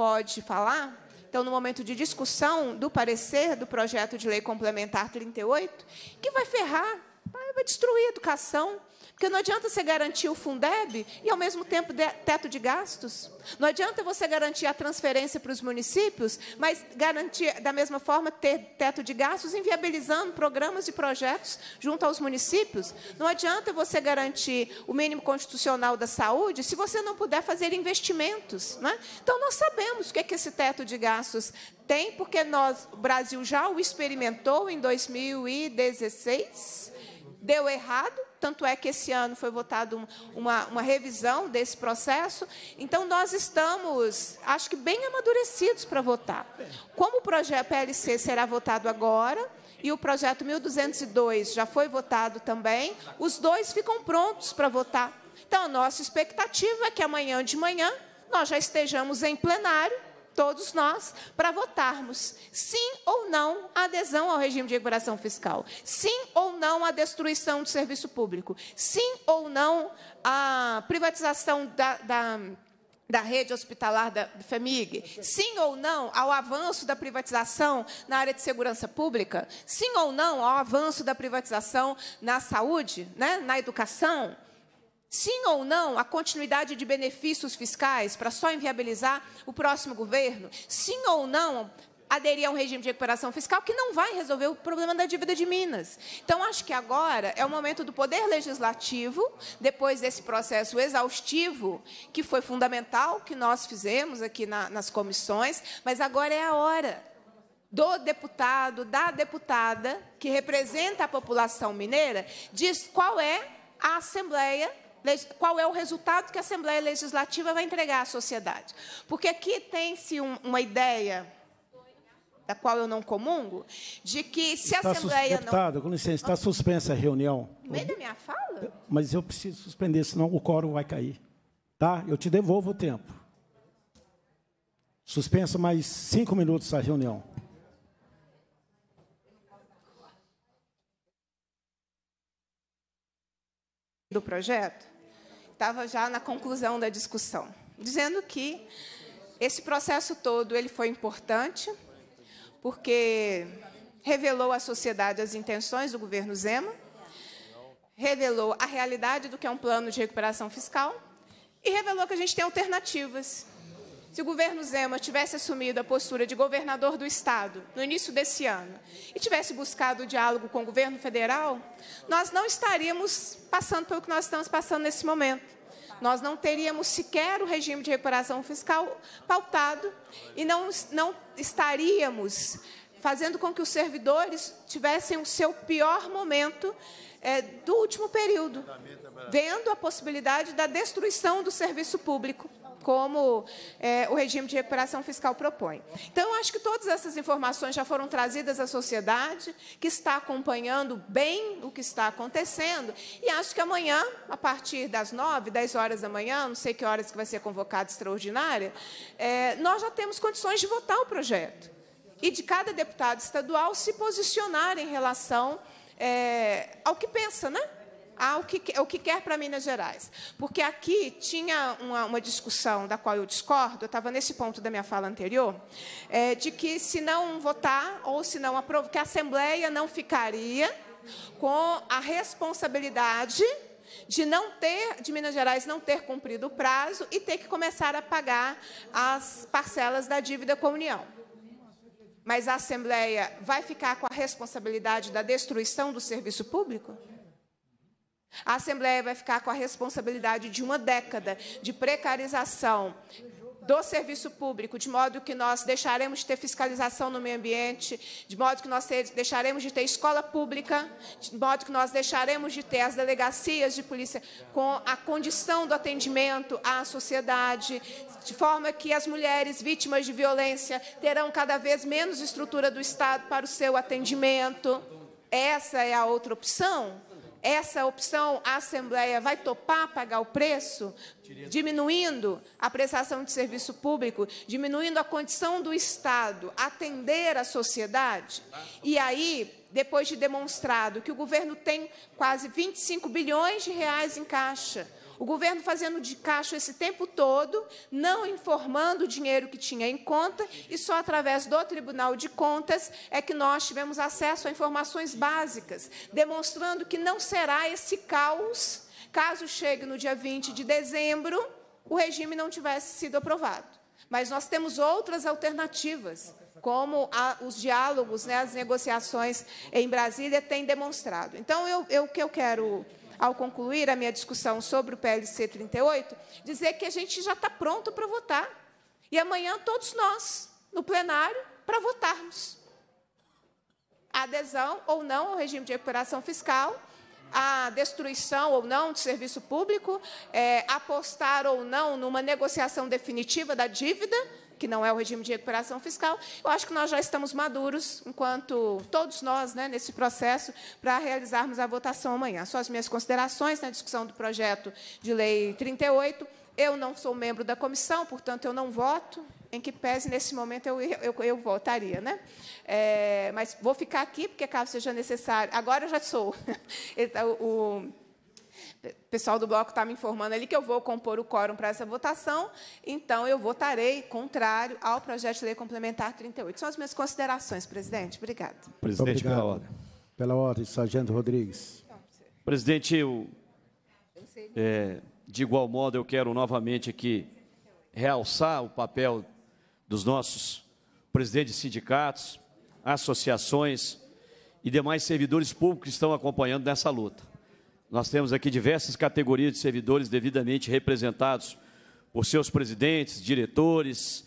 pode falar? Então, no momento de discussão do parecer do projeto de lei complementar 38, que vai ferrar, vai destruir a educação, porque não adianta você garantir o Fundeb e, ao mesmo tempo, teto de gastos. Não adianta você garantir a transferência para os municípios, mas garantir, da mesma forma, ter teto de gastos, inviabilizando programas e projetos junto aos municípios. Não adianta você garantir o mínimo constitucional da saúde se você não puder fazer investimentos. Né? Então, nós sabemos o que, é que esse teto de gastos tem, porque nós, o Brasil já o experimentou em 2016, deu errado tanto é que esse ano foi votada uma, uma revisão desse processo. Então, nós estamos, acho que, bem amadurecidos para votar. Como o projeto PLC será votado agora, e o projeto 1202 já foi votado também, os dois ficam prontos para votar. Então, a nossa expectativa é que amanhã de manhã nós já estejamos em plenário todos nós, para votarmos sim ou não a adesão ao regime de recuperação fiscal, sim ou não a destruição do serviço público, sim ou não a privatização da, da da rede hospitalar da FEMIG? Sim ou não ao avanço da privatização na área de segurança pública? Sim ou não ao avanço da privatização na saúde, né? na educação? Sim ou não a continuidade de benefícios fiscais para só inviabilizar o próximo governo? Sim ou não aderir a um regime de recuperação fiscal que não vai resolver o problema da dívida de Minas. Então, acho que agora é o momento do Poder Legislativo, depois desse processo exaustivo, que foi fundamental, que nós fizemos aqui na, nas comissões, mas agora é a hora do deputado, da deputada, que representa a população mineira, diz qual é a Assembleia qual é o resultado que a Assembleia Legislativa vai entregar à sociedade. Porque aqui tem-se um, uma ideia da qual eu não comungo, de que se está a Assembleia deputado, não... com licença, está suspensa a reunião. No meio da minha fala? Mas eu preciso suspender, senão o quórum vai cair. Tá? Eu te devolvo o tempo. Suspensa mais cinco minutos a reunião. Do projeto? estava já na conclusão da discussão, dizendo que esse processo todo ele foi importante, porque revelou à sociedade as intenções do governo Zema, revelou a realidade do que é um plano de recuperação fiscal e revelou que a gente tem alternativas se o governo Zema tivesse assumido a postura de governador do Estado no início desse ano e tivesse buscado o diálogo com o governo federal, nós não estaríamos passando pelo que nós estamos passando nesse momento. Nós não teríamos sequer o regime de reparação fiscal pautado e não, não estaríamos fazendo com que os servidores tivessem o seu pior momento é, do último período, vendo a possibilidade da destruição do serviço público como é, o regime de recuperação fiscal propõe. Então, acho que todas essas informações já foram trazidas à sociedade, que está acompanhando bem o que está acontecendo, e acho que amanhã, a partir das nove, dez horas da manhã, não sei que horas que vai ser convocada extraordinária, é, nós já temos condições de votar o projeto e de cada deputado estadual se posicionar em relação é, ao que pensa, né? ao que, que quer para Minas Gerais. Porque aqui tinha uma, uma discussão da qual eu discordo, eu estava nesse ponto da minha fala anterior, é, de que se não votar ou se não aprovar, que a Assembleia não ficaria com a responsabilidade de não ter, de Minas Gerais não ter cumprido o prazo e ter que começar a pagar as parcelas da dívida com a União mas a Assembleia vai ficar com a responsabilidade da destruição do serviço público? A Assembleia vai ficar com a responsabilidade de uma década de precarização do serviço público, de modo que nós deixaremos de ter fiscalização no meio ambiente, de modo que nós deixaremos de ter escola pública, de modo que nós deixaremos de ter as delegacias de polícia com a condição do atendimento à sociedade, de forma que as mulheres vítimas de violência terão cada vez menos estrutura do Estado para o seu atendimento. Essa é a outra opção essa opção a Assembleia vai topar pagar o preço, diminuindo a prestação de serviço público, diminuindo a condição do Estado atender a sociedade? E aí, depois de demonstrado que o governo tem quase 25 bilhões de reais em caixa, o governo fazendo de caixa esse tempo todo, não informando o dinheiro que tinha em conta, e só através do Tribunal de Contas é que nós tivemos acesso a informações básicas, demonstrando que não será esse caos, caso chegue no dia 20 de dezembro, o regime não tivesse sido aprovado. Mas nós temos outras alternativas, como a, os diálogos, né, as negociações em Brasília têm demonstrado. Então, eu, eu, o que eu quero ao concluir a minha discussão sobre o PLC 38, dizer que a gente já está pronto para votar. E amanhã todos nós, no plenário, para votarmos. A adesão ou não ao regime de recuperação fiscal, a destruição ou não de serviço público, é, apostar ou não numa negociação definitiva da dívida que não é o regime de recuperação fiscal. Eu acho que nós já estamos maduros, enquanto todos nós, né, nesse processo, para realizarmos a votação amanhã. Só as minhas considerações na né, discussão do projeto de lei 38. Eu não sou membro da comissão, portanto, eu não voto. Em que pese, nesse momento, eu, eu, eu votaria. Né? É, mas vou ficar aqui, porque caso seja necessário. Agora eu já sou. Então, o, o pessoal do bloco está me informando ali que eu vou compor o quórum para essa votação, então eu votarei contrário ao projeto de lei complementar 38. São as minhas considerações, presidente. Obrigado. Presidente, Obrigado. pela ordem. Pela ordem, sargento Rodrigues. Presidente, eu, é, de igual modo, eu quero novamente aqui realçar o papel dos nossos presidentes de sindicatos, associações e demais servidores públicos que estão acompanhando nessa luta. Nós temos aqui diversas categorias de servidores devidamente representados por seus presidentes, diretores,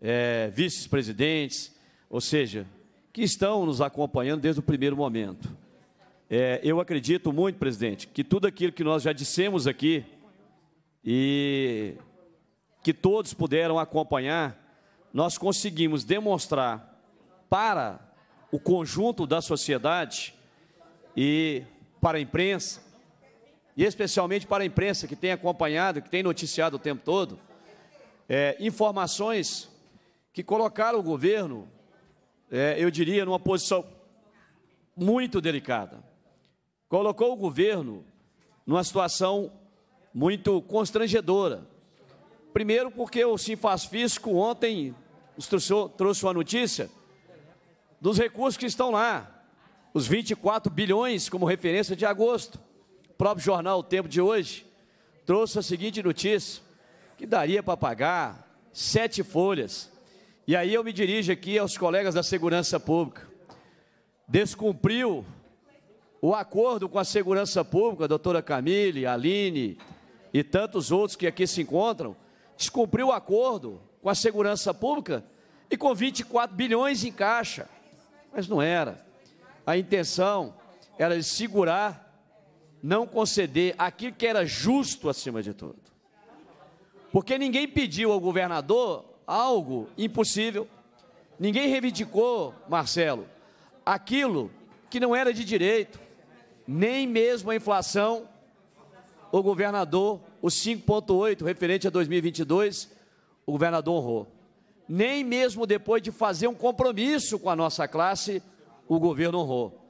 é, presidentes ou seja, que estão nos acompanhando desde o primeiro momento. É, eu acredito muito, presidente, que tudo aquilo que nós já dissemos aqui e que todos puderam acompanhar, nós conseguimos demonstrar para o conjunto da sociedade e para a imprensa e especialmente para a imprensa que tem acompanhado, que tem noticiado o tempo todo, é, informações que colocaram o governo, é, eu diria, numa posição muito delicada. Colocou o governo numa situação muito constrangedora. Primeiro, porque o Simfaz Fisco ontem trouxe uma notícia dos recursos que estão lá, os 24 bilhões como referência de agosto próprio jornal O Tempo de hoje trouxe a seguinte notícia: que daria para pagar sete folhas. E aí eu me dirijo aqui aos colegas da segurança pública. Descumpriu o acordo com a segurança pública, a doutora Camille, Aline e tantos outros que aqui se encontram, descumpriu o acordo com a segurança pública e com 24 bilhões em caixa. Mas não era. A intenção era de segurar não conceder aquilo que era justo acima de tudo. Porque ninguém pediu ao governador algo impossível. Ninguém reivindicou, Marcelo, aquilo que não era de direito. Nem mesmo a inflação, o governador, o 5,8 referente a 2022, o governador honrou. Nem mesmo depois de fazer um compromisso com a nossa classe, o governo honrou.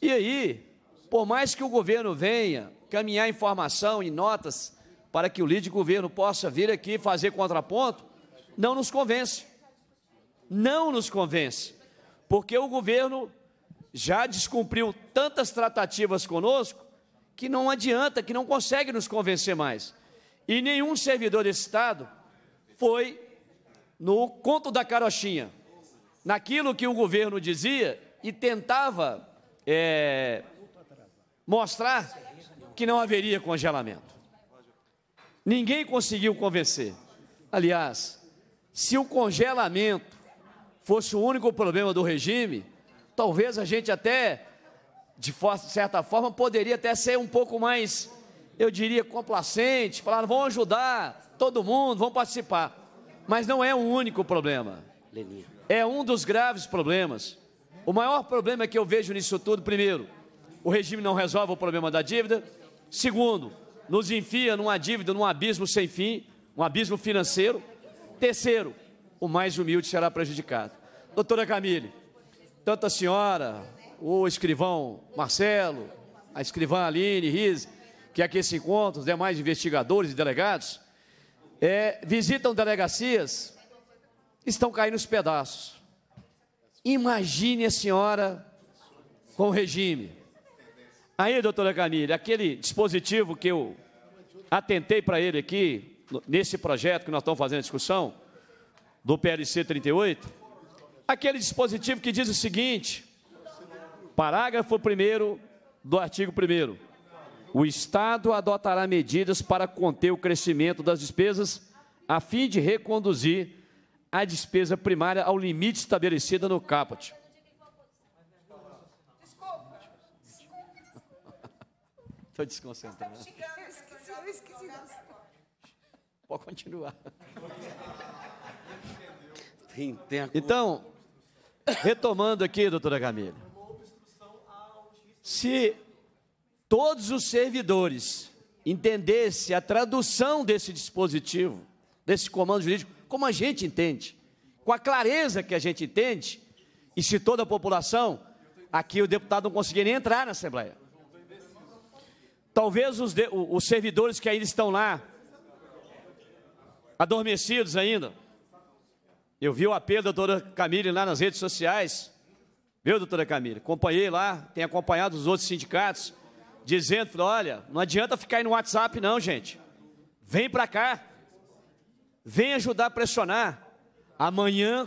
E aí, por mais que o governo venha caminhar informação e notas para que o líder de governo possa vir aqui fazer contraponto, não nos convence. Não nos convence. Porque o governo já descumpriu tantas tratativas conosco que não adianta, que não consegue nos convencer mais. E nenhum servidor desse Estado foi no conto da carochinha, naquilo que o governo dizia e tentava é, mostrar que não haveria congelamento. Ninguém conseguiu convencer. Aliás, se o congelamento fosse o único problema do regime, talvez a gente até, de certa forma, poderia até ser um pouco mais, eu diria, complacente, falar, vão ajudar todo mundo, vão participar. Mas não é o único problema. É um dos graves problemas. O maior problema que eu vejo nisso tudo, primeiro, o regime não resolve o problema da dívida. Segundo, nos enfia numa dívida, num abismo sem fim, um abismo financeiro. Terceiro, o mais humilde será prejudicado. Doutora Camille, tanto a senhora, o escrivão Marcelo, a escrivã Aline Riz, que aqui se encontram, os demais investigadores e delegados, é, visitam delegacias, estão caindo os pedaços. Imagine a senhora com o regime. Aí, doutora Camille, aquele dispositivo que eu atentei para ele aqui, nesse projeto que nós estamos fazendo a discussão, do PLC 38, aquele dispositivo que diz o seguinte, parágrafo 1 do artigo 1 o Estado adotará medidas para conter o crescimento das despesas a fim de reconduzir a despesa primária ao limite estabelecido no caput. Estou desconcentrado. Eu esqueci, eu esqueci Pode continuar. Tem, tem então, retomando aqui, doutora Camila. Se todos os servidores entendessem a tradução desse dispositivo, desse comando jurídico, como a gente entende, com a clareza que a gente entende, e se toda a população, aqui o deputado não conseguiria nem entrar na Assembleia. Talvez os, de, os servidores que ainda estão lá, adormecidos ainda. Eu vi o apelo da doutora Camille lá nas redes sociais, viu, doutora Camille? Acompanhei lá, tenho acompanhado os outros sindicatos, dizendo: olha, não adianta ficar aí no WhatsApp, não, gente. Vem para cá, vem ajudar a pressionar. Amanhã,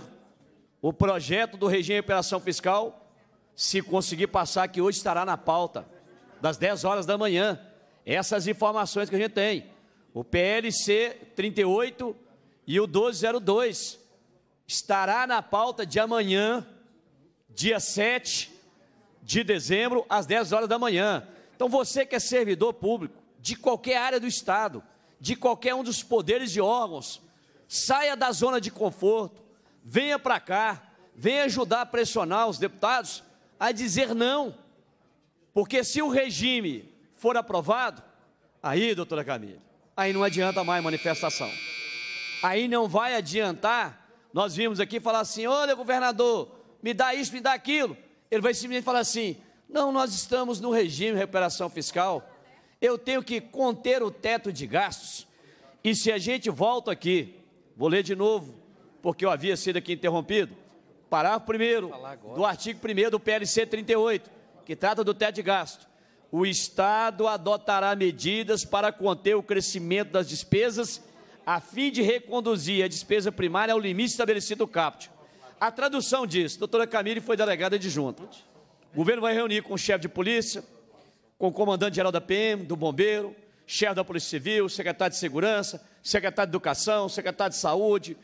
o projeto do regime de operação fiscal, se conseguir passar aqui hoje, estará na pauta das 10 horas da manhã. Essas informações que a gente tem. O PLC 38 e o 1202 estará na pauta de amanhã, dia 7 de dezembro, às 10 horas da manhã. Então você que é servidor público de qualquer área do Estado, de qualquer um dos poderes e órgãos, saia da zona de conforto, venha para cá, venha ajudar a pressionar os deputados a dizer não porque se o regime for aprovado, aí, doutora Camila, aí não adianta mais manifestação. Aí não vai adiantar, nós vimos aqui falar assim, olha governador, me dá isso, me dá aquilo. Ele vai simplesmente falar assim, não, nós estamos no regime de recuperação fiscal, eu tenho que conter o teto de gastos. E se a gente volta aqui, vou ler de novo, porque eu havia sido aqui interrompido, parágrafo primeiro do artigo 1 do PLC 38, que trata do teto de gasto, o Estado adotará medidas para conter o crescimento das despesas, a fim de reconduzir a despesa primária ao limite estabelecido no CAPT. A tradução disso, doutora Camille foi delegada de junta. O governo vai reunir com o chefe de polícia, com o comandante-geral da PM, do bombeiro, chefe da Polícia Civil, secretário de Segurança, secretário de Educação, secretário de Saúde,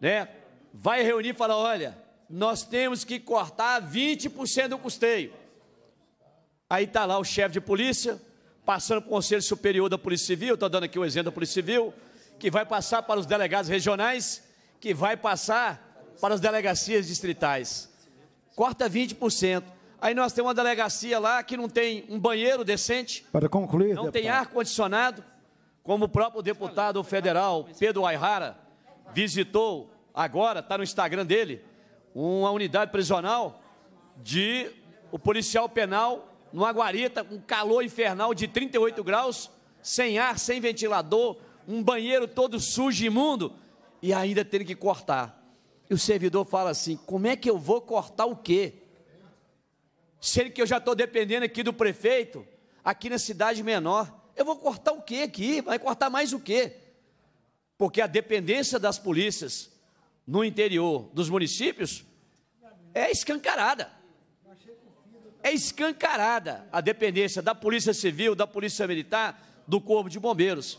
né? Vai reunir e falar, olha, nós temos que cortar 20% do custeio. Aí está lá o chefe de polícia, passando para o Conselho Superior da Polícia Civil, estou dando aqui o um exemplo da Polícia Civil, que vai passar para os delegados regionais, que vai passar para as delegacias distritais. Corta 20%. Aí nós temos uma delegacia lá que não tem um banheiro decente. Para concluir, não deputado. tem ar-condicionado, como o próprio deputado federal Pedro Ayrara visitou agora, está no Instagram dele, uma unidade prisional de o policial penal numa guarita, um calor infernal de 38 graus, sem ar, sem ventilador, um banheiro todo sujo, imundo, e ainda teve que cortar. E o servidor fala assim: como é que eu vou cortar o quê? Sendo que eu já estou dependendo aqui do prefeito, aqui na cidade menor, eu vou cortar o quê aqui? Vai cortar mais o quê? Porque a dependência das polícias no interior dos municípios é escancarada é escancarada a dependência da Polícia Civil, da Polícia Militar, do Corpo de Bombeiros.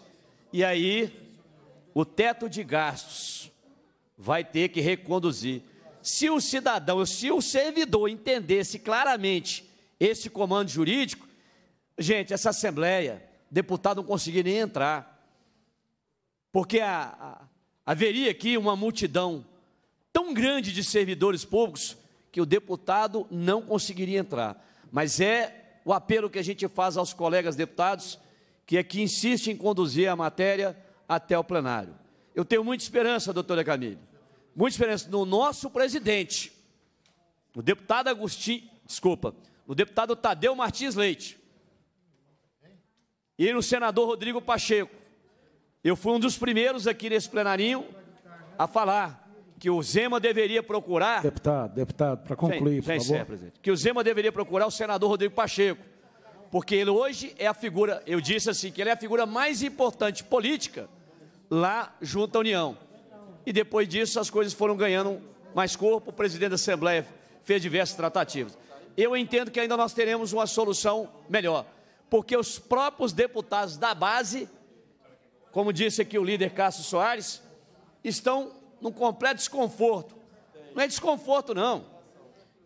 E aí, o teto de gastos vai ter que reconduzir. Se o cidadão, se o servidor entendesse claramente esse comando jurídico, gente, essa Assembleia, deputado não conseguiria nem entrar. Porque a, a, haveria aqui uma multidão tão grande de servidores públicos que o deputado não conseguiria entrar. Mas é o apelo que a gente faz aos colegas deputados, que é que insistem em conduzir a matéria até o plenário. Eu tenho muita esperança, doutora Camille, muita esperança no nosso presidente, no deputado Agostinho, desculpa, no deputado Tadeu Martins Leite e no senador Rodrigo Pacheco. Eu fui um dos primeiros aqui nesse plenarinho a falar que o Zema deveria procurar. Deputado, deputado, para concluir, sem, por sem favor. presidente. que o Zema deveria procurar o senador Rodrigo Pacheco, porque ele hoje é a figura, eu disse assim, que ele é a figura mais importante política lá junto à União. E depois disso as coisas foram ganhando mais corpo, o presidente da Assembleia fez diversas tratativas. Eu entendo que ainda nós teremos uma solução melhor, porque os próprios deputados da base, como disse aqui o líder Cássio Soares, estão num completo desconforto. Não é desconforto, não.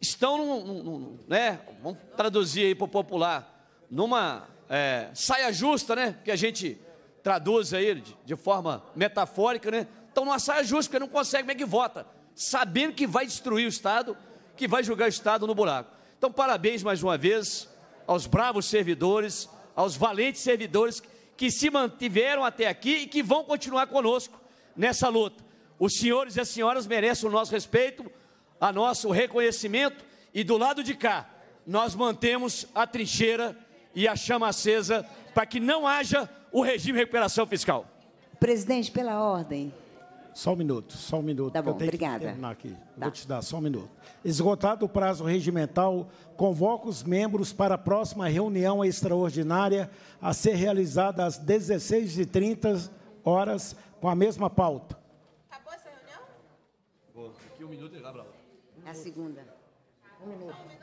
Estão num, num, num né? Vamos traduzir aí para o popular, numa é, saia justa, né? Que a gente traduz aí de, de forma metafórica, né? Estão numa saia justa, porque não consegue como é que vota, sabendo que vai destruir o Estado, que vai julgar o Estado no buraco. Então, parabéns mais uma vez aos bravos servidores, aos valentes servidores que se mantiveram até aqui e que vão continuar conosco nessa luta. Os senhores e as senhoras merecem o nosso respeito, a nosso reconhecimento, e do lado de cá, nós mantemos a trincheira e a chama acesa para que não haja o regime de recuperação fiscal. Presidente, pela ordem. Só um minuto, só um minuto. Tá bom, eu tenho obrigada. Que terminar aqui. Tá. Vou te dar só um minuto. Esgotado o prazo regimental, convoco os membros para a próxima reunião extraordinária a ser realizada às 16h30 horas com a mesma pauta um minuto e já pra lá. É a segunda. Um minuto.